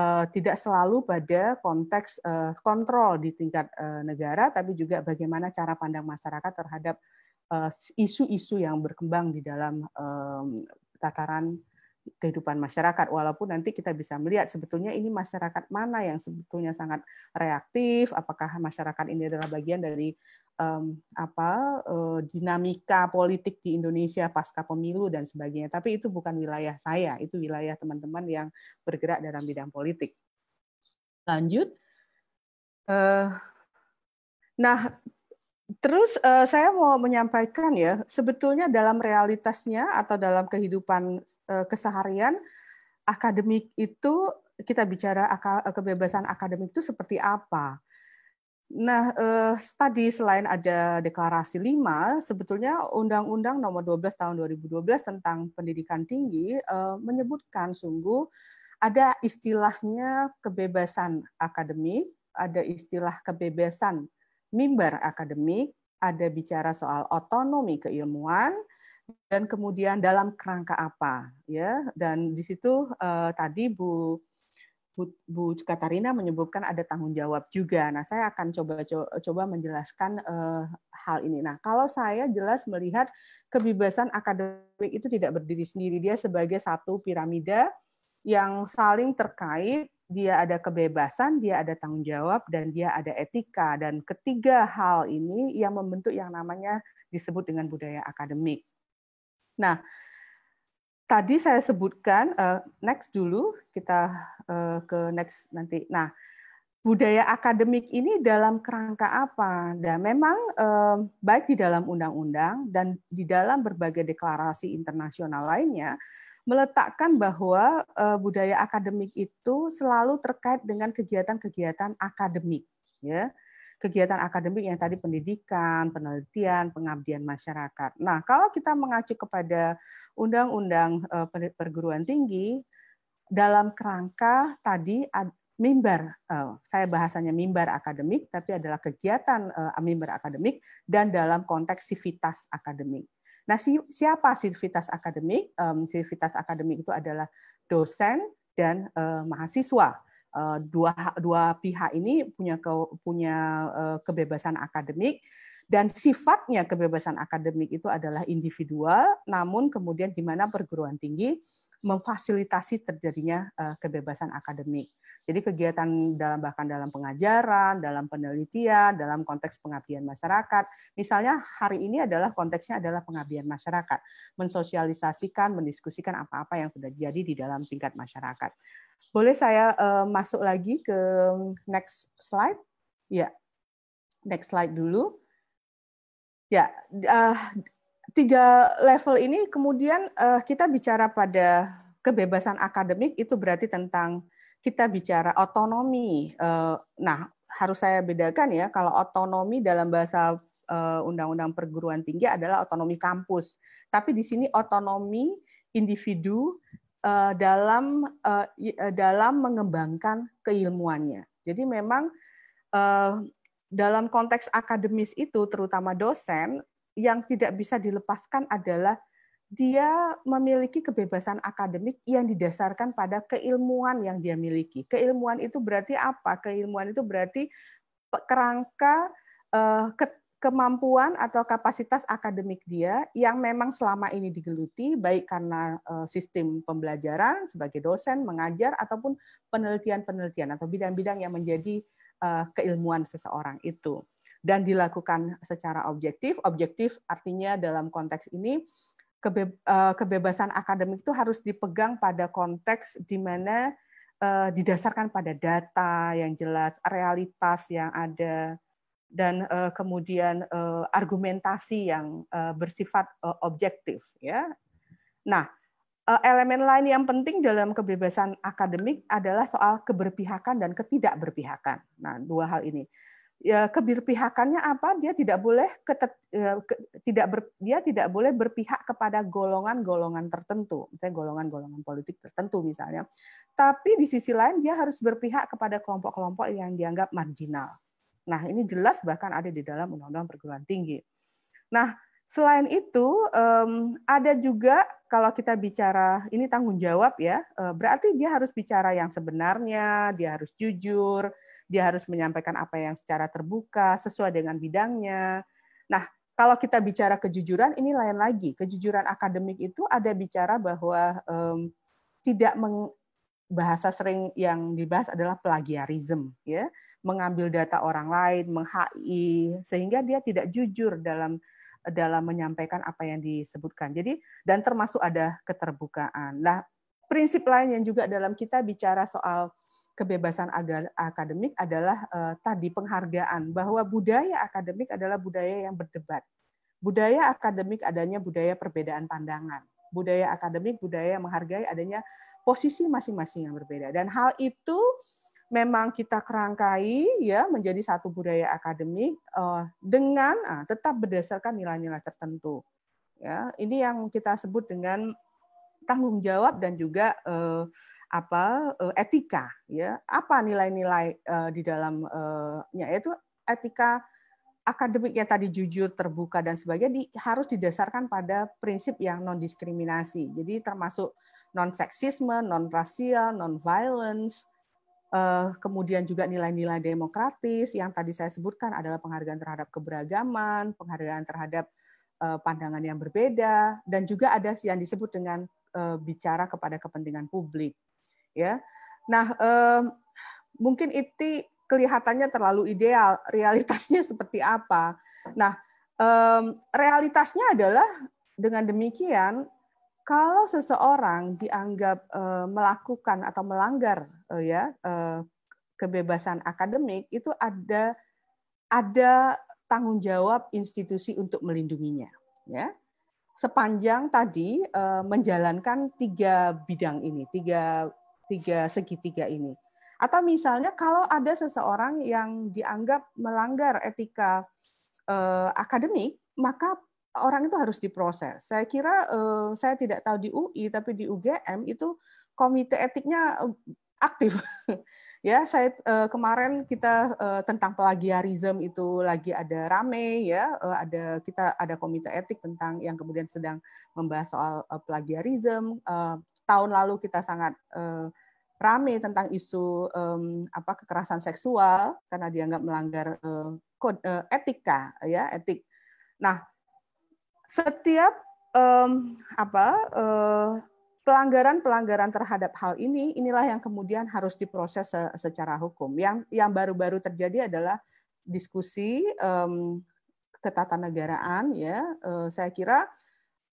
eh, tidak selalu pada konteks kontrol di tingkat negara, tapi juga bagaimana cara pandang masyarakat terhadap isu-isu yang berkembang di dalam tataran kehidupan masyarakat walaupun nanti kita bisa melihat sebetulnya ini masyarakat mana yang sebetulnya sangat reaktif apakah masyarakat ini adalah bagian dari um, apa uh, dinamika politik di Indonesia pasca pemilu dan sebagainya. Tapi itu bukan wilayah saya, itu wilayah teman-teman yang bergerak dalam bidang politik. Lanjut. Uh, nah, Terus uh, saya mau menyampaikan ya, sebetulnya dalam realitasnya atau dalam kehidupan uh, keseharian akademik itu kita bicara akal, eh, kebebasan akademik itu seperti apa. Nah, uh, tadi selain ada deklarasi 5, sebetulnya Undang-Undang Nomor 12 Tahun 2012 tentang Pendidikan Tinggi uh, menyebutkan sungguh ada istilahnya kebebasan akademik, ada istilah kebebasan mimbar akademik, ada bicara soal otonomi keilmuan, dan kemudian dalam kerangka apa ya dan di situ uh, tadi Bu Bu, Bu Katarina menyebutkan ada tanggung jawab juga. Nah, saya akan coba coba menjelaskan uh, hal ini. Nah, kalau saya jelas melihat kebebasan akademik itu tidak berdiri sendiri, dia sebagai satu piramida yang saling terkait dia ada kebebasan, dia ada tanggung jawab, dan dia ada etika. Dan ketiga hal ini yang membentuk yang namanya disebut dengan budaya akademik. Nah, tadi saya sebutkan uh, next dulu kita uh, ke next nanti. Nah, budaya akademik ini dalam kerangka apa? Dan nah, memang uh, baik di dalam undang-undang dan di dalam berbagai deklarasi internasional lainnya meletakkan bahwa eh, budaya akademik itu selalu terkait dengan kegiatan-kegiatan akademik, ya. Kegiatan akademik yang tadi pendidikan, penelitian, pengabdian masyarakat. Nah, kalau kita mengacu kepada undang-undang eh, perguruan tinggi dalam kerangka tadi mimbar, eh, saya bahasanya mimbar akademik, tapi adalah kegiatan mimbar akademik dan dalam konteks sivitas akademik. Nah, si, siapa civitas akademik? Um, civitas akademik itu adalah dosen dan uh, mahasiswa. Uh, dua dua pihak ini punya ke, punya uh, kebebasan akademik dan sifatnya kebebasan akademik itu adalah individual, namun kemudian di mana perguruan tinggi memfasilitasi terjadinya kebebasan akademik. Jadi kegiatan dalam bahkan dalam pengajaran, dalam penelitian, dalam konteks pengabdian masyarakat. Misalnya hari ini adalah konteksnya adalah pengabdian masyarakat, mensosialisasikan, mendiskusikan apa-apa yang sudah jadi di dalam tingkat masyarakat. Boleh saya uh, masuk lagi ke next slide? Ya, next slide dulu. Ya, uh, tiga level ini kemudian uh, kita bicara pada kebebasan akademik itu berarti tentang kita bicara otonomi. Eh, nah, harus saya bedakan ya kalau otonomi dalam bahasa eh, undang-undang perguruan tinggi adalah otonomi kampus. Tapi di sini otonomi individu eh, dalam dalam mengembangkan keilmuannya. Jadi memang dalam konteks akademis itu terutama dosen yang tidak bisa dilepaskan adalah dia memiliki kebebasan akademik yang didasarkan pada keilmuan yang dia miliki. Keilmuan itu berarti apa? Keilmuan itu berarti kerangka eh, kemampuan atau kapasitas akademik dia yang memang selama ini digeluti baik karena eh, sistem pembelajaran sebagai dosen, mengajar ataupun penelitian-penelitian atau bidang-bidang yang menjadi eh, keilmuan seseorang itu dan dilakukan secara objektif. Objektif artinya dalam konteks ini Eh, kebebasan akademik itu harus dipegang pada konteks di mana eh, didasarkan pada data yang jelas, realitas yang ada, dan eh, kemudian argumentasi yang bersifat objektif. Ya, nah elemen lain yang penting dalam kebebasan akademik adalah soal keberpihakan dan ketidakberpihakan. Nah, dua hal ini ya, keberpihakannya apa dia tidak boleh ketet, ya, ke, tidak ber, dia tidak boleh berpihak kepada golongan-golongan tertentu misalnya golongan-golongan politik tertentu misalnya tapi di sisi lain dia harus berpihak kepada kelompok-kelompok yang dianggap marginal nah ini jelas bahkan ada di dalam undang-undang perguruan tinggi nah Selain itu, ada juga kalau kita bicara ini tanggung jawab ya, eh, berarti dia harus bicara yang sebenarnya, dia harus jujur, dia harus menyampaikan apa yang secara terbuka sesuai dengan bidangnya. Nah, kalau kita bicara kejujuran ini lain lagi. Kejujuran akademik itu ada bicara bahwa um, tidak meng, bahasa sering yang dibahas adalah plagiarism ya, mengambil data orang lain, menghi sehingga dia tidak jujur dalam dalam menyampaikan apa yang disebutkan. Jadi dan termasuk ada keterbukaan. Nah, prinsip lain yang juga dalam kita bicara soal kebebasan akademik adalah eh, tadi penghargaan bahwa budaya akademik adalah budaya yang berdebat. Budaya akademik adanya budaya perbedaan pandangan. Budaya akademik budaya yang menghargai adanya posisi masing-masing yang berbeda dan hal itu memang kita kerangkai ya menjadi satu budaya akademik uh, dengan uh, tetap berdasarkan nilai-nilai tertentu. Ya, ini yang kita sebut dengan tanggung jawab dan juga uh, apa uh, etika ya. Apa nilai-nilai uh, di dalamnya yaitu etika akademik akademiknya tadi jujur, terbuka dan sebagainya di, harus didasarkan pada prinsip yang non diskriminasi. Jadi termasuk non seksisme, non rasial, non violence, Eh, kemudian juga nilai-nilai demokratis yang tadi saya sebutkan adalah penghargaan terhadap keberagaman, penghargaan terhadap eh, pandangan yang berbeda, dan juga ada yang disebut dengan eh, bicara kepada kepentingan publik. Ya, nah mungkin itu kelihatannya terlalu ideal, realitasnya seperti apa? Nah, realitasnya adalah dengan demikian kalau seseorang dianggap uh, melakukan atau melanggar uh, ya uh, kebebasan akademik itu ada ada tanggung jawab institusi untuk melindunginya ya sepanjang tadi menjalankan tiga bidang ini tiga tiga segitiga ini atau misalnya kalau ada seseorang yang dianggap melanggar etika akademik maka orang itu harus diproses. Saya kira eh, saya tidak tahu di UI tapi di UGM itu komite etiknya eh, aktif. ya, saya eh, kemarin kita tentang plagiarisme itu lagi ada rame ya, ada kita ada komite etik tentang yang kemudian sedang membahas soal plagiarisme. Tahun lalu kita sangat rame tentang isu apa kekerasan seksual karena dianggap melanggar kode, etika ya etik. Nah setiap um, apa pelanggaran eh, pelanggaran-pelanggaran terhadap hal ini inilah yang kemudian harus diproses se secara hukum. Yang yang baru-baru terjadi adalah diskusi um, ketatanegaraan ya. Uh, saya kira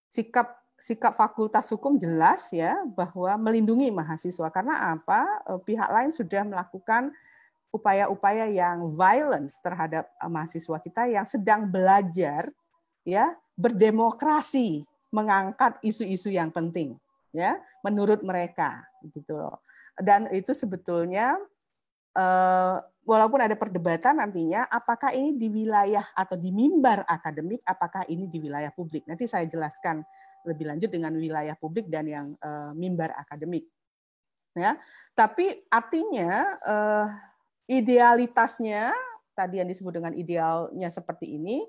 sikap sikap fakultas hukum jelas ya bahwa melindungi mahasiswa karena apa? Uh, pihak lain sudah melakukan upaya-upaya yang violence terhadap mahasiswa kita yang sedang belajar ya berdemokrasi mengangkat isu-isu yang penting ya menurut mereka gitu loh dan itu sebetulnya eh, walaupun ada perdebatan nantinya apakah ini di wilayah atau di mimbar akademik apakah ini di wilayah publik nanti saya jelaskan lebih lanjut dengan wilayah publik dan yang eh, mimbar akademik ya tapi artinya eh, idealitasnya tadi yang disebut dengan idealnya seperti ini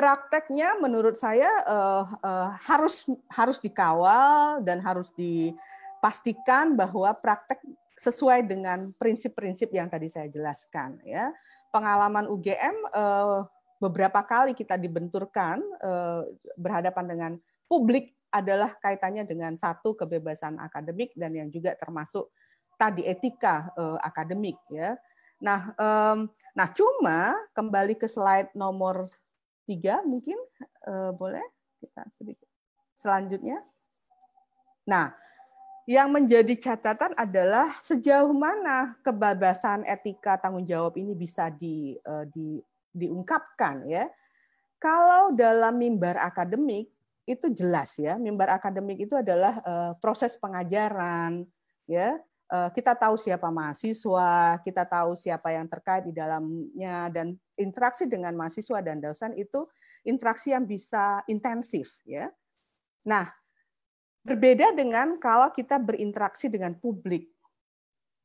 prakteknya menurut saya uh, uh, harus harus dikawal dan harus dipastikan bahwa praktek sesuai dengan prinsip-prinsip yang tadi saya jelaskan ya. Pengalaman UGM uh, eh, beberapa kali kita dibenturkan uh, berhadapan dengan publik adalah kaitannya dengan satu kebebasan akademik dan yang juga termasuk tadi etika uh, akademik ya. Nah, um, nah cuma kembali ke slide nomor tiga mungkin uh, boleh kita sedikit selanjutnya. Nah, yang menjadi catatan adalah sejauh mana kebebasan etika tanggung jawab ini bisa di, uh, di, diungkapkan ya. Kalau dalam mimbar akademik itu jelas ya, mimbar akademik itu adalah uh, proses pengajaran ya. kita tahu siapa mahasiswa, kita tahu siapa yang terkait di dalamnya dan interaksi dengan mahasiswa dan dosen itu interaksi yang bisa intensif ya. Nah, berbeda dengan kalau kita berinteraksi dengan publik.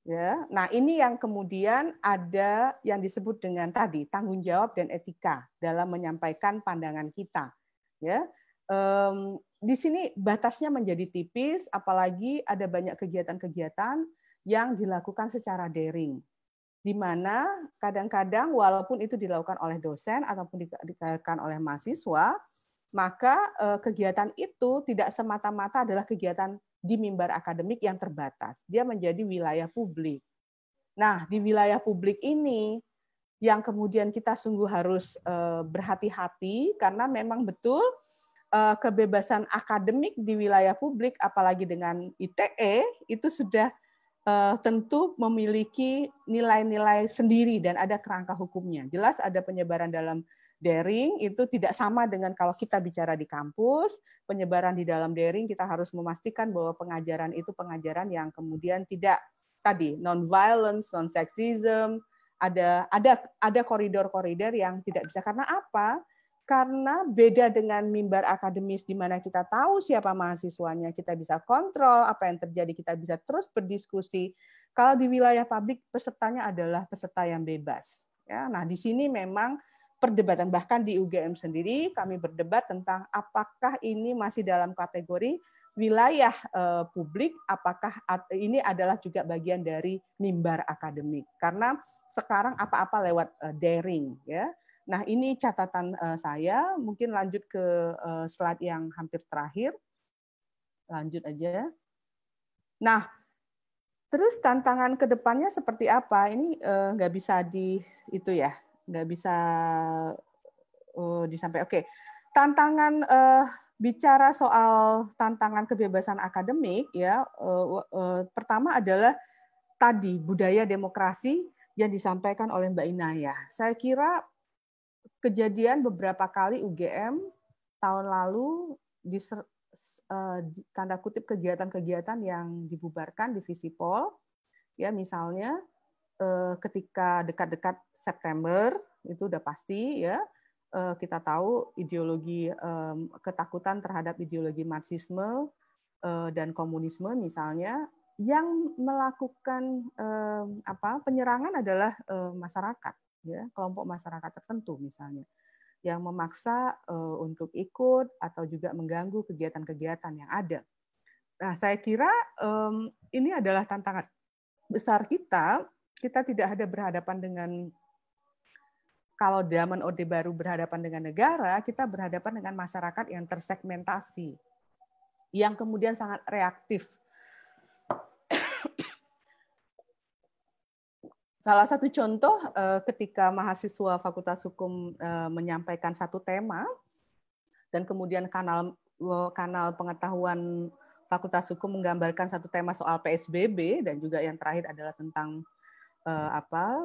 Ya. Nah, ini yang kemudian ada yang disebut dengan tadi tanggung jawab dan etika dalam menyampaikan pandangan kita. Ya. Um, di sini batasnya menjadi tipis apalagi ada banyak kegiatan-kegiatan yang dilakukan secara daring di mana kadang-kadang walaupun itu dilakukan oleh dosen ataupun dilakukan oleh mahasiswa, maka eh, kegiatan itu tidak semata-mata adalah kegiatan di mimbar akademik yang terbatas. Dia menjadi wilayah publik. Nah, di wilayah publik ini yang kemudian kita sungguh harus eh, berhati-hati karena memang betul eh, kebebasan akademik di wilayah publik apalagi dengan ITE itu sudah uh, tentu memiliki nilai-nilai sendiri dan ada kerangka hukumnya. Jelas ada penyebaran dalam daring itu tidak sama dengan kalau kita bicara di kampus, penyebaran di dalam daring kita harus memastikan bahwa pengajaran itu pengajaran yang kemudian tidak tadi non violence, non sexism, ada ada ada koridor-koridor yang tidak bisa karena apa? karena beda dengan mimbar akademis di mana kita tahu siapa mahasiswanya, kita bisa kontrol apa yang terjadi, kita bisa terus berdiskusi. Kalau di wilayah publik pesertanya adalah peserta yang bebas. Ya, nah di sini memang perdebatan bahkan di UGM sendiri kami berdebat tentang apakah ini masih dalam kategori wilayah eh, publik, apakah ini adalah juga bagian dari mimbar akademik. Karena sekarang apa-apa lewat eh, daring ya Nah, ini catatan uh, saya. Mungkin lanjut ke uh, slide yang hampir terakhir. Lanjut aja. Nah, terus tantangan ke depannya seperti apa? Ini uh, bisa di itu ya, nggak bisa uh, disampaikan. Oke, okay. tantangan uh, bicara soal tantangan kebebasan akademik ya, uh, uh, pertama adalah tadi budaya demokrasi yang disampaikan oleh Mbak Inaya. Saya kira kejadian beberapa kali UGM tahun lalu eh, di tanda kutip kegiatan-kegiatan yang dibubarkan di Visipol ya misalnya eh, ketika dekat-dekat September itu udah pasti ya eh, kita tahu ideologi ketakutan terhadap ideologi marxisme dan komunisme misalnya yang melakukan apa penyerangan adalah masyarakat ya, kelompok masyarakat tertentu misalnya yang memaksa uh, untuk ikut atau juga mengganggu kegiatan-kegiatan yang ada. Nah, saya kira um, ini adalah tantangan besar kita. Kita tidak ada berhadapan dengan kalau zaman Orde Baru berhadapan dengan negara, kita berhadapan dengan masyarakat yang tersegmentasi, yang kemudian sangat reaktif Salah satu contoh eh, ketika mahasiswa Fakultas Hukum eh, menyampaikan satu tema dan kemudian kanal kanal pengetahuan Fakultas Hukum menggambarkan satu tema soal PSBB dan juga yang terakhir adalah tentang eh, apa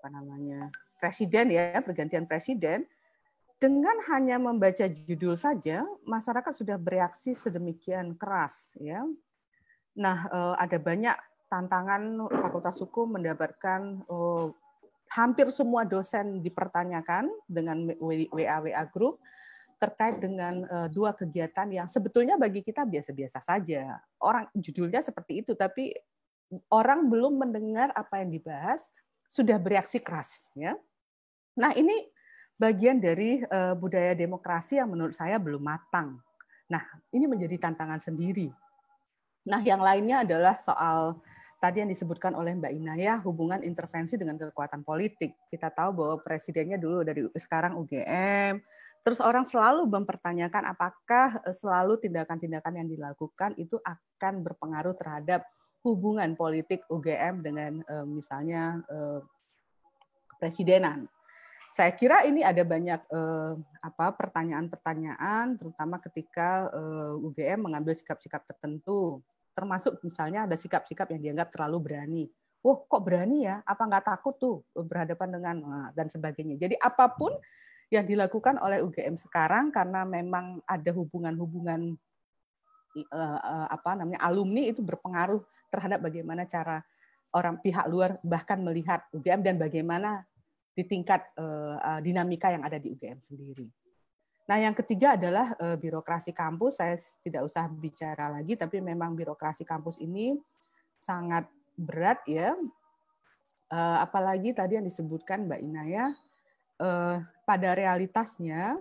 apa namanya presiden ya pergantian presiden dengan hanya membaca judul saja masyarakat sudah bereaksi sedemikian keras ya. Nah, ada banyak tantangan Fakultas Hukum mendapatkan oh, hampir semua dosen dipertanyakan dengan WA-WA group terkait dengan uh, dua kegiatan yang sebetulnya bagi kita biasa-biasa saja. Orang judulnya seperti itu tapi orang belum mendengar apa yang dibahas sudah bereaksi keras ya. Nah, ini bagian dari uh, budaya demokrasi yang menurut saya belum matang. Nah, ini menjadi tantangan sendiri. Nah, yang lainnya adalah soal tadi yang disebutkan oleh Mbak Inaya hubungan intervensi dengan kekuatan politik. Kita tahu bahwa presidennya dulu dari sekarang UGM. Terus orang selalu mempertanyakan apakah eh, selalu tindakan-tindakan yang dilakukan itu akan berpengaruh terhadap hubungan politik UGM dengan eh, misalnya eh, presidenan. Saya kira ini ada banyak eh, apa pertanyaan-pertanyaan terutama ketika eh, UGM mengambil sikap-sikap tertentu termasuk misalnya ada sikap-sikap yang dianggap terlalu berani. Wah, kok berani ya? Apa nggak takut tuh berhadapan dengan ah, dan sebagainya. Jadi apapun yang dilakukan oleh UGM sekarang karena memang ada hubungan-hubungan eh, eh, apa namanya alumni itu berpengaruh terhadap bagaimana cara orang pihak luar bahkan melihat UGM dan bagaimana di tingkat eh, dinamika yang ada di UGM sendiri. Nah, yang ketiga adalah uh, birokrasi kampus. Saya tidak usah bicara lagi, tapi memang birokrasi kampus ini sangat berat ya. Uh, apalagi tadi yang disebutkan Mbak Inaya, uh, eh, pada realitasnya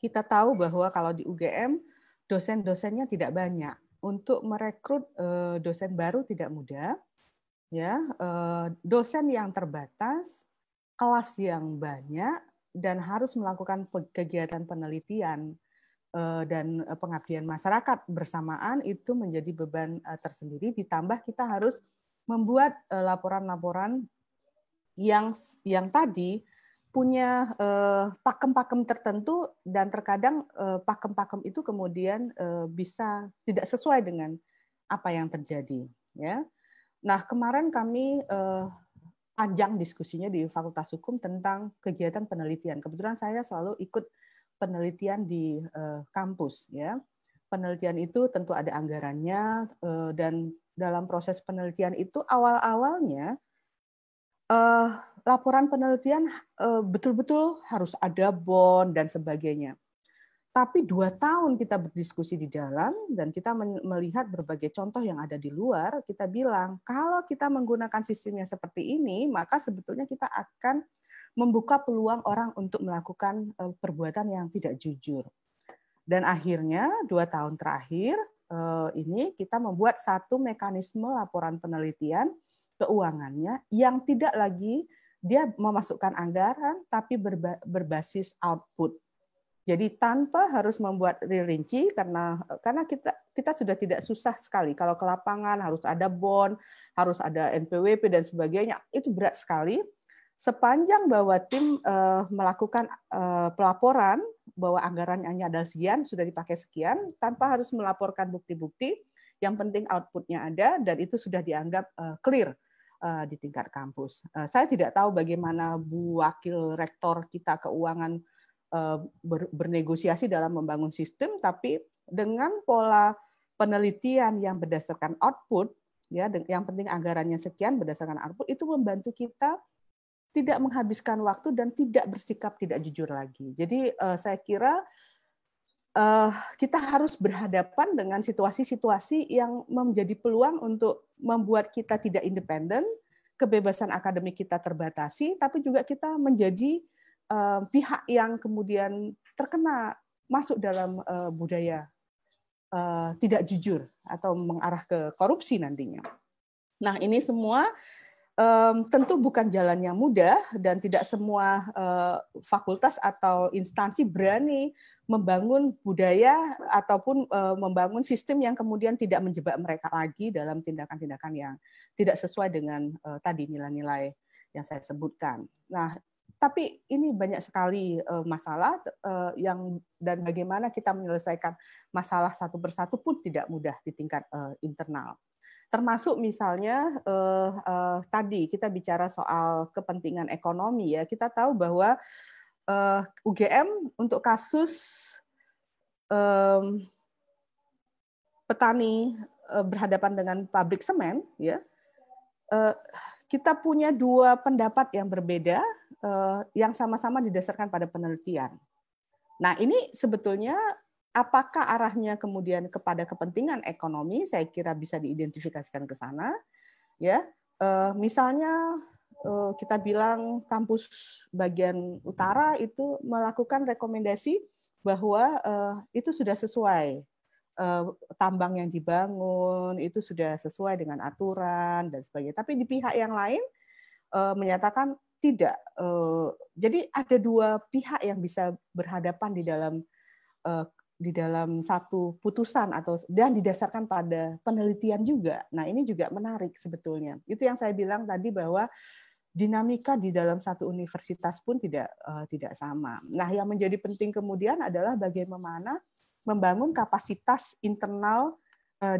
kita tahu bahwa kalau di UGM dosen-dosennya tidak banyak. Untuk merekrut uh, dosen baru tidak mudah. Ya, dosen yang terbatas, kelas yang banyak, dan harus melakukan kegiatan penelitian eh, dan eh, pengabdian masyarakat bersamaan itu menjadi beban eh, tersendiri ditambah kita harus membuat laporan-laporan yang yang tadi punya pakem-pakem tertentu dan terkadang pakem-pakem itu kemudian bisa tidak sesuai dengan apa yang terjadi ya. Nah, kemarin kami panjang diskusinya di Fakultas Hukum tentang kegiatan penelitian. Kebetulan saya selalu ikut penelitian di eh, kampus ya. Penelitian itu tentu ada anggarannya eh, dan dalam proses penelitian itu awal-awalnya eh, laporan penelitian betul-betul harus ada bond dan sebagainya. Tapi dua tahun kita berdiskusi di dalam dan kita melihat berbagai contoh yang ada di luar, kita bilang kalau kita menggunakan sistem yang seperti ini, maka sebetulnya kita akan membuka peluang orang untuk melakukan eh, perbuatan yang tidak jujur. Dan akhirnya dua tahun terakhir eh, ini kita membuat satu mekanisme laporan penelitian keuangannya yang tidak lagi dia memasukkan anggaran tapi berbasis output jadi tanpa harus membuat rinci karena karena kita kita sudah tidak susah sekali kalau ke lapangan harus ada bon, harus ada NPWP dan sebagainya itu berat sekali. Sepanjang bahwa tim uh, melakukan uh, pelaporan bahwa anggaran hanya ada sekian sudah dipakai sekian tanpa harus melaporkan bukti-bukti, yang penting outputnya ada dan itu sudah dianggap uh, clear di tingkat kampus. Saya tidak tahu bagaimana Bu Wakil Rektor kita keuangan Eh, bernegosiasi dalam membangun sistem, tapi dengan pola penelitian yang berdasarkan output, ya, yang penting anggarannya sekian berdasarkan output itu membantu kita tidak menghabiskan waktu dan tidak bersikap tidak jujur lagi. Jadi eh, saya kira eh, kita harus berhadapan dengan situasi-situasi yang menjadi peluang untuk membuat kita tidak independen, kebebasan akademik kita terbatasi, tapi juga kita menjadi Eh, pihak yang kemudian terkena masuk dalam eh, budaya eh, tidak jujur atau mengarah ke korupsi nantinya. Nah, ini semua tentu bukan jalan yang mudah dan tidak semua fakultas atau instansi berani membangun budaya ataupun membangun sistem yang kemudian tidak menjebak mereka lagi dalam tindakan-tindakan yang tidak sesuai dengan tadi nilai-nilai yang saya sebutkan. Nah, tapi ini banyak sekali eh, masalah eh, yang dan bagaimana kita menyelesaikan masalah satu persatu pun tidak mudah di tingkat eh, internal. Termasuk misalnya tadi kita bicara soal kepentingan ekonomi ya, kita tahu bahwa UGM untuk kasus petani berhadapan dengan pabrik semen ya, kita punya dua pendapat yang berbeda Eh, yang sama-sama didasarkan pada penelitian. Nah, ini sebetulnya apakah arahnya kemudian kepada kepentingan ekonomi? Saya kira bisa diidentifikasikan ke sana, ya. Eh, misalnya eh, kita bilang kampus bagian utara itu melakukan rekomendasi bahwa itu sudah sesuai tambang yang dibangun itu sudah sesuai dengan aturan dan sebagainya. Tapi di pihak yang lain menyatakan tidak eh, jadi ada dua pihak yang bisa berhadapan di dalam eh, di dalam satu putusan atau dan didasarkan pada penelitian juga. Nah, ini juga menarik sebetulnya. Itu yang saya bilang tadi bahwa dinamika di dalam satu universitas pun tidak eh, tidak sama. Nah, yang menjadi penting kemudian adalah bagaimana membangun kapasitas internal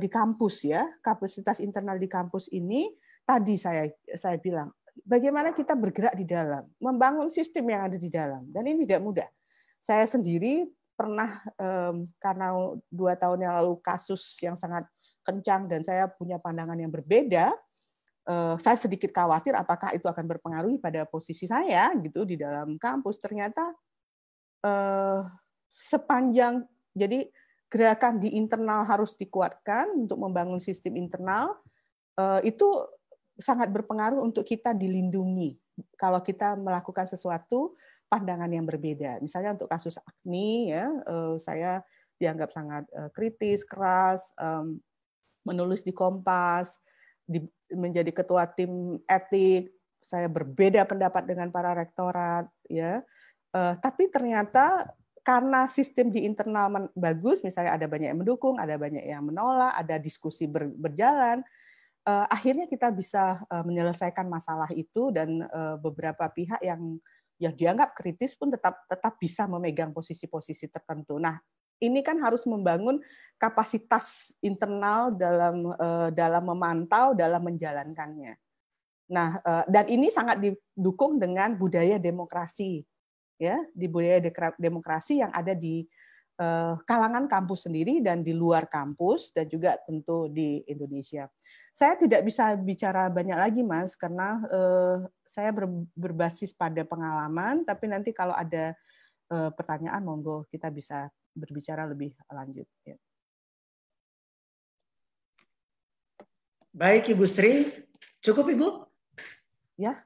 di kampus ya. Kapasitas internal di kampus ini tadi saya saya bilang bagaimana kita bergerak di dalam, membangun sistem yang ada di dalam. Dan ini tidak mudah. Saya sendiri pernah karena dua tahun yang lalu kasus yang sangat kencang dan saya punya pandangan yang berbeda, eh, saya sedikit khawatir apakah itu akan berpengaruh pada posisi saya gitu di dalam kampus. Ternyata eh, sepanjang jadi gerakan di internal harus dikuatkan untuk membangun sistem internal eh, itu sangat berpengaruh untuk kita dilindungi kalau kita melakukan sesuatu pandangan yang berbeda. Misalnya untuk kasus Agni ya, eh, saya dianggap sangat eh, kritis, keras, menulis di Kompas, menjadi ketua tim etik, saya berbeda pendapat dengan para rektorat ya. Eh, tapi ternyata karena sistem di internal bagus, misalnya ada banyak yang mendukung, ada banyak yang menolak, ada diskusi berjalan, uh, akhirnya kita bisa uh, menyelesaikan masalah itu dan uh, beberapa pihak yang yang dianggap kritis pun tetap tetap bisa memegang posisi-posisi tertentu. Nah, ini kan harus membangun kapasitas internal dalam uh, dalam memantau, dalam menjalankannya. Nah, uh, dan ini sangat didukung dengan budaya demokrasi, ya, di budaya demokrasi yang ada di kalangan kampus sendiri dan di luar kampus dan juga tentu di Indonesia. Saya tidak bisa bicara banyak lagi, Mas, karena uh, saya ber, berbasis pada pengalaman. Tapi nanti kalau ada uh, pertanyaan, monggo kita bisa berbicara lebih lanjut. Ya. Baik, Ibu Sri. Cukup, Ibu? Ya.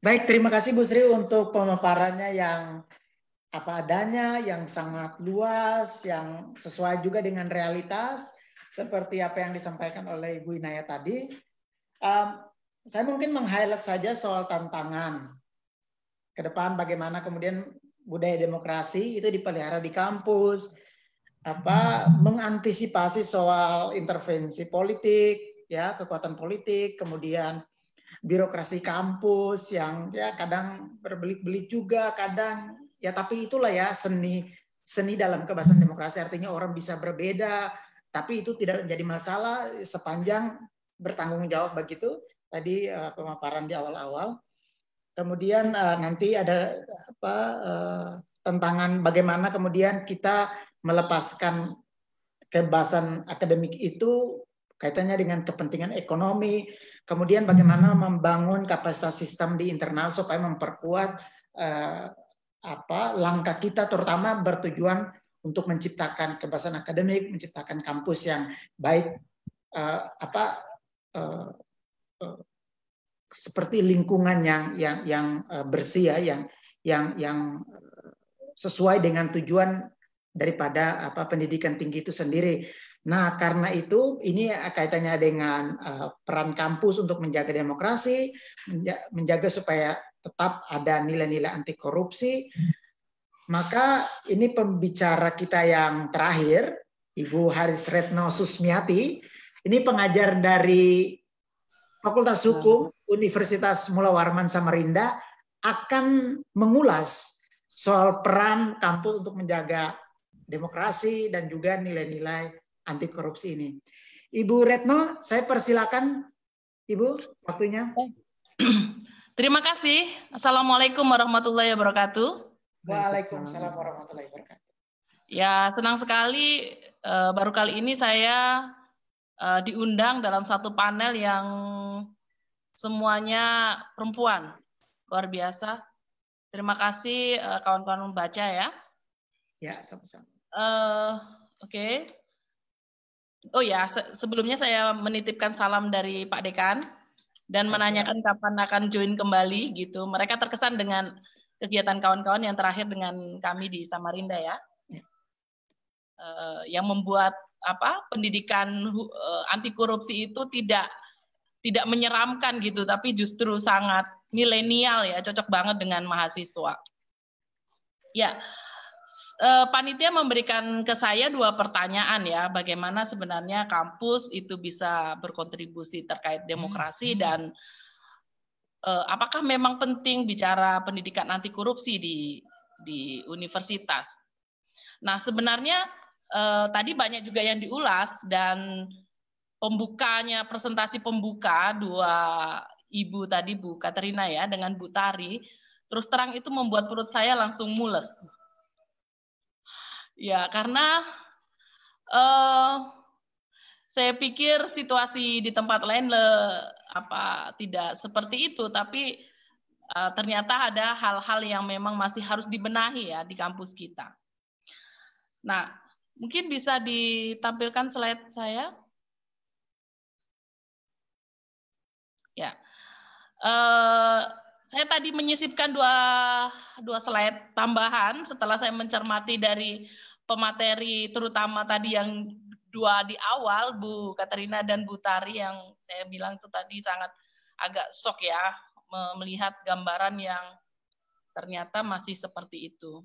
Baik, terima kasih Ibu Sri untuk pemaparannya yang apa adanya, yang sangat luas, yang sesuai juga dengan realitas seperti apa yang disampaikan oleh Ibu Inaya tadi, um, saya mungkin meng-highlight saja soal tantangan ke depan bagaimana kemudian budaya demokrasi itu dipelihara di kampus, apa mengantisipasi soal intervensi politik, ya kekuatan politik, kemudian birokrasi kampus yang ya kadang berbelit-belit juga, kadang ya tapi itulah ya seni seni dalam kebebasan demokrasi artinya orang bisa berbeda tapi itu tidak menjadi masalah sepanjang bertanggung jawab begitu. Tadi uh, pemaparan di awal-awal. Kemudian uh, nanti ada apa uh, eh, tantangan bagaimana kemudian kita melepaskan kebebasan akademik itu kaitannya dengan kepentingan ekonomi, kemudian bagaimana membangun kapasitas sistem di internal supaya memperkuat uh, apa langkah kita terutama bertujuan untuk menciptakan kebebasan akademik, menciptakan kampus yang baik uh, apa uh, uh, seperti lingkungan yang yang yang uh, bersih ya, yang yang yang sesuai dengan tujuan daripada apa pendidikan tinggi itu sendiri. Nah, karena itu ini kaitannya dengan uh, peran kampus untuk menjaga demokrasi, menjaga, menjaga supaya tetap ada nilai-nilai anti korupsi, maka ini pembicara kita yang terakhir, Ibu Haris Retno Susmiati, ini pengajar dari Fakultas Hukum Universitas Mula Warman Samarinda akan mengulas soal peran kampus untuk menjaga demokrasi dan juga nilai-nilai anti korupsi ini. Ibu Retno, saya persilakan Ibu waktunya. Terima kasih. Assalamualaikum warahmatullahi wabarakatuh. Waalaikumsalam warahmatullahi wabarakatuh. Ya, senang sekali eh, baru kali ini saya eh, diundang dalam satu panel yang semuanya perempuan. Luar biasa. Terima kasih eh, kawan-kawan membaca ya. Ya, sama-sama. Uh, Oke. Okay. Oh ya, se sebelumnya saya menitipkan salam dari Pak Dekan dan menanyakan kapan akan join kembali gitu. Mereka terkesan dengan kegiatan kawan-kawan yang terakhir dengan kami di Samarinda ya, ya. Eh, yang membuat apa pendidikan eh, anti korupsi itu tidak tidak menyeramkan gitu, tapi justru sangat milenial ya, cocok banget dengan mahasiswa. Ya, eh, panitia memberikan ke saya dua pertanyaan ya, bagaimana sebenarnya kampus itu bisa berkontribusi terkait demokrasi hmm. dan Eh, apakah memang penting bicara pendidikan anti korupsi di di universitas. Nah, sebenarnya eh, tadi banyak juga yang diulas dan pembukanya presentasi pembuka dua ibu tadi Bu Katerina ya dengan Bu Tari terus terang itu membuat perut saya langsung mules. Ya, karena eh, saya pikir situasi di tempat lain le, apa tidak seperti itu tapi uh, ternyata ada hal-hal yang memang masih harus dibenahi ya di kampus kita. Nah, mungkin bisa ditampilkan slide saya. Ya. Uh, saya tadi menyisipkan dua dua slide tambahan setelah saya mencermati dari pemateri terutama tadi yang dua di awal Bu Katerina dan Bu Tari yang saya bilang itu tadi sangat agak shock ya melihat gambaran yang ternyata masih seperti itu.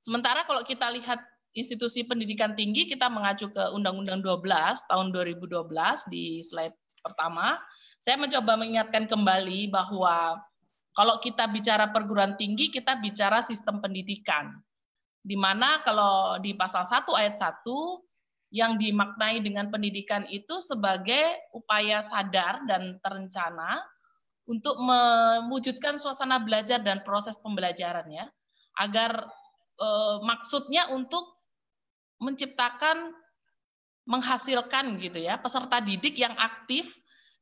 Sementara kalau kita lihat institusi pendidikan tinggi kita mengacu ke Undang-Undang 12 tahun 2012 di slide pertama, saya mencoba mengingatkan kembali bahwa kalau kita bicara perguruan tinggi, kita bicara sistem pendidikan. Di mana kalau di pasal 1 ayat 1 yang dimaknai dengan pendidikan itu sebagai upaya sadar dan terencana untuk mewujudkan suasana belajar dan proses pembelajarannya agar e, maksudnya untuk menciptakan menghasilkan gitu ya peserta didik yang aktif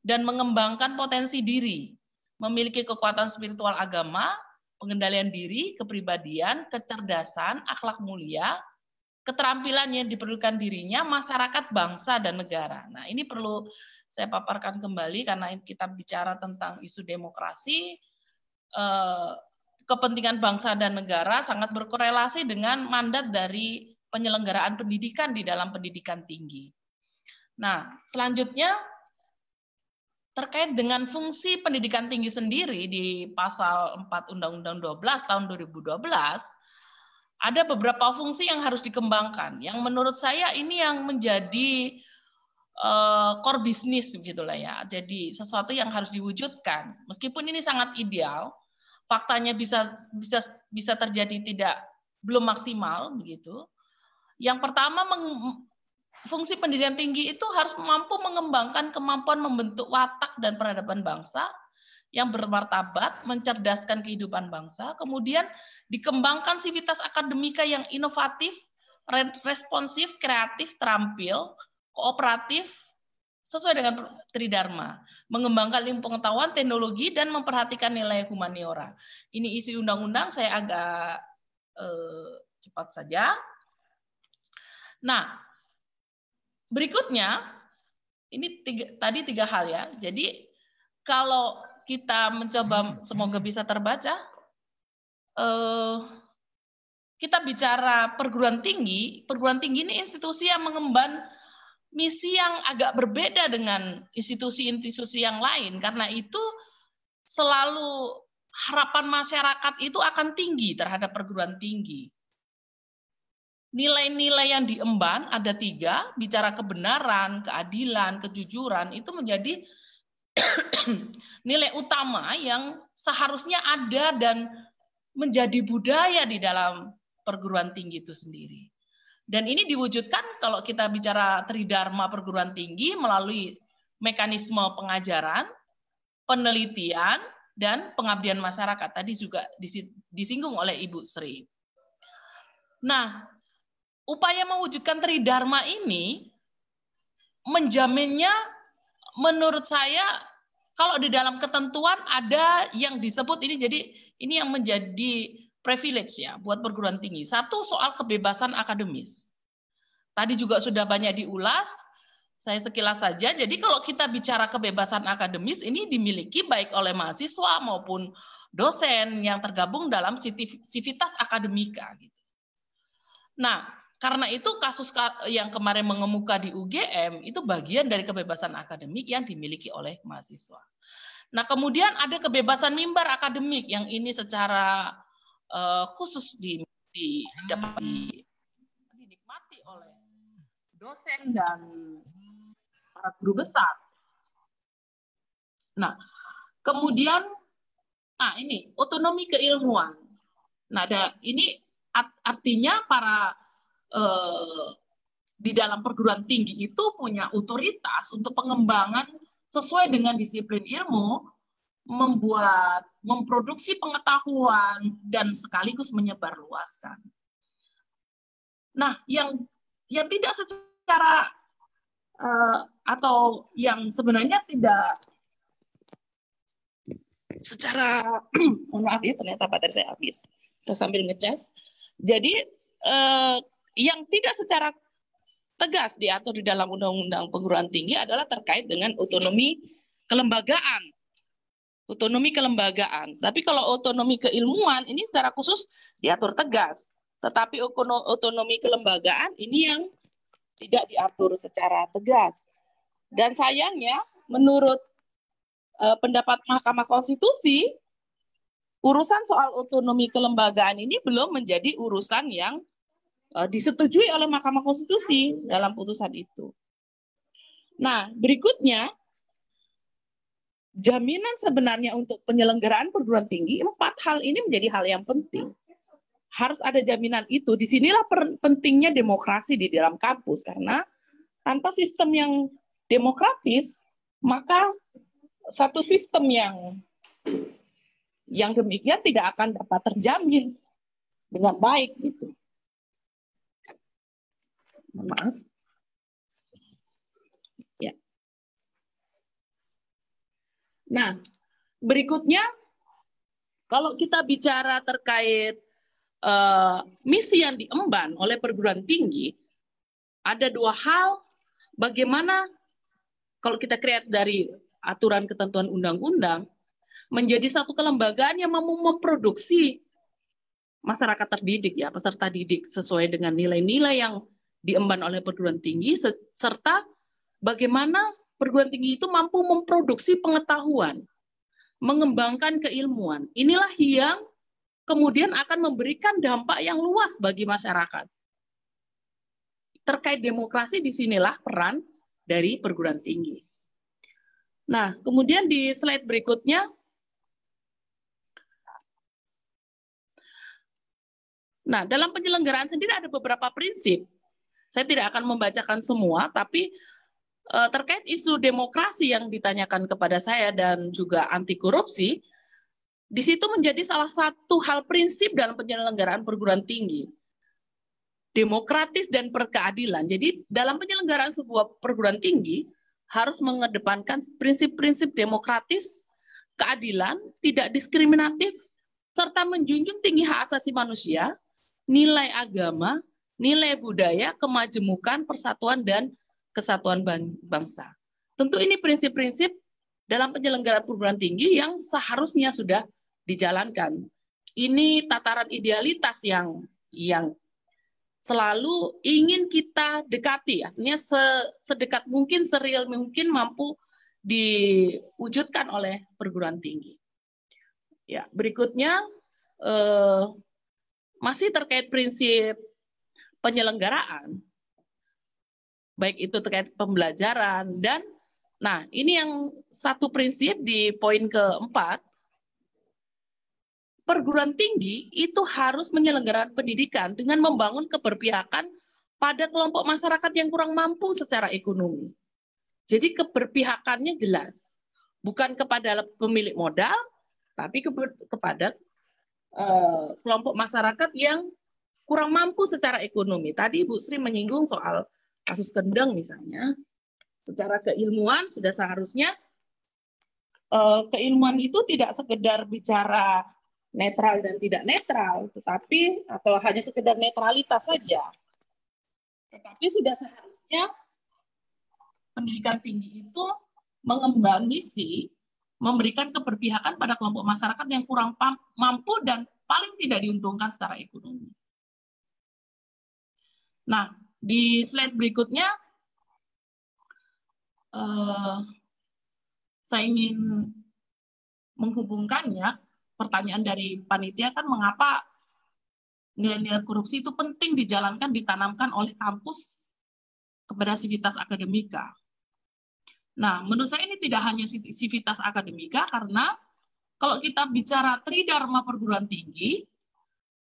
dan mengembangkan potensi diri, memiliki kekuatan spiritual agama, pengendalian diri, kepribadian, kecerdasan, akhlak mulia, keterampilan yang diperlukan dirinya, masyarakat, bangsa, dan negara. Nah, ini perlu saya paparkan kembali karena kita bicara tentang isu demokrasi, eh, kepentingan bangsa dan negara sangat berkorelasi dengan mandat dari penyelenggaraan pendidikan di dalam pendidikan tinggi. Nah, selanjutnya terkait dengan fungsi pendidikan tinggi sendiri di pasal 4 Undang-Undang 12 tahun 2012 ada beberapa fungsi yang harus dikembangkan. Yang menurut saya ini yang menjadi uh, core bisnis begitulah ya. Jadi sesuatu yang harus diwujudkan. Meskipun ini sangat ideal, faktanya bisa bisa bisa terjadi tidak belum maksimal begitu. Yang pertama meng, fungsi pendidikan tinggi itu harus mampu mengembangkan kemampuan membentuk watak dan peradaban bangsa yang bermartabat, mencerdaskan kehidupan bangsa, kemudian dikembangkan sivitas akademika yang inovatif, responsif, kreatif, terampil, kooperatif, sesuai dengan tridharma, mengembangkan ilmu pengetahuan, teknologi, dan memperhatikan nilai humaniora. Ini isi undang-undang, saya agak eh, cepat saja. Nah, berikutnya, ini tiga, tadi tiga hal ya. Jadi, kalau kita mencoba semoga bisa terbaca. Eh, kita bicara perguruan tinggi, perguruan tinggi ini institusi yang mengemban misi yang agak berbeda dengan institusi-institusi yang lain. Karena itu selalu harapan masyarakat itu akan tinggi terhadap perguruan tinggi. Nilai-nilai yang diemban ada tiga, bicara kebenaran, keadilan, kejujuran, itu menjadi nilai utama yang seharusnya ada dan menjadi budaya di dalam perguruan tinggi itu sendiri. Dan ini diwujudkan kalau kita bicara tridharma perguruan tinggi melalui mekanisme pengajaran, penelitian, dan pengabdian masyarakat. Tadi juga disinggung oleh Ibu Sri. Nah, upaya mewujudkan tridharma ini menjaminnya menurut saya kalau di dalam ketentuan ada yang disebut ini jadi ini yang menjadi privilege ya buat perguruan tinggi. Satu soal kebebasan akademis. Tadi juga sudah banyak diulas, saya sekilas saja. Jadi kalau kita bicara kebebasan akademis ini dimiliki baik oleh mahasiswa maupun dosen yang tergabung dalam sivitas akademika. Gitu. Nah, karena itu kasus yang kemarin mengemuka di UGM itu bagian dari kebebasan akademik yang dimiliki oleh mahasiswa. Nah, kemudian ada kebebasan mimbar akademik yang ini secara uh, khusus di, di di, dinikmati oleh dosen dan para guru besar. Nah, kemudian nah ini otonomi keilmuan. Nah, ada ini artinya para eh, di dalam perguruan tinggi itu punya otoritas untuk pengembangan sesuai dengan disiplin ilmu membuat memproduksi pengetahuan dan sekaligus menyebarluaskan. Nah, yang yang tidak secara uh, atau yang sebenarnya tidak secara maaf ya ternyata baterai saya habis. Saya sambil ngecas. Jadi uh, yang tidak secara tegas diatur di dalam Undang-Undang Perguruan Tinggi adalah terkait dengan otonomi kelembagaan. Otonomi kelembagaan. Tapi kalau otonomi keilmuan ini secara khusus diatur tegas. Tetapi otonomi kelembagaan ini yang tidak diatur secara tegas. Dan sayangnya menurut e, pendapat Mahkamah Konstitusi urusan soal otonomi kelembagaan ini belum menjadi urusan yang Eh, disetujui oleh Mahkamah Konstitusi dalam putusan itu. Nah, berikutnya jaminan sebenarnya untuk penyelenggaraan perguruan tinggi empat hal ini menjadi hal yang penting. Harus ada jaminan itu. Disinilah pentingnya demokrasi di dalam kampus karena tanpa sistem yang demokratis maka satu sistem yang yang demikian tidak akan dapat terjamin dengan baik gitu. Mohon maaf. Ya. Nah, berikutnya kalau kita bicara terkait uh, misi yang diemban oleh perguruan tinggi, ada dua hal bagaimana kalau kita create dari aturan ketentuan undang-undang menjadi satu kelembagaan yang mampu memproduksi masyarakat terdidik ya peserta didik sesuai dengan nilai-nilai yang diemban oleh perguruan tinggi serta bagaimana perguruan tinggi itu mampu memproduksi pengetahuan, mengembangkan keilmuan. Inilah yang kemudian akan memberikan dampak yang luas bagi masyarakat. Terkait demokrasi disinilah peran dari perguruan tinggi. Nah, kemudian di slide berikutnya Nah, dalam penyelenggaraan sendiri ada beberapa prinsip saya tidak akan membacakan semua, tapi uh, terkait isu demokrasi yang ditanyakan kepada saya dan juga anti korupsi, di situ menjadi salah satu hal prinsip dalam penyelenggaraan perguruan tinggi. Demokratis dan berkeadilan. Jadi dalam penyelenggaraan sebuah perguruan tinggi harus mengedepankan prinsip-prinsip demokratis, keadilan, tidak diskriminatif, serta menjunjung tinggi hak asasi manusia, nilai agama, nilai budaya, kemajemukan, persatuan, dan kesatuan bangsa. Tentu ini prinsip-prinsip dalam penyelenggaraan perguruan tinggi yang seharusnya sudah dijalankan. Ini tataran idealitas yang yang selalu ingin kita dekati, artinya sedekat mungkin, serial mungkin mampu diwujudkan oleh perguruan tinggi. Ya, berikutnya eh, masih terkait prinsip penyelenggaraan, baik itu terkait pembelajaran dan nah ini yang satu prinsip di poin keempat perguruan tinggi itu harus menyelenggarakan pendidikan dengan membangun keberpihakan pada kelompok masyarakat yang kurang mampu secara ekonomi. Jadi keberpihakannya jelas, bukan kepada pemilik modal, tapi kepada eh, kelompok masyarakat yang kurang mampu secara ekonomi. Tadi Bu Sri menyinggung soal kasus kendeng misalnya. Secara keilmuan sudah seharusnya eh, keilmuan itu tidak sekedar bicara netral dan tidak netral, tetapi atau hanya sekedar netralitas saja. Tetapi sudah seharusnya pendidikan tinggi itu mengembang misi, memberikan keberpihakan pada kelompok masyarakat yang kurang mampu dan paling tidak diuntungkan secara ekonomi. Nah, di slide berikutnya uh, saya ingin menghubungkannya pertanyaan dari panitia kan mengapa nilai-nilai korupsi itu penting dijalankan ditanamkan oleh kampus kepada sivitas akademika. Nah, menurut saya ini tidak hanya sivitas akademika karena kalau kita bicara tridharma perguruan tinggi,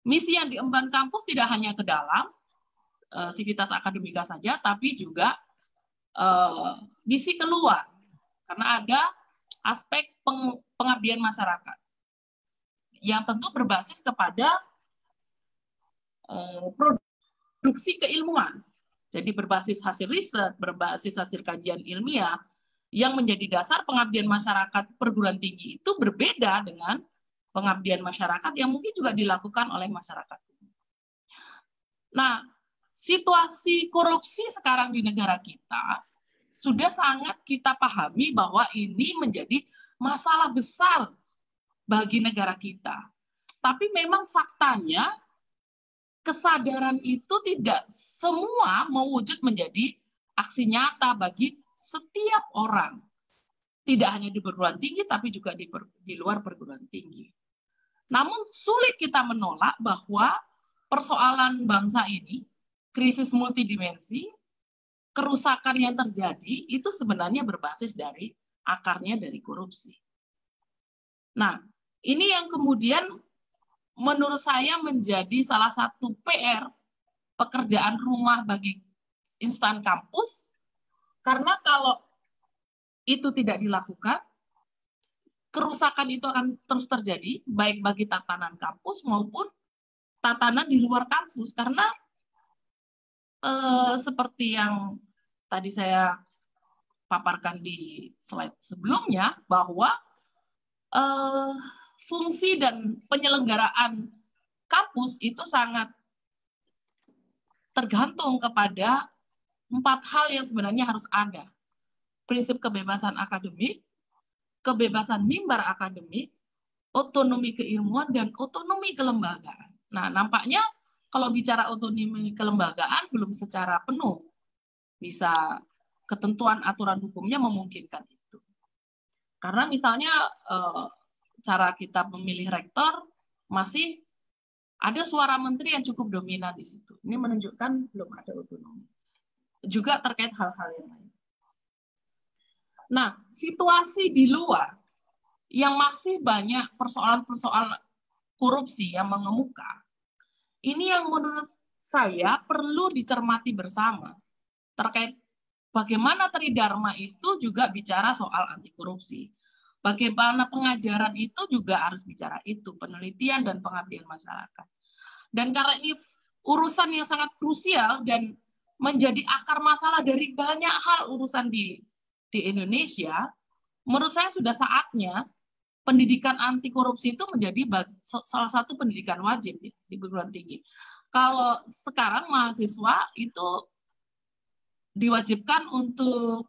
misi yang diemban kampus tidak hanya ke dalam, Eh, sivitas akademika saja, tapi juga uh, keluar karena ada aspek pengabdian masyarakat yang tentu berbasis kepada eh, produksi keilmuan. Jadi berbasis hasil riset, berbasis hasil kajian ilmiah yang menjadi dasar pengabdian masyarakat perguruan tinggi itu berbeda dengan pengabdian masyarakat yang mungkin juga dilakukan oleh masyarakat. Nah, situasi korupsi sekarang di negara kita sudah sangat kita pahami bahwa ini menjadi masalah besar bagi negara kita. Tapi memang faktanya kesadaran itu tidak semua mewujud menjadi aksi nyata bagi setiap orang. Tidak hanya di perguruan tinggi tapi juga di, per, di luar perguruan tinggi. Namun sulit kita menolak bahwa persoalan bangsa ini krisis multidimensi, kerusakan yang terjadi itu sebenarnya berbasis dari akarnya dari korupsi. Nah, ini yang kemudian menurut saya menjadi salah satu PR pekerjaan rumah bagi instan kampus karena kalau itu tidak dilakukan kerusakan itu akan terus terjadi baik bagi tatanan kampus maupun tatanan di luar kampus karena eh, seperti yang tadi saya paparkan di slide sebelumnya bahwa eh, fungsi dan penyelenggaraan kampus itu sangat tergantung kepada empat hal yang sebenarnya harus ada. Prinsip kebebasan akademik, kebebasan mimbar akademik, otonomi keilmuan, dan otonomi kelembagaan. Nah, nampaknya kalau bicara otonomi kelembagaan belum secara penuh bisa ketentuan aturan hukumnya memungkinkan itu. Karena misalnya eh, cara kita memilih rektor masih ada suara menteri yang cukup dominan di situ. Ini menunjukkan belum ada otonomi. Juga terkait hal-hal yang lain. Nah, situasi di luar yang masih banyak persoalan-persoalan korupsi yang mengemuka, ini yang menurut saya perlu dicermati bersama terkait bagaimana Tridharma itu juga bicara soal anti korupsi. Bagaimana pengajaran itu juga harus bicara itu, penelitian dan pengabdian masyarakat. Dan karena ini urusan yang sangat krusial dan menjadi akar masalah dari banyak hal urusan di di Indonesia, menurut saya sudah saatnya pendidikan anti korupsi itu menjadi salah satu pendidikan wajib di, di perguruan tinggi. Kalau sekarang mahasiswa itu diwajibkan untuk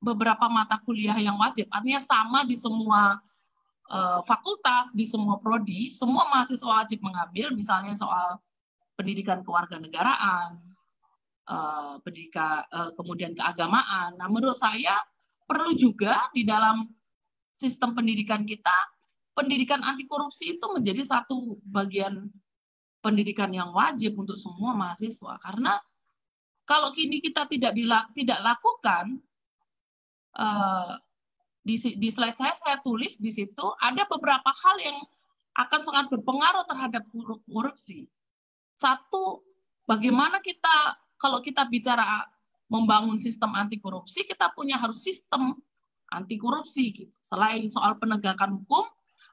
beberapa mata kuliah yang wajib, artinya sama di semua uh, fakultas, di semua prodi, semua mahasiswa wajib mengambil, misalnya soal pendidikan kewarganegaraan, uh, pendidikan uh, kemudian keagamaan. Nah, menurut saya perlu juga di dalam sistem pendidikan kita, pendidikan anti korupsi itu menjadi satu bagian pendidikan yang wajib untuk semua mahasiswa karena kalau kini kita tidak tidak lakukan uh, di, di slide saya saya tulis di situ ada beberapa hal yang akan sangat berpengaruh terhadap korupsi. Satu, bagaimana kita kalau kita bicara membangun sistem anti korupsi, kita punya harus sistem anti korupsi gitu. Selain soal penegakan hukum,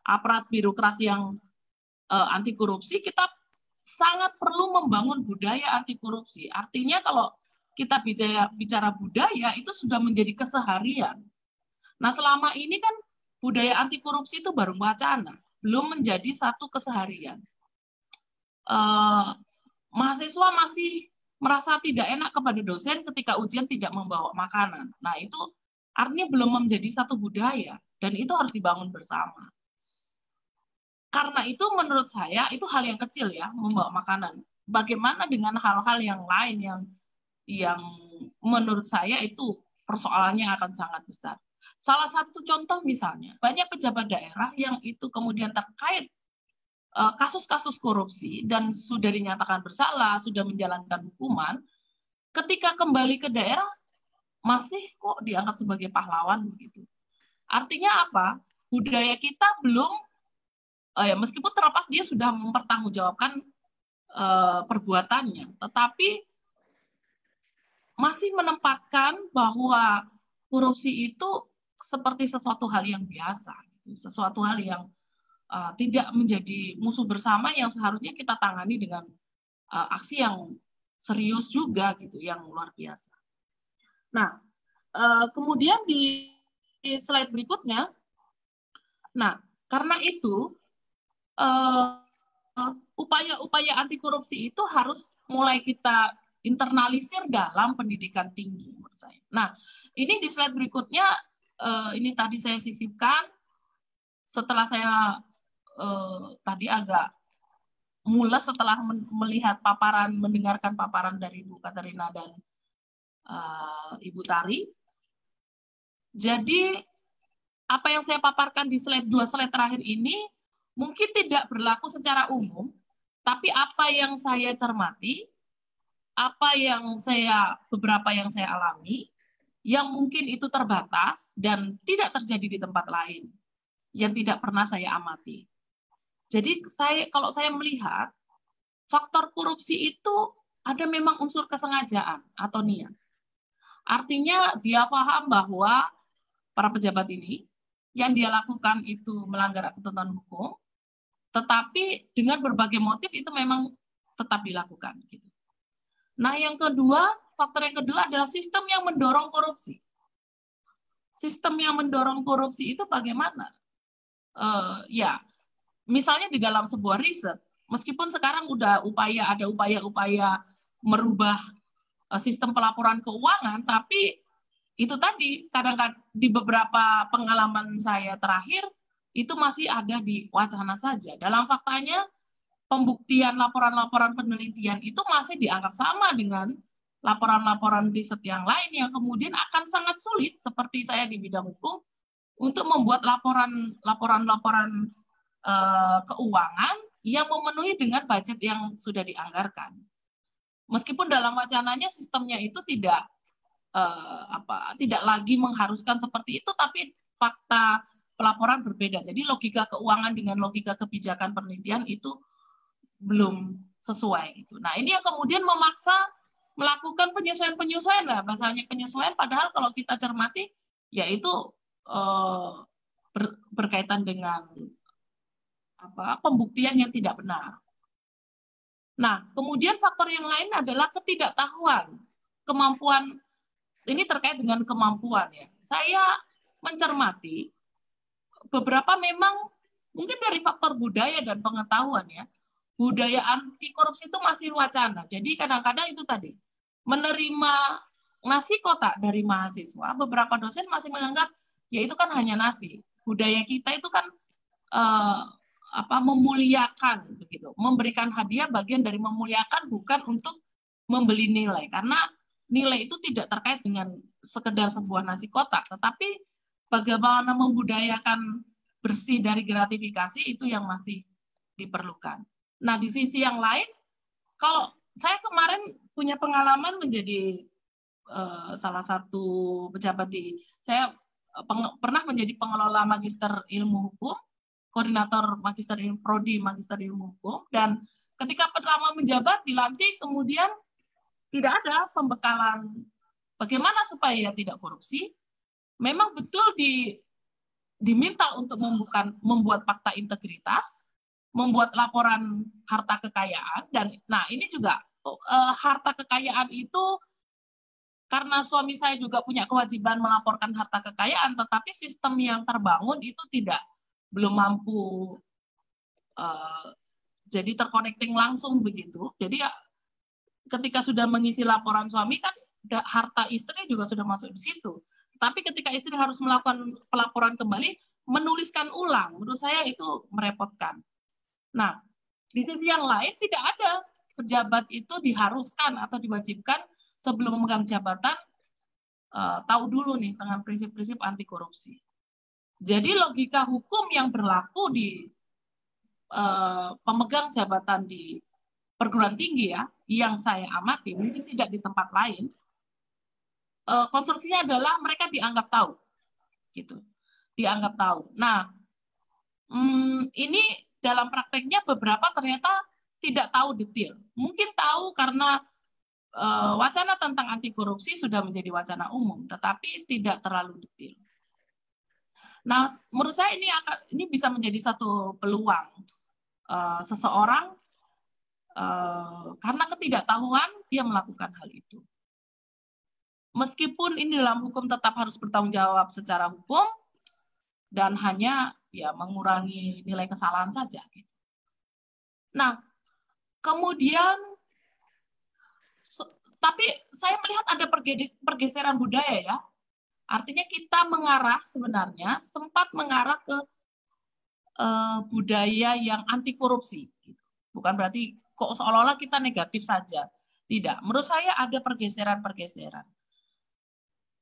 aparat birokrasi yang uh, eh, anti korupsi, kita sangat perlu membangun budaya anti korupsi. Artinya kalau kita bicara bicara budaya itu sudah menjadi keseharian. Nah, selama ini kan budaya anti korupsi itu baru wacana, belum menjadi satu keseharian. Uh, mahasiswa masih merasa tidak enak kepada dosen ketika ujian tidak membawa makanan. Nah, itu Artinya belum menjadi satu budaya dan itu harus dibangun bersama. Karena itu menurut saya itu hal yang kecil ya membawa makanan. Bagaimana dengan hal-hal yang lain yang yang menurut saya itu persoalannya akan sangat besar. Salah satu contoh misalnya, banyak pejabat daerah yang itu kemudian terkait eh, kasus-kasus korupsi dan sudah dinyatakan bersalah, sudah menjalankan hukuman, ketika kembali ke daerah masih kok dianggap sebagai pahlawan begitu. Artinya apa? Budaya kita belum eh, ya, meskipun terlepas dia sudah mempertanggungjawabkan eh, perbuatannya, tetapi masih menempatkan bahwa korupsi itu seperti sesuatu hal yang biasa, gitu. sesuatu hal yang uh, tidak menjadi musuh bersama yang seharusnya kita tangani dengan uh, aksi yang serius juga gitu, yang luar biasa. Nah, eh, kemudian di slide berikutnya, nah karena itu eh, upaya-upaya anti korupsi itu harus mulai kita internalisir dalam pendidikan tinggi menurut saya. Nah, ini di slide berikutnya eh, ini tadi saya sisipkan setelah saya tadi agak mules setelah melihat paparan mendengarkan paparan dari Bu Katerina dan uh, Ibu Tari. Jadi apa yang saya paparkan di slide dua slide terakhir ini mungkin tidak berlaku secara umum, tapi apa yang saya cermati, apa yang saya beberapa yang saya alami, yang mungkin itu terbatas dan tidak terjadi di tempat lain, yang tidak pernah saya amati. Jadi saya kalau saya melihat faktor korupsi itu ada memang unsur kesengajaan atau niat. Artinya dia paham bahwa para pejabat ini yang dia lakukan itu melanggar ketentuan hukum, tetapi dengan berbagai motif itu memang tetap dilakukan. Gitu. Nah, yang kedua, faktor yang kedua adalah sistem yang mendorong korupsi. Sistem yang mendorong korupsi itu bagaimana? Uh, ya, misalnya di dalam sebuah riset, meskipun sekarang udah upaya ada upaya-upaya merubah Eh, sistem pelaporan keuangan, tapi itu tadi kadang-kadang di beberapa pengalaman saya terakhir itu masih ada di wacana saja. Dalam faktanya pembuktian laporan-laporan penelitian itu masih dianggap sama dengan laporan-laporan riset yang lain yang kemudian akan sangat sulit seperti saya di bidang hukum untuk membuat laporan laporan-laporan eh, keuangan yang memenuhi dengan budget yang sudah dianggarkan meskipun dalam wacananya sistemnya itu tidak eh, apa tidak lagi mengharuskan seperti itu tapi fakta pelaporan berbeda jadi logika keuangan dengan logika kebijakan penelitian itu belum sesuai gitu nah ini yang kemudian memaksa melakukan penyesuaian-penyesuaian lah bahasanya penyesuaian padahal kalau kita cermati yaitu eh, ber, berkaitan dengan apa pembuktian yang tidak benar Nah, kemudian faktor yang lain adalah ketidaktahuan. Kemampuan ini terkait dengan kemampuan ya. Saya mencermati beberapa memang mungkin dari faktor budaya dan pengetahuan ya. Budaya anti korupsi itu masih wacana. Jadi kadang-kadang itu tadi menerima nasi kotak dari mahasiswa, beberapa dosen masih menganggap ya itu kan hanya nasi. Budaya kita itu kan eh, apa memuliakan begitu. Memberikan hadiah bagian dari memuliakan bukan untuk membeli nilai karena nilai itu tidak terkait dengan sekedar sebuah nasi kotak, tetapi bagaimana membudayakan bersih dari gratifikasi itu yang masih diperlukan. Nah, di sisi yang lain, kalau saya kemarin punya pengalaman menjadi uh, salah satu pejabat di, saya eh, pernah menjadi pengelola magister ilmu hukum koordinator magister ilmu prodi magister ilmu hukum dan ketika pertama menjabat dilantik kemudian tidak ada pembekalan bagaimana supaya tidak korupsi memang betul di diminta untuk membuka, membuat fakta integritas, membuat laporan harta kekayaan dan nah ini juga e, harta kekayaan itu karena suami saya juga punya kewajiban melaporkan harta kekayaan tetapi sistem yang terbangun itu tidak belum mampu uh, jadi terkonekting langsung begitu. Jadi ya, ketika sudah mengisi laporan suami kan harta istri juga sudah masuk di situ. Tapi ketika istri harus melakukan pelaporan kembali, menuliskan ulang, menurut saya itu merepotkan. Nah, di sisi yang lain tidak ada pejabat itu diharuskan atau diwajibkan sebelum memegang jabatan uh, tahu dulu nih dengan prinsip-prinsip anti korupsi. Jadi logika hukum yang berlaku di e, pemegang jabatan di perguruan tinggi ya, yang saya amati mungkin tidak di tempat lain, Konsorsinya eh, konstruksinya adalah mereka dianggap tahu, gitu, dianggap tahu. Nah, mm, ini dalam prakteknya beberapa ternyata tidak tahu detail, mungkin tahu karena e, wacana tentang anti korupsi sudah menjadi wacana umum, tetapi tidak terlalu detail. Nah, menurut saya ini akan ini bisa menjadi satu peluang uh, seseorang uh, karena ketidaktahuan dia melakukan hal itu. Meskipun ini dalam hukum tetap harus bertanggung jawab secara hukum dan hanya ya mengurangi nilai kesalahan saja. Gitu. Nah, kemudian tapi saya melihat ada pergeseran budaya ya Artinya kita mengarah sebenarnya sempat mengarah ke eh, budaya yang anti korupsi. Gitu. Bukan berarti kok seolah-olah kita negatif saja. Tidak. Menurut saya ada pergeseran-pergeseran.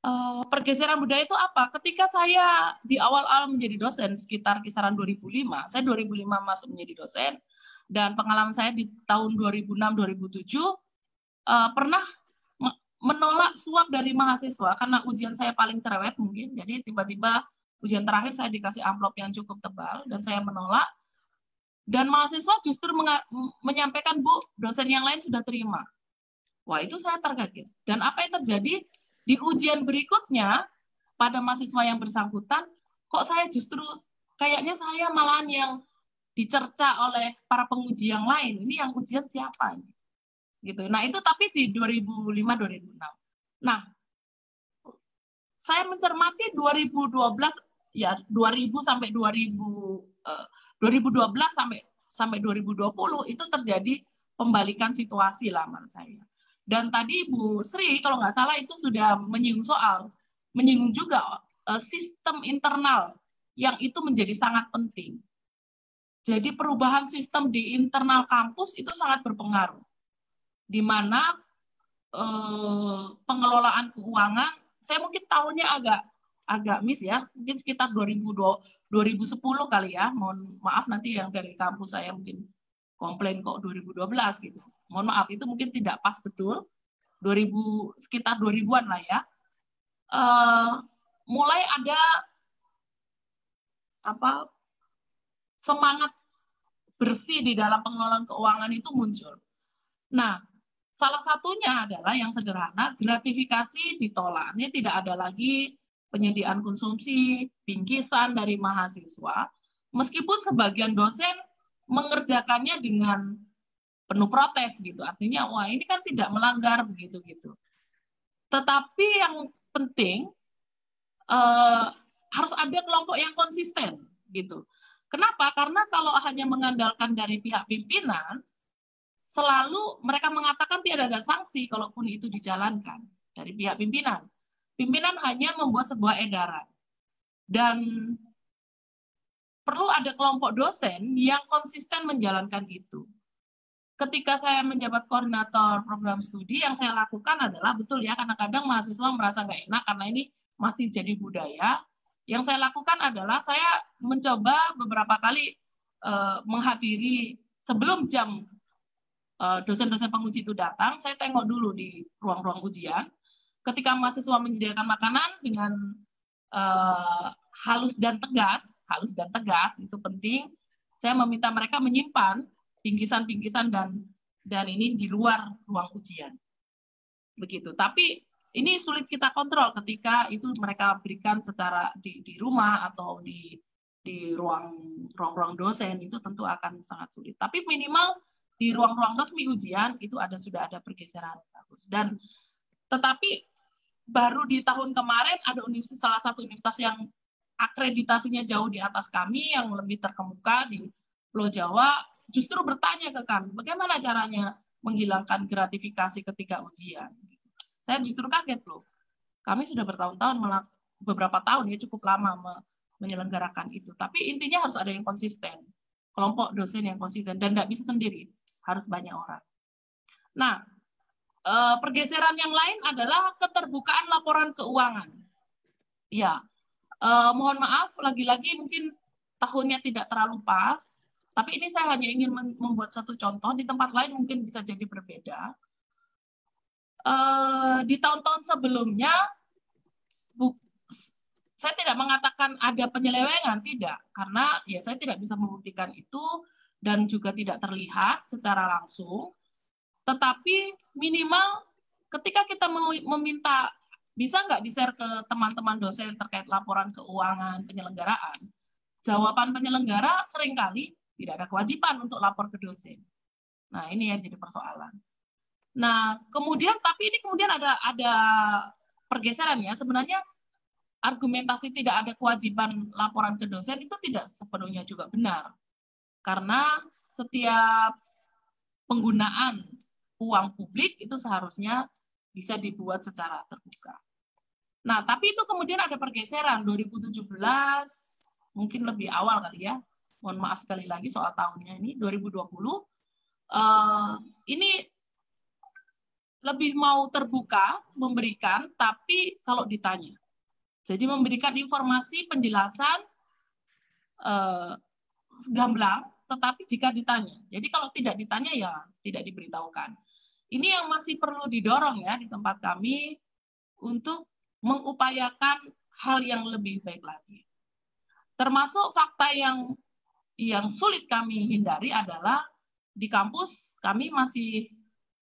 Uh, pergeseran budaya itu apa? Ketika saya di awal-awal menjadi dosen sekitar kisaran 2005, saya 2005 masuk menjadi dosen dan pengalaman saya di tahun 2006 2007 uh, pernah menolak suap dari mahasiswa karena ujian saya paling cerewet mungkin. Jadi tiba-tiba ujian terakhir saya dikasih amplop yang cukup tebal dan saya menolak. Dan mahasiswa justru menyampaikan, Bu, dosen yang lain sudah terima. Wah, itu saya terkaget. Dan apa yang terjadi? Di ujian berikutnya, pada mahasiswa yang bersangkutan, kok saya justru kayaknya saya malahan yang dicerca oleh para penguji yang lain. Ini yang ujian siapa? Ini? gitu. Nah, itu tapi di 2005 2006. Nah, saya mencermati 2012 ya 2000 sampai 2000 2012 eh, sampai sampai 2020 itu terjadi pembalikan situasi lah menurut saya. Dan tadi Bu Sri kalau nggak salah itu sudah menyinggung soal menyinggung juga eh, sistem internal yang itu menjadi sangat penting. Jadi perubahan sistem di internal kampus itu sangat berpengaruh di mana eh, pengelolaan keuangan saya mungkin tahunnya agak agak miss ya, mungkin sekitar ribu 2010 kali ya. Mohon maaf nanti yang dari kampus saya mungkin komplain kok 2012 gitu. Mohon maaf itu mungkin tidak pas betul. 2000 sekitar 2000-an lah ya. eh, mulai ada apa semangat bersih di dalam pengelolaan keuangan itu muncul. Nah, Salah satunya adalah yang sederhana, gratifikasi ditolak. Ini tidak ada lagi penyediaan konsumsi, bingkisan dari mahasiswa. Meskipun sebagian dosen mengerjakannya dengan penuh protes gitu. Artinya, wah ini kan tidak melanggar begitu-gitu. Tetapi yang penting eh, harus ada kelompok yang konsisten gitu. Kenapa? Karena kalau hanya mengandalkan dari pihak pimpinan, selalu mereka mengatakan tidak ada sanksi kalaupun itu dijalankan dari pihak pimpinan. Pimpinan hanya membuat sebuah edaran. Dan perlu ada kelompok dosen yang konsisten menjalankan itu. Ketika saya menjabat koordinator program studi, yang saya lakukan adalah betul ya, karena kadang mahasiswa merasa nggak enak karena ini masih jadi budaya. Yang saya lakukan adalah saya mencoba beberapa kali eh, menghadiri sebelum jam Eh, dosen-dosen penguji itu datang, saya tengok dulu di ruang-ruang ujian. Ketika mahasiswa menyediakan makanan dengan eh, halus dan tegas, halus dan tegas itu penting. Saya meminta mereka menyimpan pinggisan-pinggisan dan dan ini di luar ruang ujian. Begitu. Tapi ini sulit kita kontrol ketika itu mereka berikan secara di, di rumah atau di di ruang-ruang dosen itu tentu akan sangat sulit. Tapi minimal di ruang-ruang resmi ujian itu ada sudah ada pergeseran bagus dan tetapi baru di tahun kemarin ada universitas salah satu universitas yang akreditasinya jauh di atas kami yang lebih terkemuka di Pulau Jawa justru bertanya ke kami bagaimana caranya menghilangkan gratifikasi ketika ujian. Saya justru kaget loh. Kami sudah bertahun-tahun beberapa tahun ya cukup lama menyelenggarakan itu. Tapi intinya harus ada yang konsisten, kelompok dosen yang konsisten dan nggak bisa sendiri harus banyak orang. Nah, eh, pergeseran yang lain adalah keterbukaan laporan keuangan. Ya, eh, mohon maaf lagi-lagi mungkin tahunnya tidak terlalu pas, tapi ini saya hanya ingin membuat satu contoh. Di tempat lain mungkin bisa jadi berbeda. Eh, di tahun-tahun sebelumnya, saya tidak mengatakan ada penyelewengan, tidak, karena ya saya tidak bisa membuktikan itu dan juga tidak terlihat secara langsung. Tetapi minimal ketika kita meminta bisa nggak di-share ke teman-teman dosen terkait laporan keuangan penyelenggaraan, jawaban penyelenggara seringkali tidak ada kewajiban untuk lapor ke dosen. Nah, ini yang jadi persoalan. Nah, kemudian tapi ini kemudian ada ada pergeseran ya. Sebenarnya argumentasi tidak ada kewajiban laporan ke dosen itu tidak sepenuhnya juga benar. Karena setiap penggunaan uang publik itu seharusnya bisa dibuat secara terbuka. Nah, tapi itu kemudian ada pergeseran 2017 mungkin lebih awal kali ya. Mohon maaf sekali lagi soal tahunnya ini 2020. eh, ini lebih mau terbuka memberikan, tapi kalau ditanya, jadi memberikan informasi penjelasan eh, gamblang tetapi jika ditanya. Jadi kalau tidak ditanya ya tidak diberitahukan. Ini yang masih perlu didorong ya di tempat kami untuk mengupayakan hal yang lebih baik lagi. Termasuk fakta yang yang sulit kami hindari adalah di kampus kami masih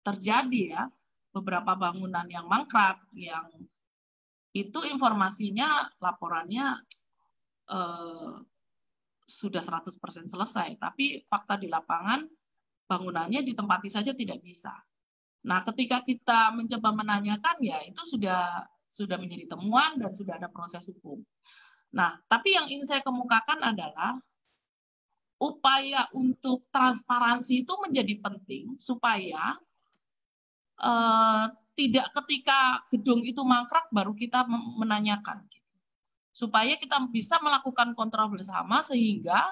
terjadi ya beberapa bangunan yang mangkrak yang itu informasinya laporannya eh, sudah 100% selesai, tapi fakta di lapangan bangunannya ditempati saja tidak bisa. Nah, ketika kita mencoba menanyakan ya itu sudah sudah menjadi temuan dan sudah ada proses hukum. Nah, tapi yang ingin saya kemukakan adalah upaya untuk transparansi itu menjadi penting supaya eh, tidak ketika gedung itu mangkrak baru kita menanyakan supaya kita bisa melakukan kontrol bersama sehingga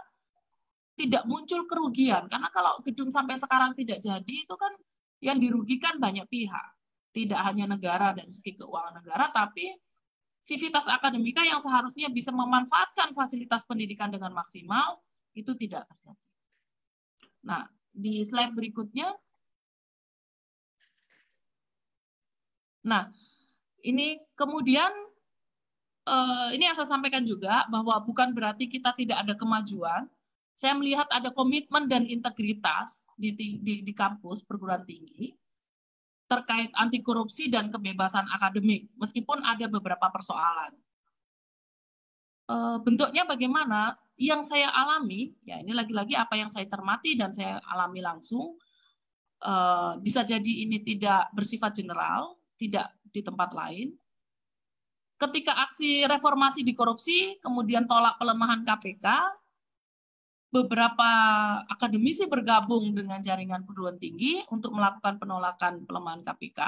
tidak muncul kerugian karena kalau gedung sampai sekarang tidak jadi itu kan yang dirugikan banyak pihak tidak hanya negara dan segi keuangan negara tapi sivitas akademika yang seharusnya bisa memanfaatkan fasilitas pendidikan dengan maksimal itu tidak terjadi. Nah, di slide berikutnya Nah, ini kemudian uh, ini yang saya sampaikan juga bahwa bukan berarti kita tidak ada kemajuan. Saya melihat ada komitmen dan integritas di, di, di kampus perguruan tinggi terkait anti korupsi dan kebebasan akademik, meskipun ada beberapa persoalan. Eh, bentuknya bagaimana? Yang saya alami, ya ini lagi-lagi apa yang saya cermati dan saya alami langsung, eh, bisa jadi ini tidak bersifat general, tidak di tempat lain, ketika aksi reformasi di korupsi kemudian tolak pelemahan KPK, beberapa akademisi bergabung dengan jaringan perguruan tinggi untuk melakukan penolakan pelemahan KPK,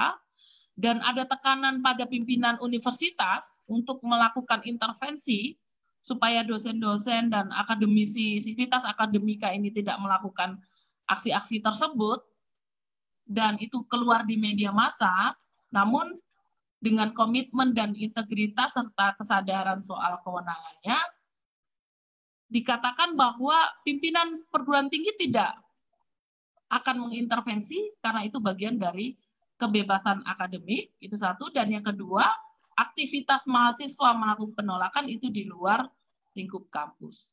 dan ada tekanan pada pimpinan universitas untuk melakukan intervensi supaya dosen-dosen dan akademisi sivitas akademika ini tidak melakukan aksi-aksi tersebut dan itu keluar di media massa namun dengan komitmen dan integritas serta kesadaran soal kewenangannya, dikatakan bahwa pimpinan perguruan tinggi tidak akan mengintervensi karena itu bagian dari kebebasan akademik itu satu dan yang kedua aktivitas mahasiswa melakukan penolakan itu di luar lingkup kampus.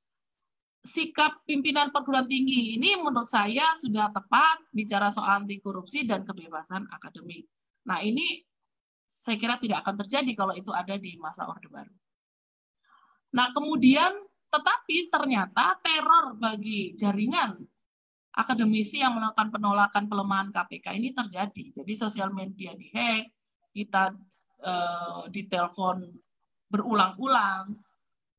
Sikap pimpinan perguruan tinggi ini menurut saya sudah tepat bicara soal anti korupsi dan kebebasan akademik. Nah, ini saya kira tidak akan terjadi kalau itu ada di masa Orde Baru. Nah, kemudian tetapi ternyata teror bagi jaringan akademisi yang melakukan penolakan pelemahan KPK ini terjadi. Jadi sosial media dihack, kita e, ditelepon berulang-ulang,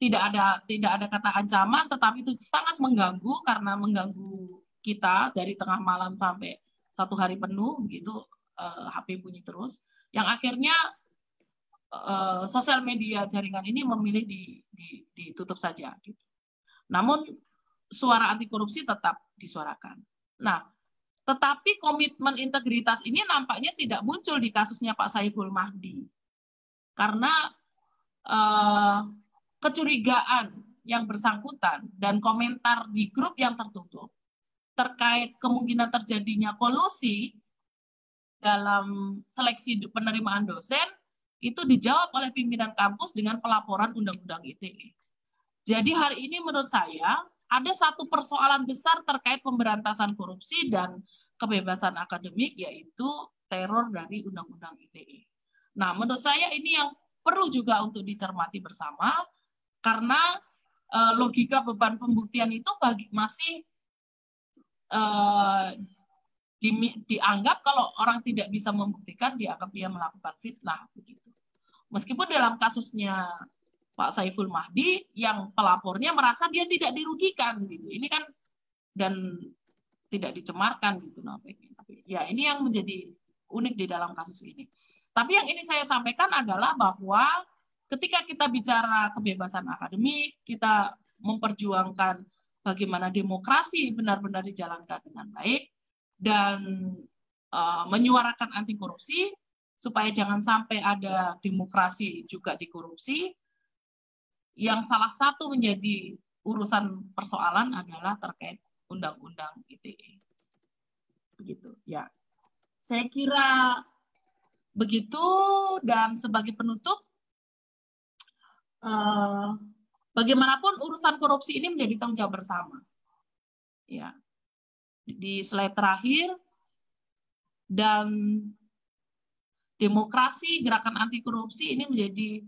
tidak ada tidak ada kata ancaman, tetapi itu sangat mengganggu karena mengganggu kita dari tengah malam sampai satu hari penuh gitu e, eh, HP bunyi terus yang akhirnya uh, sosial media jaringan ini memilih di, di, ditutup saja. Gitu. Namun suara anti korupsi tetap disuarakan. Nah, tetapi komitmen integritas ini nampaknya tidak muncul di kasusnya Pak Saiful Mahdi karena uh, kecurigaan yang bersangkutan dan komentar di grup yang tertutup terkait kemungkinan terjadinya kolusi dalam seleksi penerimaan dosen itu dijawab oleh pimpinan kampus dengan pelaporan undang-undang ITE. Jadi hari ini menurut saya ada satu persoalan besar terkait pemberantasan korupsi dan kebebasan akademik yaitu teror dari undang-undang ITE. Nah, menurut saya ini yang perlu juga untuk dicermati bersama karena eh, logika beban pembuktian itu bagi masih eh, di, dianggap kalau orang tidak bisa membuktikan dianggap dia melakukan fitnah begitu. Meskipun dalam kasusnya Pak Saiful Mahdi yang pelapornya merasa dia tidak dirugikan gitu. Ini kan dan tidak dicemarkan gitu ya ini yang menjadi unik di dalam kasus ini. Tapi yang ini saya sampaikan adalah bahwa ketika kita bicara kebebasan akademik, kita memperjuangkan bagaimana demokrasi benar-benar dijalankan dengan baik, dan uh, menyuarakan anti korupsi supaya jangan sampai ada demokrasi juga dikorupsi. Yang salah satu menjadi urusan persoalan adalah terkait undang-undang ITE. Begitu, ya. Saya kira begitu dan sebagai penutup uh, bagaimanapun urusan korupsi ini menjadi tanggung jawab bersama. Ya, di slide terakhir dan demokrasi gerakan anti korupsi ini menjadi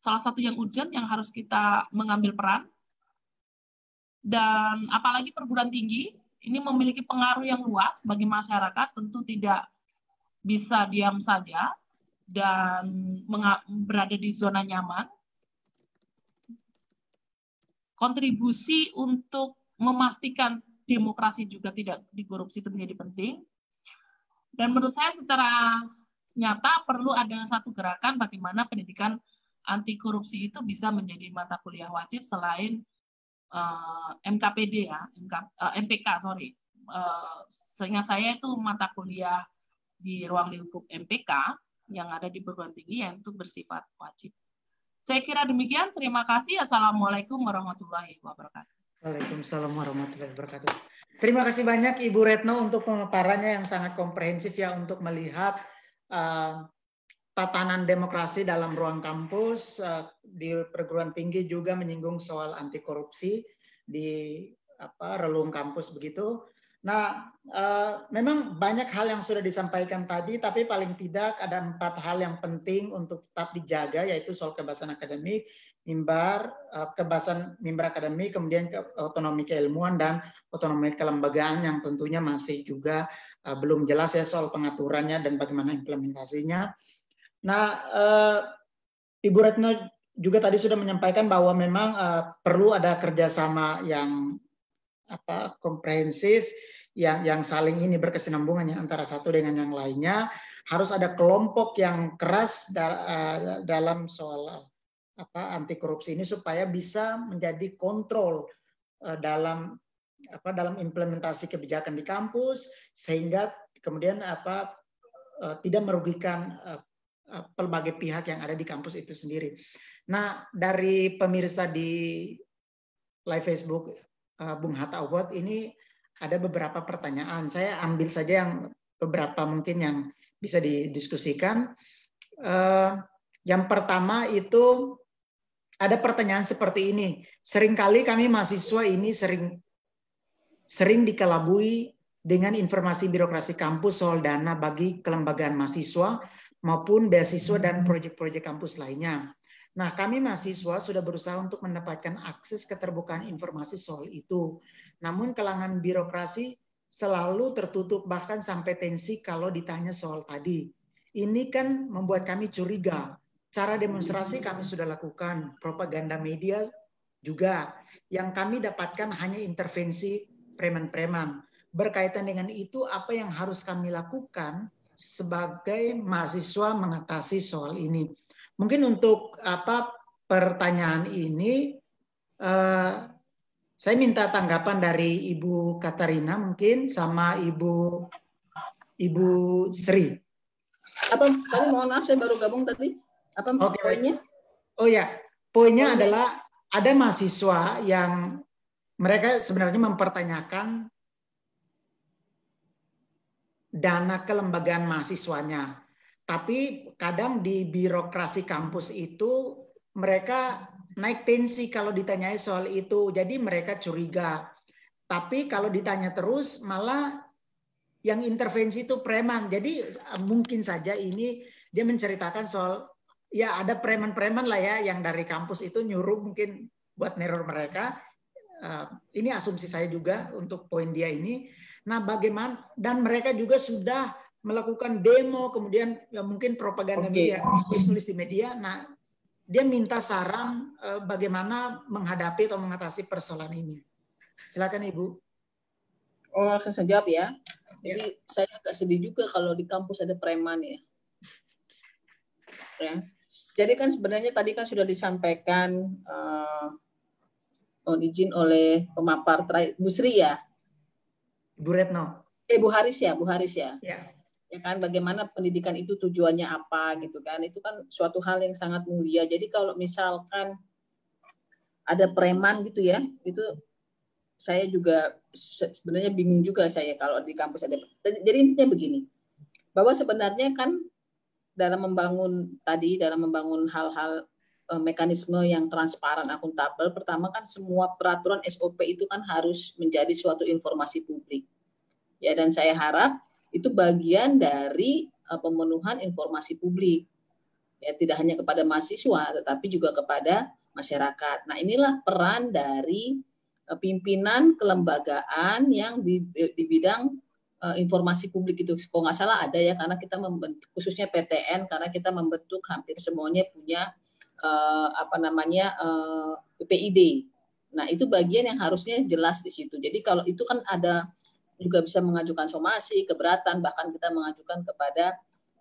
salah satu yang urgent yang harus kita mengambil peran dan apalagi perguruan tinggi ini memiliki pengaruh yang luas bagi masyarakat tentu tidak bisa diam saja dan berada di zona nyaman kontribusi untuk memastikan demokrasi juga tidak dikorupsi itu menjadi penting. Dan menurut saya secara nyata perlu ada satu gerakan bagaimana pendidikan anti korupsi itu bisa menjadi mata kuliah wajib selain uh, eh, MKPD ya, MK, uh, eh, MPK sorry. Uh, seingat saya itu mata kuliah di ruang lingkup MPK yang ada di perguruan tinggi yang itu bersifat wajib. Saya kira demikian. Terima kasih. Assalamualaikum warahmatullahi wabarakatuh. Waalaikumsalam warahmatullahi wabarakatuh. Terima kasih banyak Ibu Retno untuk pemaparannya yang sangat komprehensif ya untuk melihat uh, tatanan demokrasi dalam ruang kampus uh, di perguruan tinggi juga menyinggung soal anti korupsi di apa relung kampus begitu. Nah, uh, memang banyak hal yang sudah disampaikan tadi, tapi paling tidak ada empat hal yang penting untuk tetap dijaga, yaitu soal kebebasan akademik, mimbar, eh, kebasan mimbar akademi, kemudian ke otonomi keilmuan dan otonomi kelembagaan yang tentunya masih juga eh, belum jelas ya soal pengaturannya dan bagaimana implementasinya. Nah, eh, Ibu Retno juga tadi sudah menyampaikan bahwa memang perlu ada kerjasama yang apa komprehensif yang yang saling ini berkesinambungan ya antara satu dengan yang lainnya harus ada kelompok yang keras dalam soal apa anti korupsi ini supaya bisa menjadi kontrol uh, dalam apa dalam implementasi kebijakan di kampus sehingga kemudian apa uh, tidak merugikan uh, pelbagai pihak yang ada di kampus itu sendiri. Nah, dari pemirsa di live Facebook Bung Hatta Award ini ada beberapa pertanyaan. Saya ambil saja yang beberapa mungkin yang bisa didiskusikan. Yang pertama itu ada pertanyaan seperti ini. Seringkali kami mahasiswa ini sering sering dikelabui dengan informasi birokrasi kampus soal dana bagi kelembagaan mahasiswa maupun beasiswa dan hmm. proyek-proyek kampus lainnya. Nah, kami mahasiswa sudah berusaha untuk mendapatkan akses keterbukaan informasi soal itu. Namun kelangan birokrasi selalu tertutup bahkan sampai tensi kalau ditanya soal tadi. Ini kan membuat kami curiga Cara demonstrasi kami sudah lakukan, propaganda media juga. Yang kami dapatkan hanya intervensi preman-preman. Berkaitan dengan itu, apa yang harus kami lakukan sebagai mahasiswa mengatasi soal ini? Mungkin untuk apa pertanyaan ini, uh, saya minta tanggapan dari Ibu Katarina mungkin sama Ibu Ibu Sri. Apa? Tadi mohon maaf saya baru gabung tadi. Apa okay. poinnya? Oh ya, poinnya Poin. adalah ada mahasiswa yang mereka sebenarnya mempertanyakan dana kelembagaan mahasiswanya. Tapi kadang di birokrasi kampus itu mereka naik tensi kalau ditanyai soal itu. Jadi mereka curiga. Tapi kalau ditanya terus malah yang intervensi itu preman. Jadi eh, mungkin saja ini dia menceritakan soal ya ada preman-preman lah ya yang dari kampus itu nyuruh mungkin buat neror mereka. Uh, ini asumsi saya juga untuk poin dia ini. Nah, bagaimana dan mereka juga sudah melakukan demo, kemudian ya mungkin propaganda okay. media, nulis di media. Nah, dia minta saran uh, bagaimana menghadapi atau mengatasi persoalan ini. Silakan Ibu. Oh, saya jawab ya. Jadi ya. saya agak sedih juga kalau di kampus ada preman ya ya. Jadi kan sebenarnya tadi kan sudah disampaikan eh, mohon izin oleh pemapar Bu Sri ya. Bu Retno. Eh Bu Haris ya, Bu Haris ya. Ya. Ya kan bagaimana pendidikan itu tujuannya apa gitu kan. Itu kan suatu hal yang sangat mulia. Jadi kalau misalkan ada preman gitu ya, itu saya juga sebenarnya bingung juga saya kalau di kampus ada. Jadi intinya begini, bahwa sebenarnya kan dalam membangun tadi dalam membangun hal-hal eh, mekanisme yang transparan akuntabel pertama kan semua peraturan SOP itu kan harus menjadi suatu informasi publik ya dan saya harap itu bagian dari eh, pemenuhan informasi publik ya tidak hanya kepada mahasiswa tetapi juga kepada masyarakat nah inilah peran dari eh, pimpinan kelembagaan yang di, di bidang Eh, informasi publik itu kalau nggak salah ada ya karena kita membentuk khususnya PTN karena kita membentuk hampir semuanya punya uh, apa namanya eh, PPID. Nah itu bagian yang harusnya jelas di situ. Jadi kalau itu kan ada juga bisa mengajukan somasi, keberatan bahkan kita mengajukan kepada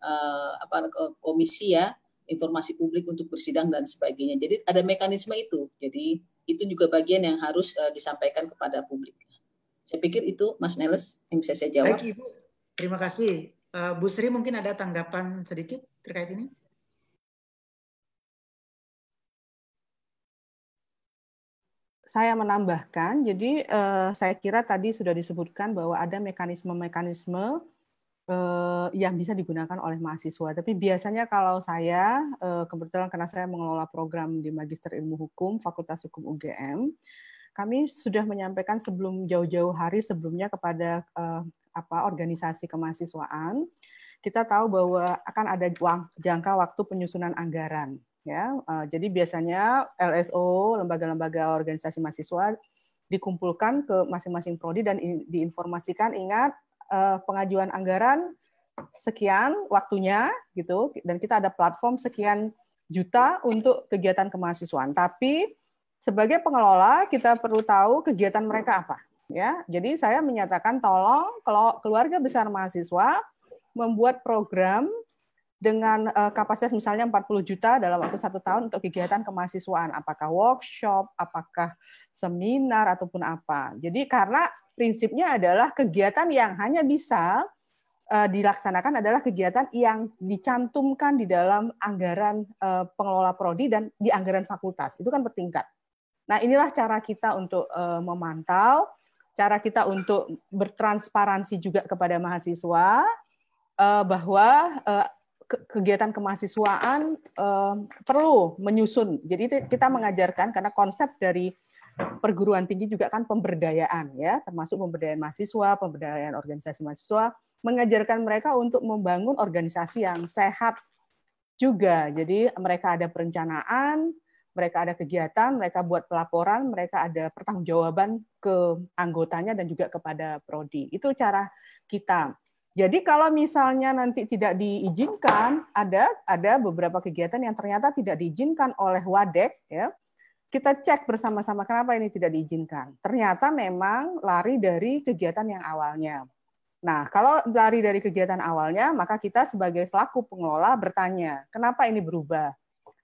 eh, apa komisi ya informasi publik untuk bersidang dan sebagainya. Jadi ada mekanisme itu. Jadi itu juga bagian yang harus uh, disampaikan kepada publik. Saya pikir itu Mas Neles yang bisa saya jawab. Baik Ibu, terima kasih. Eh, Bu Sri mungkin ada tanggapan sedikit terkait ini? saya menambahkan, jadi eh, saya kira tadi sudah disebutkan bahwa ada mekanisme-mekanisme eh, yang bisa digunakan oleh mahasiswa. Tapi biasanya kalau saya, eh, kebetulan karena saya mengelola program di Magister Ilmu Hukum, Fakultas Hukum UGM, kami sudah menyampaikan sebelum jauh-jauh hari sebelumnya kepada uh, apa organisasi kemahasiswaan kita tahu bahwa akan ada jangka waktu penyusunan anggaran ya uh, jadi biasanya LSO lembaga-lembaga organisasi mahasiswa dikumpulkan ke masing-masing prodi dan in, diinformasikan ingat uh, pengajuan anggaran sekian waktunya gitu dan kita ada platform sekian juta untuk kegiatan kemahasiswaan tapi sebagai pengelola, kita perlu tahu kegiatan mereka apa. Ya, jadi saya menyatakan tolong kalau keluarga besar mahasiswa membuat program dengan eh, kapasitas misalnya 40 juta dalam waktu satu tahun untuk kegiatan kemahasiswaan, apakah workshop, apakah seminar ataupun apa. Jadi karena prinsipnya adalah kegiatan yang hanya bisa eh, dilaksanakan adalah kegiatan yang dicantumkan di dalam anggaran eh, pengelola prodi dan di anggaran fakultas. Itu kan bertingkat. Nah, inilah cara kita untuk eh, memantau, cara kita untuk bertransparansi juga kepada mahasiswa eh, bahwa eh, kegiatan kemahasiswaan perlu menyusun. Jadi kita mengajarkan karena konsep dari perguruan tinggi juga kan pemberdayaan ya, termasuk pemberdayaan mahasiswa, pemberdayaan organisasi mahasiswa, mengajarkan mereka untuk membangun organisasi yang sehat juga. Jadi mereka ada perencanaan, mereka ada kegiatan, mereka buat pelaporan, mereka ada pertanggungjawaban ke anggotanya dan juga kepada prodi. Itu cara kita. Jadi kalau misalnya nanti tidak diizinkan, ada ada beberapa kegiatan yang ternyata tidak diizinkan oleh Wadek, ya kita cek bersama-sama kenapa ini tidak diizinkan. Ternyata memang lari dari kegiatan yang awalnya. Nah, kalau lari dari kegiatan awalnya, maka kita sebagai selaku pengelola bertanya, kenapa ini berubah?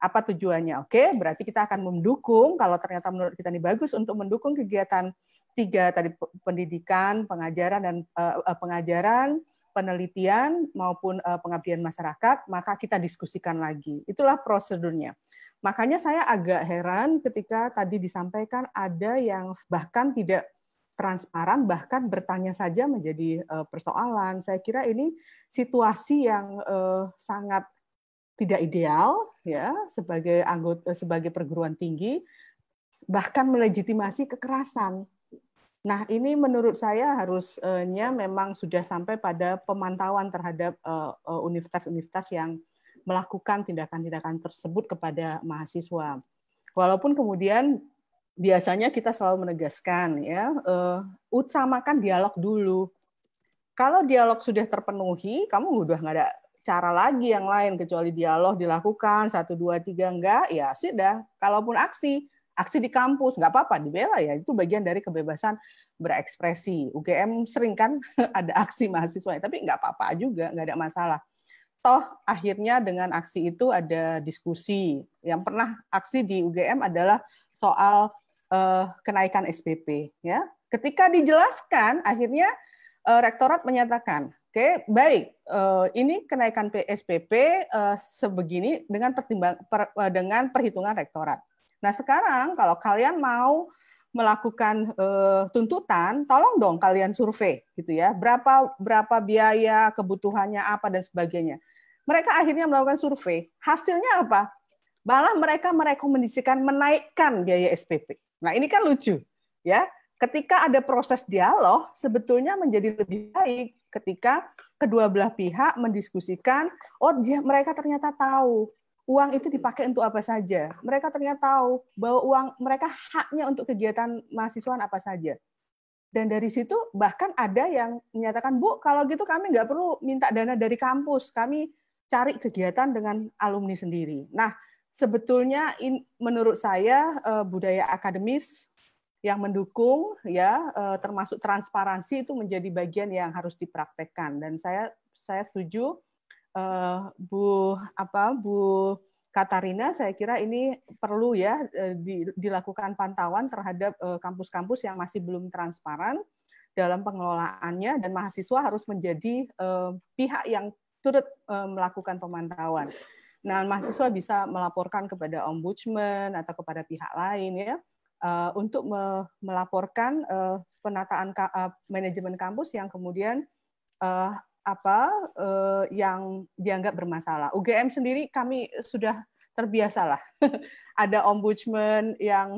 apa tujuannya. Oke, berarti kita akan mendukung kalau ternyata menurut kita ini bagus untuk mendukung kegiatan tiga tadi pendidikan, pengajaran dan uh, pengajaran, penelitian maupun uh, pengabdian masyarakat, maka kita diskusikan lagi. Itulah prosedurnya. Makanya saya agak heran ketika tadi disampaikan ada yang bahkan tidak transparan bahkan bertanya saja menjadi persoalan. Saya kira ini situasi yang sangat tidak ideal ya sebagai anggota sebagai perguruan tinggi bahkan melegitimasi kekerasan. Nah, ini menurut saya harusnya memang sudah sampai pada pemantauan terhadap eh, eh, universitas-universitas yang melakukan tindakan-tindakan tersebut kepada mahasiswa. Walaupun kemudian biasanya kita selalu menegaskan ya, eh, utamakan dialog dulu. Kalau dialog sudah terpenuhi, kamu udah nggak ada cara lagi yang lain kecuali dialog dilakukan satu dua tiga enggak ya sudah kalaupun aksi aksi di kampus nggak apa-apa dibela ya itu bagian dari kebebasan berekspresi UGM sering kan ada aksi mahasiswa tapi nggak apa-apa juga nggak ada masalah toh akhirnya dengan aksi itu ada diskusi yang pernah aksi di UGM adalah soal eh, kenaikan SPP ya ketika dijelaskan akhirnya eh, rektorat menyatakan Oke, baik. Uh, ini kenaikan PSPP uh, eh, sebegini dengan pertimbang per, uh, dengan perhitungan rektorat. Nah, sekarang kalau kalian mau melakukan uh, tuntutan, tolong dong kalian survei gitu ya. Berapa berapa biaya, kebutuhannya apa dan sebagainya. Mereka akhirnya melakukan survei. Hasilnya apa? Malah mereka merekomendasikan menaikkan biaya SPP. Nah, ini kan lucu ya. Ketika ada proses dialog, sebetulnya menjadi lebih baik ketika kedua belah pihak mendiskusikan, oh dia mereka ternyata tahu uang itu hmm. dipakai untuk apa saja. Mereka ternyata tahu bahwa uang mereka haknya untuk kegiatan mahasiswa apa saja. Dan dari situ bahkan ada yang menyatakan, Bu, kalau gitu kami nggak perlu minta dana dari kampus, kami cari kegiatan dengan alumni sendiri. Nah, sebetulnya in, menurut saya eh, budaya akademis yang mendukung ya eh, termasuk transparansi itu menjadi bagian yang harus dipraktekkan dan saya saya setuju eh, Bu apa Bu Katarina saya kira ini perlu ya eh, dilakukan pantauan terhadap kampus-kampus yang masih belum transparan dalam pengelolaannya dan mahasiswa harus menjadi pihak yang turut melakukan pemantauan. Nah, mahasiswa bisa melaporkan kepada ombudsman atau kepada pihak lain ya Eh, untuk melaporkan eh, penataan eh, manajemen kampus yang kemudian apa yang dianggap bermasalah. UGM sendiri kami sudah terbiasalah. Ada ombudsman yang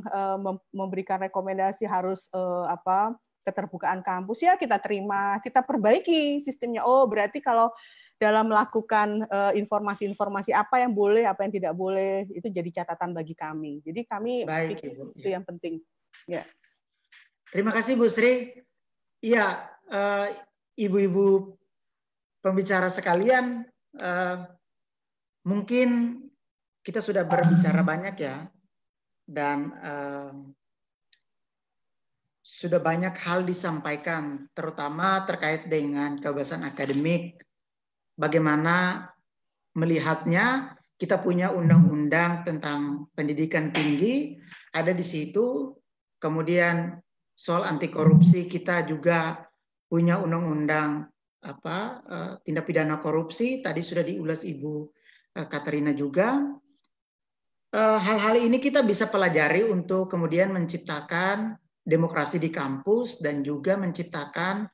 memberikan rekomendasi harus apa keterbukaan kampus ya kita terima, kita perbaiki sistemnya. Oh, berarti kalau dalam melakukan eh, informasi-informasi apa yang boleh, apa yang tidak boleh, itu jadi catatan bagi kami. Jadi kami Baik, Ibu. itu ya. yang penting. Ya. Terima kasih Bu Sri. Iya, uh, ibu-ibu pembicara sekalian, uh, mungkin kita sudah berbicara banyak ya, dan uh, sudah banyak hal disampaikan, terutama terkait dengan kebebasan akademik bagaimana melihatnya. Kita punya undang-undang tentang pendidikan tinggi, ada di situ. Kemudian soal anti korupsi kita juga punya undang-undang apa eh, tindak pidana korupsi tadi sudah diulas Ibu eh, Katarina juga eh, hal-hal ini kita bisa pelajari untuk kemudian menciptakan demokrasi di kampus dan juga menciptakan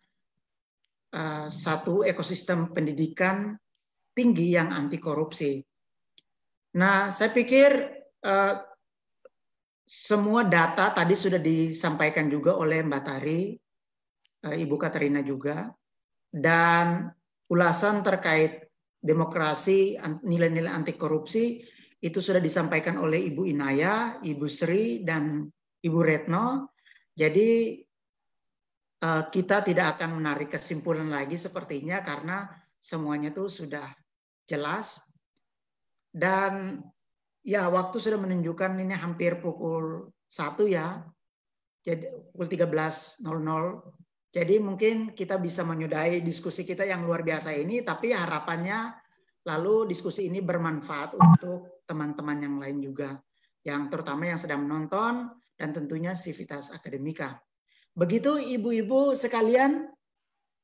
Eh, satu ekosistem pendidikan tinggi yang anti korupsi. Nah, saya pikir eh, semua data tadi sudah disampaikan juga oleh Mbak Tari, eh, Ibu Katarina juga, dan ulasan terkait demokrasi, nilai-nilai anti korupsi itu sudah disampaikan oleh Ibu Inaya, Ibu Sri, dan Ibu Retno. Jadi Eh, kita tidak akan menarik kesimpulan lagi sepertinya karena semuanya itu sudah jelas dan ya waktu sudah menunjukkan ini hampir pukul 1 ya jadi pukul 13.00 jadi mungkin kita bisa menyudahi diskusi kita yang luar biasa ini tapi harapannya lalu diskusi ini bermanfaat untuk teman-teman yang lain juga yang terutama yang sedang menonton dan tentunya Civitas Akademika. Begitu ibu-ibu sekalian.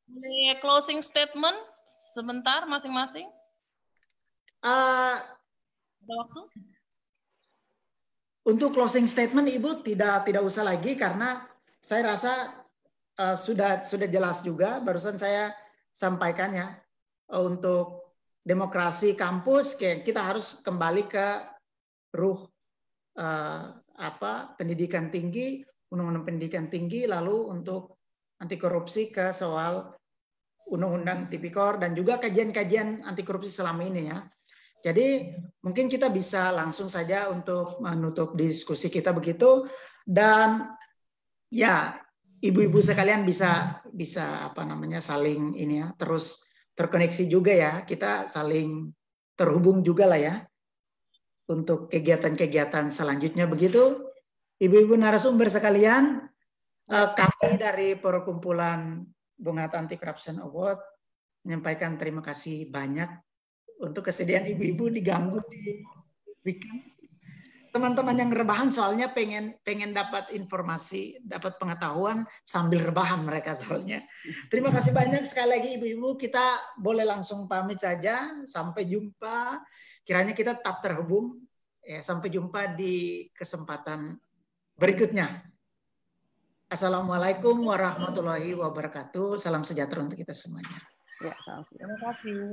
Ini closing statement sebentar masing-masing? Uh, Ada waktu? Untuk closing statement ibu tidak tidak usah lagi karena saya rasa uh, sudah sudah jelas juga barusan saya sampaikannya uh, eh, untuk demokrasi kampus kita harus kembali ke ruh uh, apa pendidikan tinggi undang-undang pendidikan tinggi lalu untuk anti korupsi ke soal undang-undang tipikor dan juga kajian-kajian anti korupsi selama ini ya. Jadi mungkin kita bisa langsung saja untuk menutup diskusi kita begitu dan ya ibu-ibu sekalian bisa bisa apa namanya saling ini ya terus terkoneksi juga ya kita saling terhubung juga lah ya untuk kegiatan-kegiatan selanjutnya begitu Ibu-ibu narasumber sekalian, ya. eh, kami dari perkumpulan Bunga Anti Corruption Award menyampaikan terima kasih banyak untuk kesediaan ibu-ibu diganggu di weekend. Teman-teman yang rebahan soalnya pengen pengen dapat informasi, dapat pengetahuan sambil rebahan mereka soalnya. Terima kasih banyak sekali lagi ibu-ibu. Kita boleh langsung pamit saja. Sampai jumpa. Kiranya kita tetap terhubung. Ya, sampai jumpa di kesempatan berikutnya. Assalamualaikum warahmatullahi wabarakatuh. Salam sejahtera untuk kita semuanya. Ya, Terima kasih.